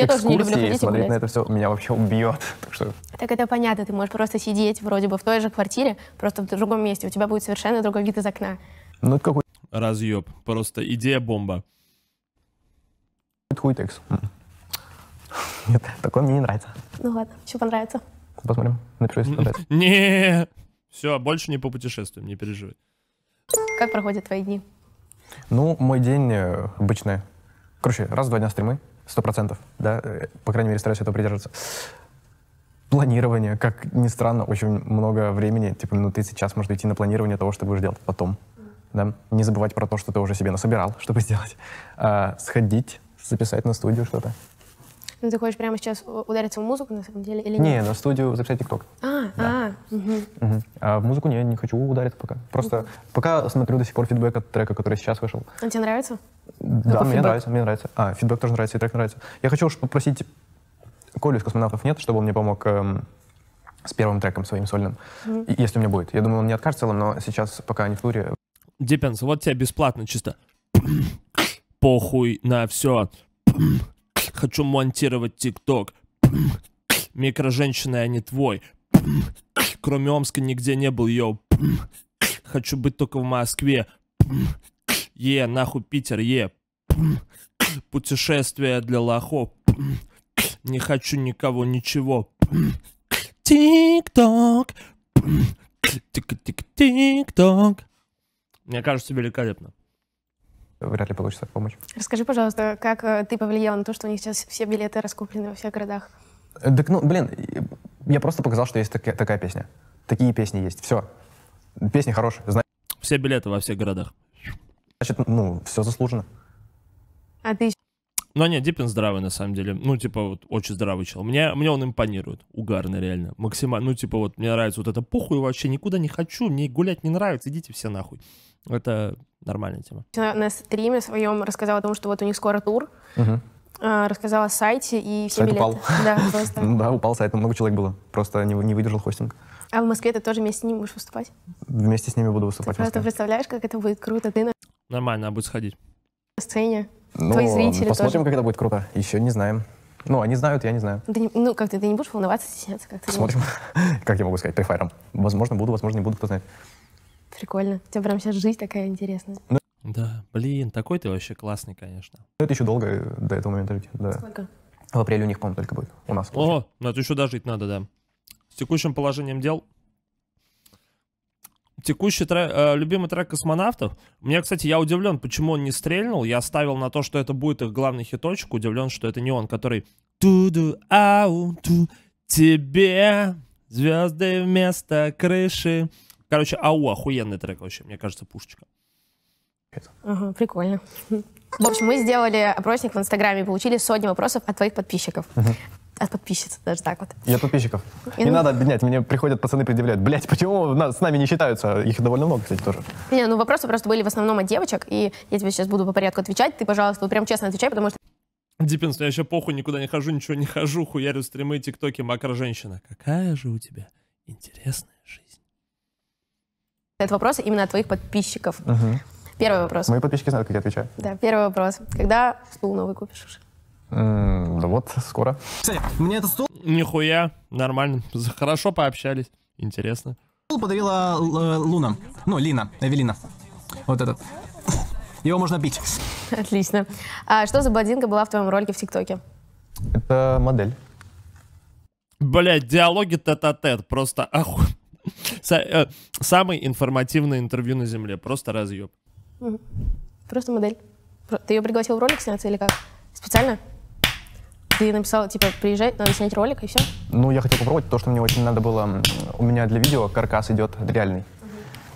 Я тоже не люблю ходить и смотреть гулять. на это все меня вообще убьет. Так, что... так это понятно, ты можешь просто сидеть вроде бы в той же квартире, просто в другом месте, у тебя будет совершенно другой вид из окна. Ну это какой... Разъеб, просто идея бомба. Это хуй Нет, такой мне не нравится. Ну ладно, что понравится. Посмотрим, напишу, если понравится. не все, больше не по путешествиям, не переживай. Как проходят твои дни? Ну, мой день э, обычный. Короче, раз в два дня стримы. Сто процентов, да, э, по крайней мере, стараюсь этого придерживаться. Планирование, как ни странно, очень много времени, типа минуты сейчас может идти на планирование того, что будешь делать потом. Да? Не забывать про то, что ты уже себе насобирал, чтобы сделать. А, сходить, записать на студию что-то. Ну, ты хочешь прямо сейчас удариться в музыку, на самом деле, или нет? Не, на студию записать ТикТок. А, да. а, угу. угу. А в музыку не, не хочу удариться пока. Просто угу. пока смотрю до сих пор фидбэк от трека, который сейчас вышел. Он тебе нравится? Да, мне нравится, мне нравится. А, фидбэк тоже нравится, и трек нравится. Я хочу уж попросить Колю из «Космонавтов нет», чтобы он мне помог эм, с первым треком своим сольным, mm-hmm. если у меня будет. Я думаю, он не откажется целом, но сейчас пока не в туре. depends вот тебе бесплатно чисто. Похуй на все. Хочу монтировать ТикТок. Микроженщина, я не твой. Кроме Омска нигде не был, йоу. Хочу быть только в Москве. Е, нахуй Питер, е. Путешествие для лохов. Не хочу никого, ничего. Тик-ток. Тик-тик-тик-ток. Мне кажется, великолепно вряд ли получится помочь. Расскажи, пожалуйста, как э, ты повлиял на то, что у них сейчас все билеты раскуплены во всех городах? Так, ну, блин, я просто показал, что есть такая, такая песня. Такие песни есть, все. песня хорошая. Значит, все билеты во всех городах. Значит, ну, все заслужено. А ты ну, нет, Диппин здравый, на самом деле. Ну, типа, вот, очень здравый человек. Мне, мне он импонирует. Угарный, реально. Максимально. Ну, типа, вот, мне нравится вот это похуй вообще. Никуда не хочу. Мне гулять не нравится. Идите все нахуй. Это нормальная тема. На стриме своем рассказала о том, что вот у них скоро тур. Угу. Рассказала о сайте и все сайт билеты. упал. Да, просто. да, упал сайт, много человек было. Просто не, не выдержал хостинг. А в Москве ты тоже вместе с ними будешь выступать? Вместе с ними буду выступать. Ты просто представляешь, как это будет круто. Ты на... Нормально, она будет сходить. На сцене. Ну, Твои зрители посмотрим, тоже. как это будет круто. Еще не знаем. Ну, они знают, я не знаю. Ты ну, как ты, ты не будешь волноваться, стесняться? Как ты Смотрим. как я могу сказать, префайром. Возможно, буду, возможно, не буду, кто знает. Прикольно. У тебя прям сейчас жизнь такая интересная. Ну, да, блин, такой ты вообще классный, конечно. Ну, это еще долго э, до этого момента жить. Да. Сколько? В апреле у них, по-моему, только будет. У нас. О, ну это еще дожить надо, да. С текущим положением дел. Текущий трек, э, любимый трек космонавтов. Мне, кстати, я удивлен, почему он не стрельнул. Я ставил на то, что это будет их главный хиточек. Удивлен, что это не он, который... Туду, ау, ту, тебе звезды вместо крыши. Короче, ау, охуенный трек вообще, мне кажется, пушечка. Ага, прикольно. В общем, мы сделали опросник в Инстаграме и получили сотни вопросов от твоих подписчиков. Угу. От подписчиц, даже так вот. И от подписчиков. И не ну... надо объединять. Мне приходят пацаны, предъявляют. Блять, почему с нами не считаются? Их довольно много, кстати, тоже. Не, ну вопросы просто были в основном от девочек, и я тебе сейчас буду по порядку отвечать. Ты, пожалуйста, вот прям честно отвечай, потому что Диппинс, ну, я вообще похуй никуда не хожу, ничего не хожу, хуярю стримы, тиктоки, макро женщина. Какая же у тебя интересная это вопрос именно от твоих подписчиков. Угу. Первый вопрос. Мои подписчики знают, как я отвечаю. Да, первый вопрос. Когда стул новый купишь уже? М, Да вот, скоро. Кстати, мне этот стул Нихуя, нормально. Хорошо пообщались. Интересно. подарила Л- э, Луна. Ну, Лина, Эвелина. Вот этот. Его можно пить. Отлично. А что за блондинка была в твоем ролике в ТикТоке? Это модель. Блять, диалоги тет-а-тет. Просто оху... Э, самый информативное интервью на Земле. Просто разъеб. Просто модель. Ты ее пригласил в ролик сняться или как? Специально? Ты написал, типа, приезжай, надо снять ролик и все? Ну, я хотел попробовать то, что мне очень надо было. У меня для видео каркас идет реальный.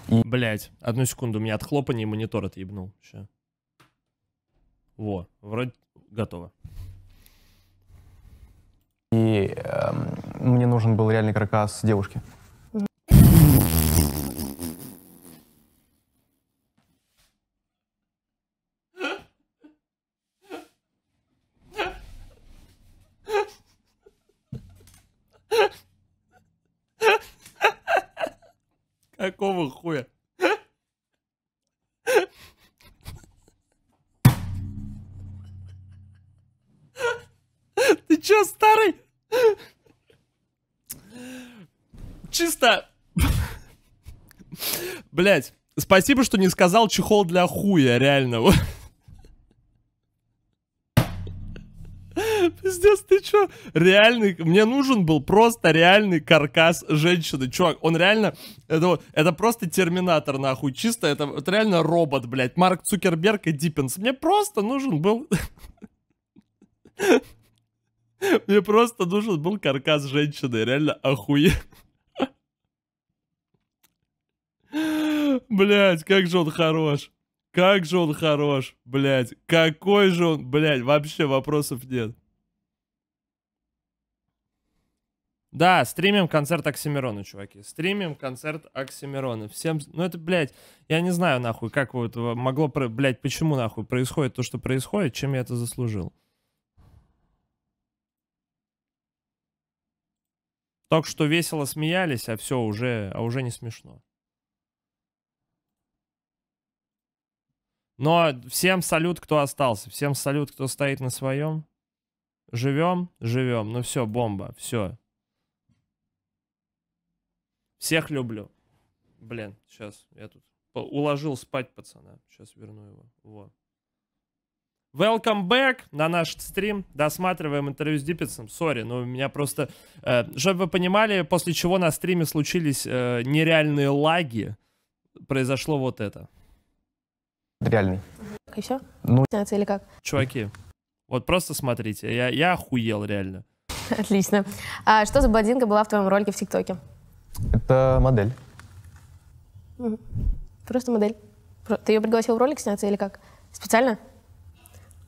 И... Блять, одну секунду, у меня от хлопания монитор отъебнул. Ща. Во, вроде готово. И э, мне нужен был реальный каркас девушки. Спасибо, что не сказал чехол для хуя, реально. Пиздец, ты чё? Реальный, мне нужен был просто реальный каркас женщины. Чувак, он реально, это, это просто терминатор, нахуй, чисто, это, это реально робот, блядь, Марк Цукерберг и Диппенс. Мне просто нужен был... Мне просто нужен был каркас женщины, реально охуенно. Блять, как же он хорош. Как же он хорош, блять. Какой же он, блять, вообще вопросов нет. Да, стримим концерт Оксимирона, чуваки. Стримим концерт Оксимирона. Всем, ну это, блядь, я не знаю нахуй, как вот могло, блядь, почему нахуй происходит то, что происходит, чем я это заслужил. Только что весело смеялись, а все уже, а уже не смешно. Но всем салют, кто остался. Всем салют, кто стоит на своем. Живем, живем. Ну все, бомба, все. Всех люблю. Блин, сейчас я тут уложил спать пацана. Сейчас верну его. Вот. Welcome back на наш стрим. Досматриваем интервью с Диппетсом. Сори, но у меня просто... Э, чтобы вы понимали, после чего на стриме случились э, нереальные лаги, произошло вот это реальный. И все? Ну, или как? Чуваки, вот просто смотрите, я, я охуел реально. Отлично. А что за блондинка была в твоем ролике в ТикТоке? Это модель. Просто модель. Ты ее пригласил в ролик сняться или как? Специально?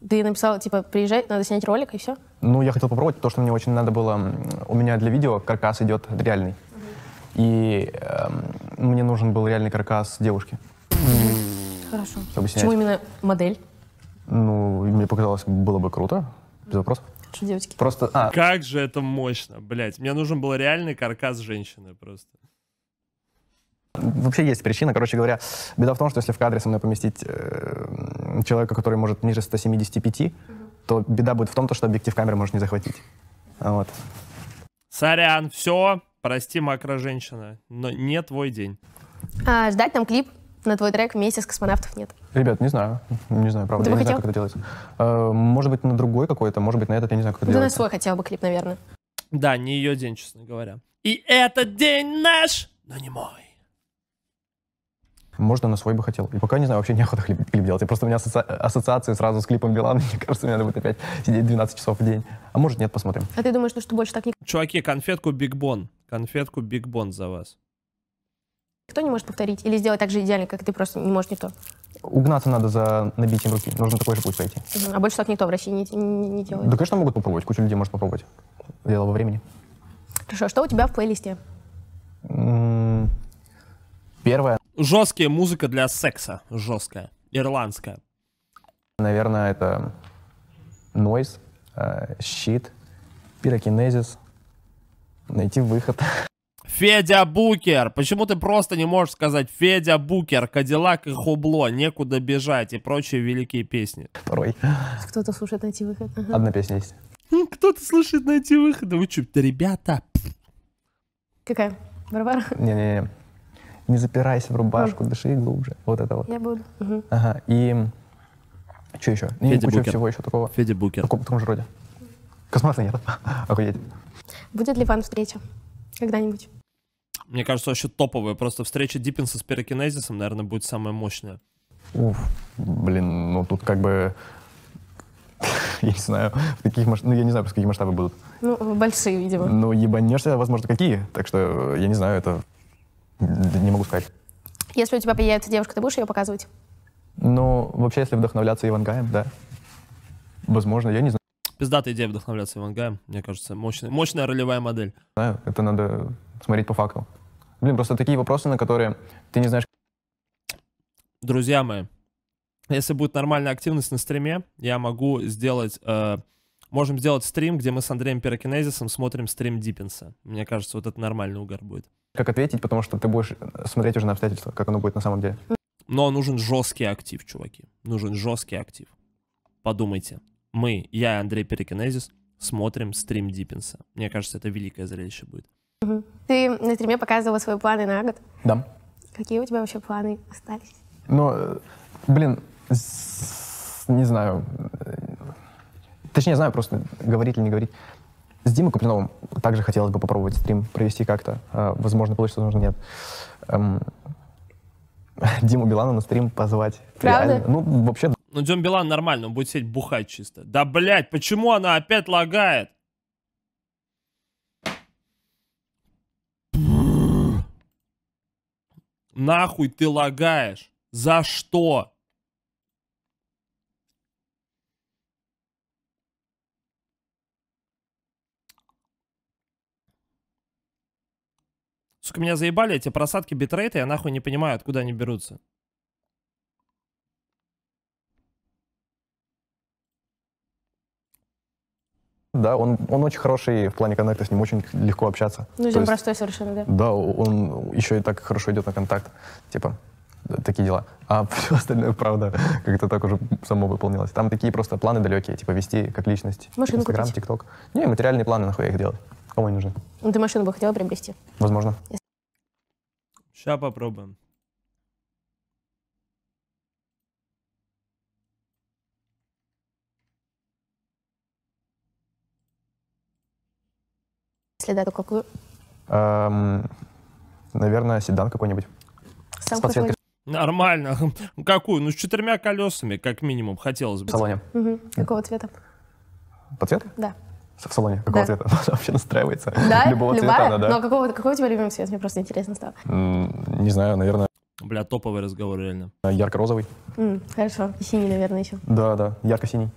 Ты написал, типа, приезжай, надо снять ролик и все? Ну, я хотел попробовать, то, что мне очень надо было... У меня для видео каркас идет реальный. Угу. И э, мне нужен был реальный каркас девушки. Mm. Хорошо. Объяснять. Почему именно модель? Ну, мне показалось, было бы круто. Без вопросов. Что, девочки? Просто, а. Как же это мощно, блядь. Мне нужен был реальный каркас женщины просто. Вообще есть причина, короче говоря. Беда в том, что если в кадре со мной поместить э, человека, который может ниже 175, угу. то беда будет в том, что объектив камеры может не захватить. А вот. Сорян, все, прости, макро-женщина, но не твой день. А, ждать там клип на твой трек вместе с космонавтов нет? Ребят, не знаю. Не знаю, правда. Ты я бы не хотел? знаю, как это делается. Э, может быть, на другой какой-то, может быть, на этот, я не знаю, как это ну, Ты на свой хотел бы клип, наверное. Да, не ее день, честно говоря. И этот день наш, но не мой. Можно на свой бы хотел. И пока не знаю, вообще неохота клип, клип делать. Я просто у меня асоци- ассоциации сразу с клипом Билан. Мне кажется, мне надо будет опять сидеть 12 часов в день. А может, нет, посмотрим. А ты думаешь, ну, что больше так не Чуваки, конфетку Биг Бон. Конфетку Биг Бон за вас. Кто не может повторить или сделать так же идеально, как ты просто не можешь не то? Угнаться надо за набитием руки. Нужно такой же путь пойти. А больше так никто в России не, не, не делает. Да, конечно, могут попробовать. Куча людей может попробовать. Дело во времени. Хорошо. А что у тебя в плейлисте? Первое. Жесткая музыка для секса. Жесткая. Ирландская. Наверное, это Noise, э, Щит, Пирокинезис. Найти выход. Федя Букер. Почему ты просто не можешь сказать Федя Букер, Кадиллак и Хубло, некуда бежать и прочие великие песни? Второй. Кто-то слушает найти выход. Ага. Одна песня есть. Кто-то слушает найти выход. Вы что, ребята? Какая? Варвара? Не-не-не. Не запирайся в рубашку, а. дыши глубже. Вот это вот. Я буду. Ага. И что еще? Федя и куча Букер. всего еще такого. Федя Букер. Такого, в таком же роде. Космоса нет. Охуеть. Будет ли ван встреча? Когда-нибудь? Мне кажется, вообще топовая. Просто встреча Диппинса с пирокинезисом, наверное, будет самая мощная. Уф, блин, ну тут как бы... Я не знаю, в каких масштабах... Ну, я не знаю, какие масштабы будут. Ну, большие, видимо. Ну, ебанешься, возможно, какие. Так что, я не знаю, это... Не могу сказать. Если у тебя появится девушка, ты будешь ее показывать? Ну, вообще, если вдохновляться Ивангаем, да. Возможно, я не знаю. Пиздатая идея вдохновляться Ивангаем, мне кажется, мощная, мощная ролевая модель. Знаю, это надо смотреть по факту. Блин, просто такие вопросы, на которые ты не знаешь... Друзья мои, если будет нормальная активность на стриме, я могу сделать... Э, можем сделать стрим, где мы с Андреем Пирокинезисом смотрим стрим Диппенса. Мне кажется, вот это нормальный угар будет. Как ответить, потому что ты будешь э, смотреть уже на обстоятельства, как оно будет на самом деле. Но нужен жесткий актив, чуваки. Нужен жесткий актив. Подумайте. Мы, я и Андрей Перекинезис, смотрим стрим Диппенса. Мне кажется, это великое зрелище будет. Угу. Ты на стриме показывала свои планы на год. Да. Какие у тебя вообще планы остались? Ну, э, блин, не знаю. Э, точнее, знаю просто, говорить или не говорить. С Димой Куприновым также хотелось бы попробовать стрим провести как-то. Э, возможно, получится, возможно, нет. Эм... Диму Билана на стрим позвать. Правда? Реально. Ну, вообще... Ну, Дим Билан нормально, он будет сидеть бухать чисто. Да, блядь, почему она опять лагает? Нахуй ты лагаешь? За что? Сука, меня заебали эти просадки битрейта, я нахуй не понимаю, откуда они берутся. да, он, он очень хороший в плане контакта, с ним очень легко общаться. Ну, он простой совершенно, да? Да, он еще и так хорошо идет на контакт, типа, такие дела. А все остальное, правда, как-то так уже само выполнилось. Там такие просто планы далекие, типа вести как личность. Машину Инстаграм, ТикТок. Не, материальные планы, нахуй я их делать. Кому они нужны? Ну, ты машину бы хотела приобрести? Возможно. Сейчас попробуем. Если то какую? Эм, наверное, седан какой-нибудь. Сам какой? Нормально. Какую? Ну, с четырьмя колесами, как минимум, хотелось бы. В салоне. Угу. Какого цвета? По Да. В салоне. Какого да. цвета? Она вообще настраивается. Да? Любого Любая? цвета она, да. Но какого, какой у тебя любимый цвет? Мне просто интересно стало. не знаю, наверное. Бля, топовый разговор, реально. Ярко-розовый. М хорошо. И синий, наверное, еще. Да, да. Ярко-синий.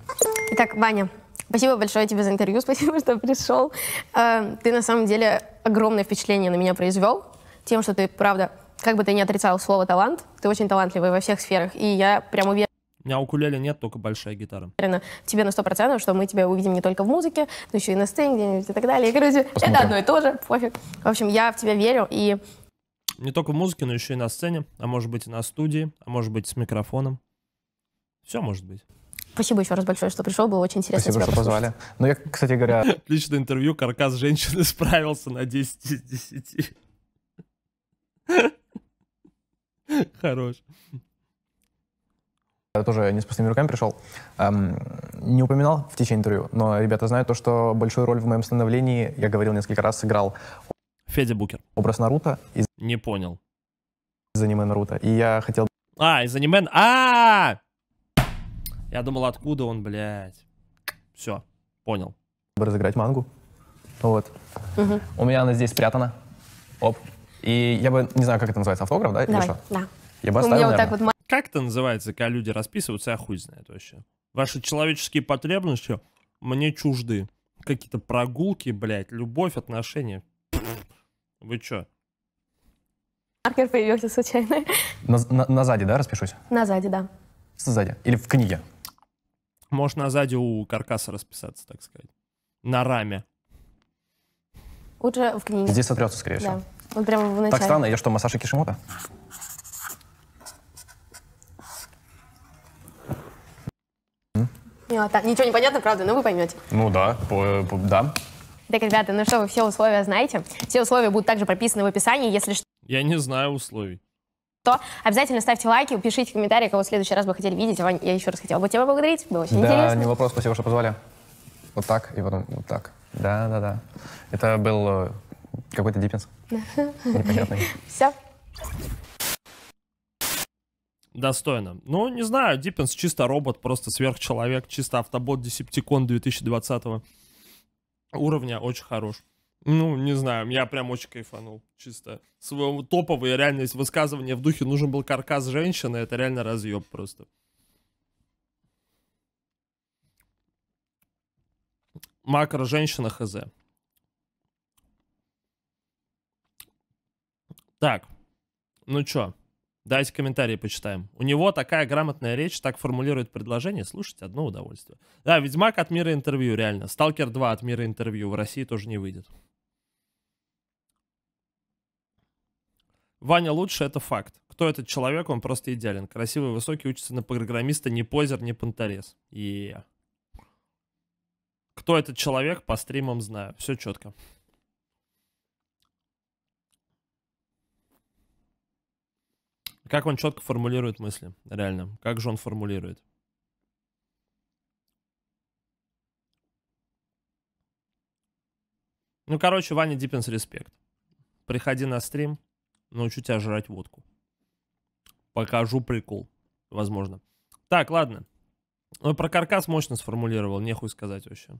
Итак, Ваня, Спасибо большое тебе за интервью, спасибо, что пришел. А, ты на самом деле огромное впечатление на меня произвел тем, что ты, правда, как бы ты ни отрицал слово «талант», ты очень талантливый во всех сферах, и я прям уверена, у меня укулеле нет, только большая гитара. Уверена, тебе на сто процентов, что мы тебя увидим не только в музыке, но еще и на сцене где-нибудь и так далее. И, короче, Посмотрим. это одно и то же, пофиг. В общем, я в тебя верю и... Не только в музыке, но еще и на сцене, а может быть и на студии, а может быть с микрофоном. Все может быть. Спасибо еще раз большое, что пришел, было очень интересно. Спасибо, что позвали. Ну, я, кстати говоря... Отличное интервью, каркас женщины справился на 10 из 10. Хорош. Я тоже не с пустыми руками пришел. Эм, не упоминал в течение интервью, но ребята знают то, что большую роль в моем становлении, я говорил несколько раз, сыграл Федя Букер. образ Наруто из, Не понял. из аниме Наруто. И я хотел А, из аниме... а я думал, откуда он, блядь. Все, понял. Разыграть мангу. Вот. Угу. У меня она здесь спрятана. Оп. И я бы, не знаю, как это называется, автограф, да? Давай, что? да. Я бы оставил, вот так вот... Как это называется, когда люди расписываются, я хуй знает вообще. Ваши человеческие потребности мне чужды. Какие-то прогулки, блядь, любовь, отношения. Вы чё? Маркер появился случайно. На, на, на сзади, да, распишусь? На сзади, да. Сзади. Или в книге. Можно сзади у каркаса расписаться, так сказать. На раме. Лучше в книге. Здесь сотрется, скорее всего. Да. Вот прямо в начале. Так странно, я что, массаж Кишимота? Нет, так, ничего не понятно, правда, но вы поймете. Ну да, по, по, да. Так, ребята, ну что, вы все условия знаете? Все условия будут также прописаны в описании, если что. Я не знаю условий что. Обязательно ставьте лайки, пишите комментарии, кого в следующий раз бы хотели видеть. Вань, я еще раз хотела бы тебя поблагодарить. Было очень да, интересно. Да, не вопрос, спасибо, что позвали. Вот так и потом вот так. Да, да, да. Это был э, какой-то Диппинс. Непонятный. Все. Достойно. Ну, не знаю, Диппинс чисто робот, просто сверхчеловек, чисто автобот Десептикон 2020 уровня, очень хорош. Ну, не знаю, я прям очень кайфанул, чисто. Своего топовое реально есть высказывание в духе «нужен был каркас женщины», это реально разъеб просто. Макро женщина хз. Так, ну чё, дайте комментарии почитаем. У него такая грамотная речь, так формулирует предложение, слушать одно удовольствие. Да, Ведьмак от мира интервью, реально. Сталкер 2 от мира интервью в России тоже не выйдет. Ваня лучше, это факт. Кто этот человек, он просто идеален. Красивый, высокий, учится на программиста, не позер, не понторез. И Кто этот человек, по стримам знаю. Все четко. Как он четко формулирует мысли, реально. Как же он формулирует. Ну, короче, Ваня Диппенс, респект. Приходи на стрим, научу тебя жрать водку. Покажу прикол. Возможно. Так, ладно. Ну, про каркас мощно сформулировал, нехуй сказать вообще.